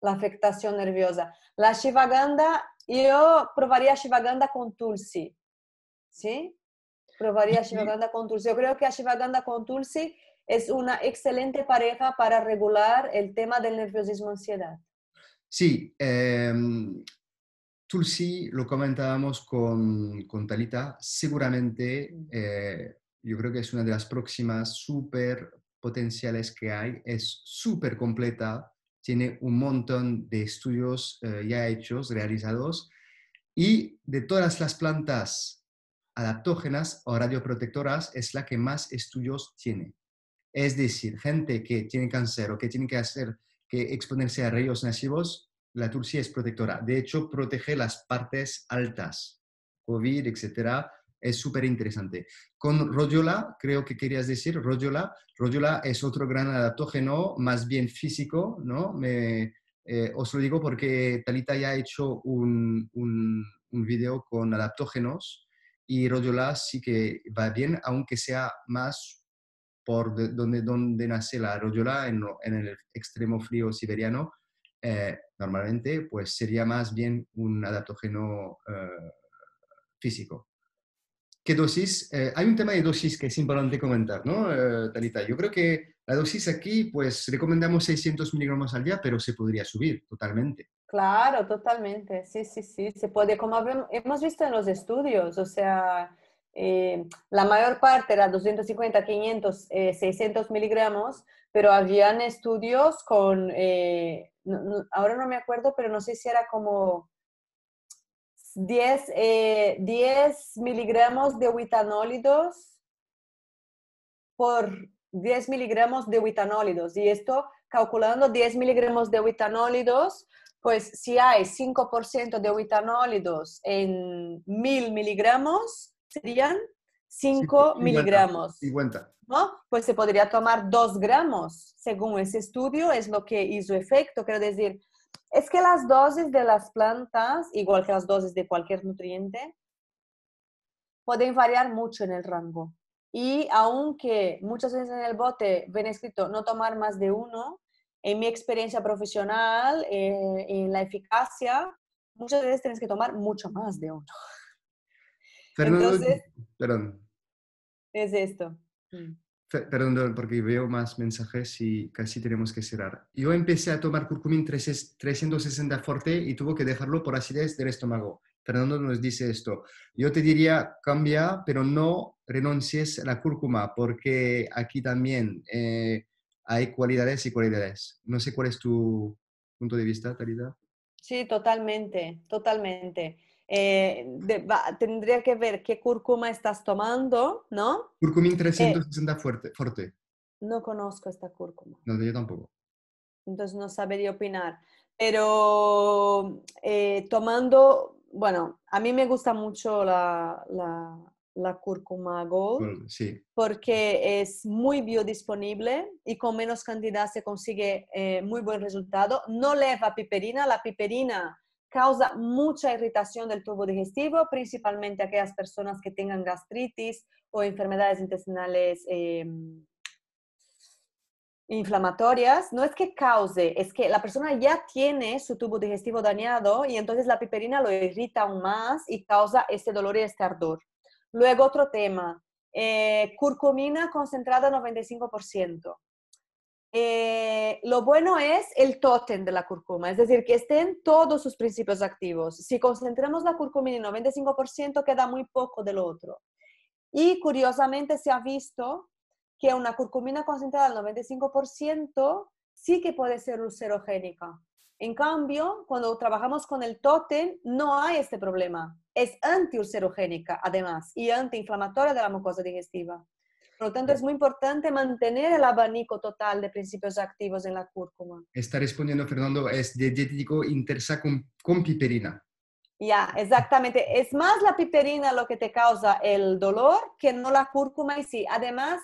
la afectación nerviosa. La Shivaganda, yo probaría Shivaganda con Tulsi, ¿sí? Probaría Shivaganda con Tulsi. Yo creo que Shivaganda con Tulsi es una excelente pareja para regular el tema del nerviosismo ansiedad. Sí, em, Tulsi lo comentábamos con, Talita, seguramente eh, yo creo que es una de las próximas súper potenciales que hay, es súper completa, tiene un montón de estudios eh, ya hechos, realizados, y de todas las plantas adaptógenas o radioprotectoras es la que más estudios tiene. Es decir, gente que tiene cáncer o que tiene que hacer que exponerse a rayos nacivos la turcia es protectora. De hecho, protege las partes altas, COVID, etcétera, es súper interesante. Con rodiola, creo que querías decir, rollola rollola es otro gran adaptógeno, más bien físico, ¿no? Me, eh, os lo digo porque Talita ya ha hecho un, video con adaptógenos y rodiola sí que va bien, aunque sea más por donde, donde nace la rodiola, en, el extremo frío siberiano, eh, normalmente pues sería más bien un adaptógeno eh, físico. ¿Qué dosis? Eh, hay un tema de dosis que es importante comentar, ¿no, eh, Talita? Yo creo que la dosis aquí, pues recomendamos 600 miligramos al día, pero se podría subir totalmente. Claro, totalmente. Sí, sí, sí, se puede. Como hemos visto en los estudios, o sea, eh, la mayor parte era 250, 500, 600 miligramos, pero habían estudios con, ahora no me acuerdo, pero no sé si era como 10, 10 eh, miligramos de huitanólidos por 10 miligramos de huitanólidos. Y esto, calculando 10 miligramos de huitanólidos, pues si hay 5% de huitanólidos en 1000 miligramos, serían 5 miligramos. 50. Pues se podría tomar 2 gramos. Según ese estudio, es lo que hizo efecto. Quiero decir, es que las dosis de las plantas, igual que las dosis de cualquier nutriente, pueden variar mucho en el rango. Y aunque muchas veces en el bote ven escrito no tomar más de uno, en mi experiencia profesional, eh, en la eficacia, muchas veces tienes que tomar mucho más de uno. Fernando, Entonces, perdón. Es esto. Mm perdón, porque veo más mensajes y casi tenemos que cerrar. Yo empecé a tomar curcumin 360 fuerte y tuve que dejarlo por acidez del estómago. Fernando nos dice esto. Yo te diría, cambia, pero no renuncies a la cúrcuma, porque aquí también eh, hay cualidades y cualidades. No sé cuál es tu punto de vista, Tarita. Sí, totalmente, totalmente. Eh, tendría que ver qué cúrcuma estás tomando, ¿no? Curcumin 360 eh, fuerte, fuerte. No conozco esta cúrcuma. No, yo tampoco. Entonces no sabería opinar. Pero eh, tomando, bueno, a mí me gusta mucho la, la, la cúrcuma gold sí. porque es muy biodisponible y con menos cantidad se consigue muy buen resultado. No lleva piperina, la piperina causa mucha irritación del tubo digestivo, principalmente aquellas personas que tengan gastritis o enfermedades intestinales em, inflamatorias. No es que cause, es que la persona ya tiene su tubo digestivo dañado y entonces la piperina lo irrita aún más y causa este dolor y este ardor. Luego otro tema, eh, curcumina concentrada 95%. Eh, lo bueno es el tótem de la curcuma, es decir, que estén todos sus principios activos. Si concentramos la curcumina en el 95%, queda muy poco del otro. Y curiosamente se ha visto que una curcumina concentrada al 95% sí que puede ser ulcerogénica. En cambio, cuando trabajamos con el tótem, no hay este problema. Es antiulcerogénica, además, y antiinflamatoria de la mucosa digestiva. Por lo tanto, es muy importante mantener el abanico total de principios activos en la cúrcuma. Está respondiendo Fernando, es dietético intersa con, piperina. Ya, exactamente. Es más la piperina lo que te causa el dolor que no la cúrcuma y sí. Además,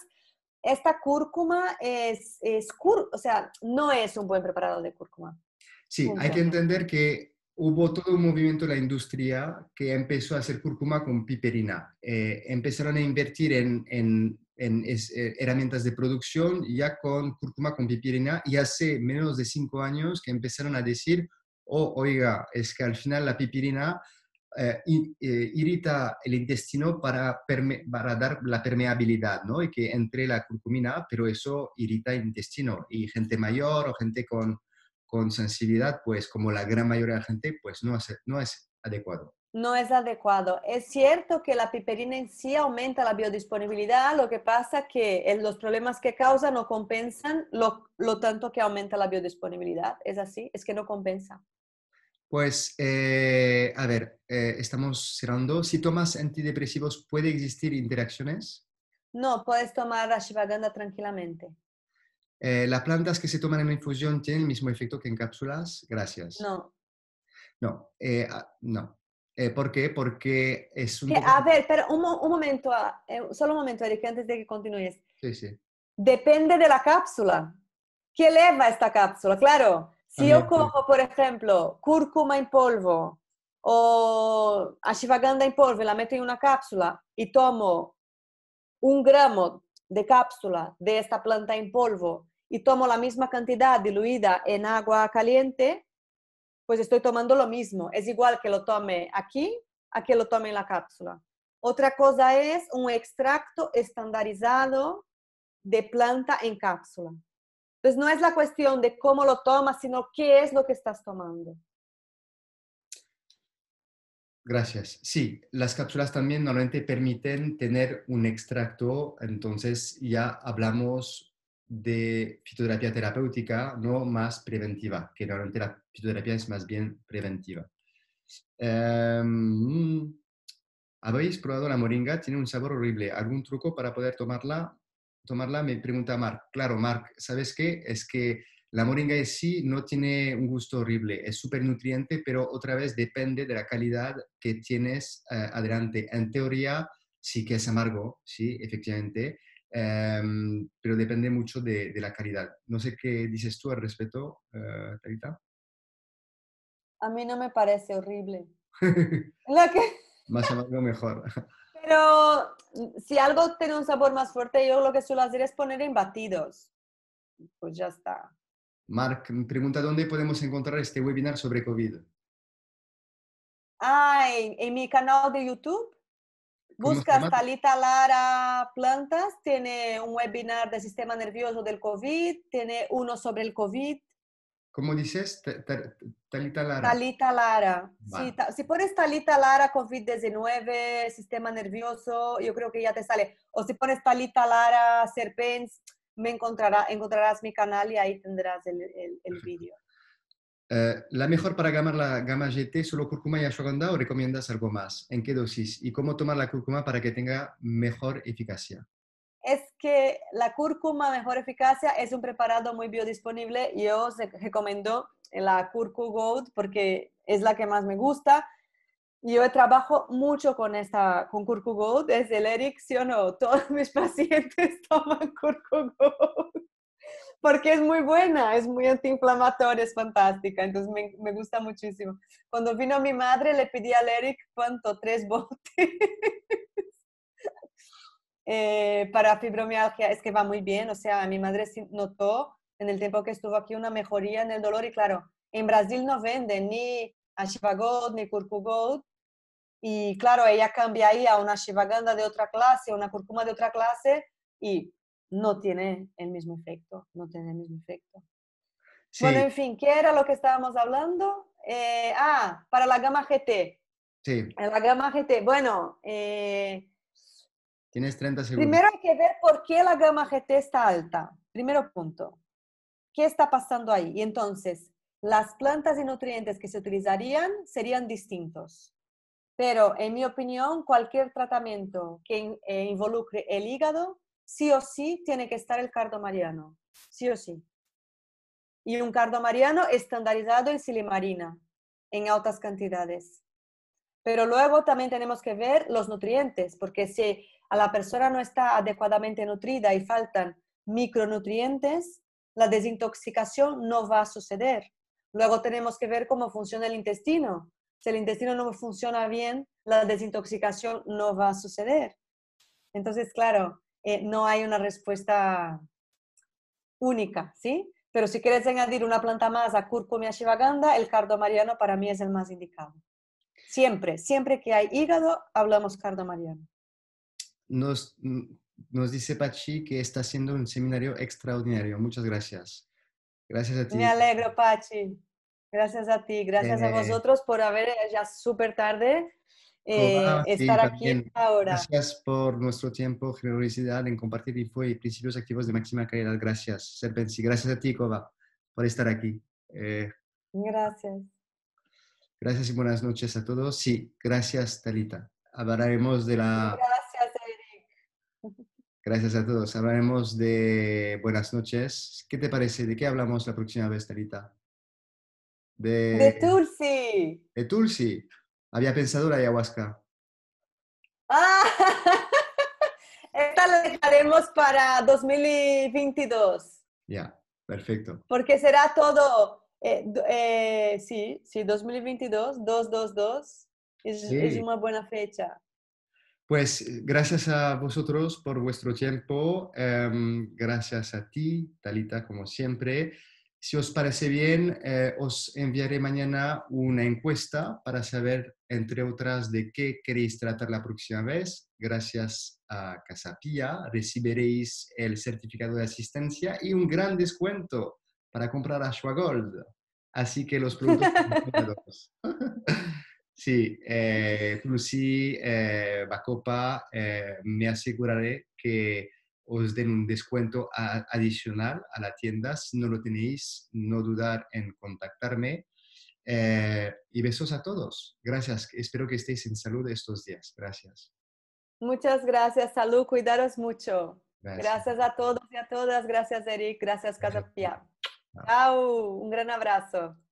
esta cúrcuma es, es o sea, no es un buen preparado de cúrcuma. Sí, hay que entender que hubo todo un movimiento en la industria que empezó a hacer cúrcuma con piperina. Eh, empezaron a invertir en, en en eh, herramientas de producción ya con cúrcuma con pipirina y hace menos de cinco años que empezaron a decir, oh, oiga, es que al final la pipirina eh, eh, irrita el intestino para, para dar la permeabilidad, ¿no? Y que entre la curcumina, pero eso irrita el intestino. Y gente mayor o gente con, con sensibilidad, pues como la gran mayoría de la gente, pues no es, no es adecuado no es adecuado. Es cierto que la piperina en sí aumenta la biodisponibilidad, lo que pasa que los problemas que causa no compensan lo, tanto que aumenta la biodisponibilidad. ¿Es así? Es que no compensa. Pues, eh, a ver, eh, estamos cerrando. Si tomas antidepresivos, ¿puede existir interacciones? No, puedes tomar ashwagandha tranquilamente. Eh, ¿Las plantas que se toman en infusión tienen el mismo efecto que en cápsulas? Gracias. No. No, ah, no. Eh, ¿Por qué? Porque es un... Que, A ver, pero un, momento, ah, eh, solo un momento, Eric, antes de que continúes. Sí, sí. Depende de la cápsula. ¿Qué eleva esta cápsula? Claro, si yo cojo, por ejemplo, cúrcuma en polvo o ashwagandha en polvo y la meto en una cápsula y tomo un gramo de cápsula de esta planta en polvo y tomo la misma cantidad diluida en agua caliente, pues estoy tomando lo mismo. Es igual que lo tome aquí a que lo tome en la cápsula. Otra cosa es un extracto estandarizado de planta en cápsula. Entonces no es la cuestión de cómo lo tomas, sino qué es lo que estás tomando. Gracias. Sí, las cápsulas también normalmente permiten tener un extracto, entonces ya hablamos de fitoterapia terapéutica, no más preventiva, que la fitoterapia es más bien preventiva. Em, ¿Habéis probado la moringa? Tiene un sabor horrible. ¿Algún truco para poder tomarla? Tomarla, me pregunta Mark. Claro, Mark, ¿sabes qué? Es que la moringa en sí no tiene un gusto horrible, es súper nutriente, pero otra vez depende de la calidad que tienes eh, adelante. En teoría sí que es amargo, sí, efectivamente, Em, pero depende mucho de, la calidad. No sé qué dices tú al respecto, eh, Tarita. A mí no me parece horrible. más que... más mejor. Pero mm, si algo tiene un sabor más fuerte, yo lo que suelo hacer es poner en batidos. Pues ya está. Mark pregunta dónde podemos encontrar este webinar sobre COVID. Ah, en mi canal de YouTube. Buscas Talita Lara Plantas, tiene un webinar de sistema nervioso del COVID, tiene uno sobre el COVID. ¿Cómo dices? Talita Lara. Talita Lara. si pones Talita Lara COVID-19, sistema nervioso, yo creo que ya te sale. O si pones Talita Lara Serpents, me encontrará, encontrarás mi canal y ahí tendrás el, el, el vídeo. Eh, la mejor para ganar la gama GT, solo cúrcuma y ashwagandha o recomiendas algo más? ¿En qué dosis? ¿Y cómo tomar la cúrcuma para que tenga mejor eficacia? Es que la cúrcuma mejor eficacia es un preparado muy biodisponible. y Yo os recomiendo la Curcu Gold porque es la que más me gusta. Yo trabajo mucho con esta, con Curcu Gold. Desde el Eric, ¿sí o no? Todos mis pacientes toman Curcu Gold porque es muy buena, es muy antiinflamatoria, es fantástica, entonces me, gusta muchísimo. Cuando vino mi madre le pedí a Eric, ¿cuánto? Tres botes eh, para fibromialgia, es que va muy bien, o sea, mi madre notó en el tiempo que estuvo aquí una mejoría en el dolor y claro, en Brasil no venden ni Ashwagandha, ni gold. y claro, ella cambia ahí a una ashwagandha de otra clase, una curcuma de otra clase y no tiene el mismo efecto, no tiene el mismo efecto. Bueno, en fin, ¿qué era lo que estábamos hablando? Eh, ah, para la gama GT. Sí. La gama GT. Bueno, eh, tienes 30 segundos. Primero hay que ver por qué la gama GT está alta. Primero punto. ¿Qué está pasando ahí? Y entonces, las plantas y nutrientes que se utilizarían serían distintos. Pero, en mi opinión, cualquier tratamiento que eh, involucre el hígado sí o sí tiene que estar el cardo mariano, sí o sí. Y un cardo mariano estandarizado en silimarina, en altas cantidades. Pero luego también tenemos que ver los nutrientes, porque si a la persona no está adecuadamente nutrida y faltan micronutrientes, la desintoxicación no va a suceder. Luego tenemos que ver cómo funciona el intestino. Si el intestino no funciona bien, la desintoxicación no va a suceder. Entonces, claro, eh, no hay una respuesta única, ¿sí? Pero si quieres añadir una planta más a cúrcuma y ashwagandha, el cardo mariano para mí es el más indicado. Siempre, siempre que hay hígado, hablamos cardo mariano. Mm, nos, dice Pachi que está haciendo un seminario extraordinario. Muchas gracias. Gracias a ti. Me alegro, Pachi. Gracias a ti, gracias a vosotros por haber eh, ya súper tarde eh, estar aquí ahora. Gracias por nuestro tiempo, generosidad en compartir info y principios activos de máxima calidad. Gracias, Serpensi. Gracias a ti, kova por estar aquí. Eh, gracias. Gracias y buenas noches a todos. Sí, gracias, Talita. Hablaremos de la... Gracias, Eric. Gracias a todos. Hablaremos de buenas noches. ¿Qué te parece? ¿De qué hablamos la próxima vez, Talita? De, de Tulsi. De Tulsi. Había pensado la ayahuasca. ¡Ah! Esta la dejaremos para 2022. Ya, perfecto. Porque será todo. Eh, eh, sí, sí, 2022, 222. Es, es una buena fecha. Pues eh, gracias a vosotros por vuestro tiempo, em, gracias a ti, Talita, como siempre. Si os parece bien, os enviaré mañana una encuesta para saber entre otras, de qué queréis tratar la próxima vez. Gracias a Casapía recibiréis el certificado de asistencia y un gran descuento para comprar Ashua Gold. Así que los productos... sí, eh, Lucy, eh, Bacopa, eh, me aseguraré que os den un descuento adicional a la tienda. Si no lo tenéis, no dudar en contactarme eh, y besos a todos. Gracias. Espero que estéis en salud estos días. Gracias. Muchas gracias. Salud. Cuidaros mucho. Gracias, a todos y a todas. Gracias, Eric. Gracias, Casa Chao. Un gran abrazo.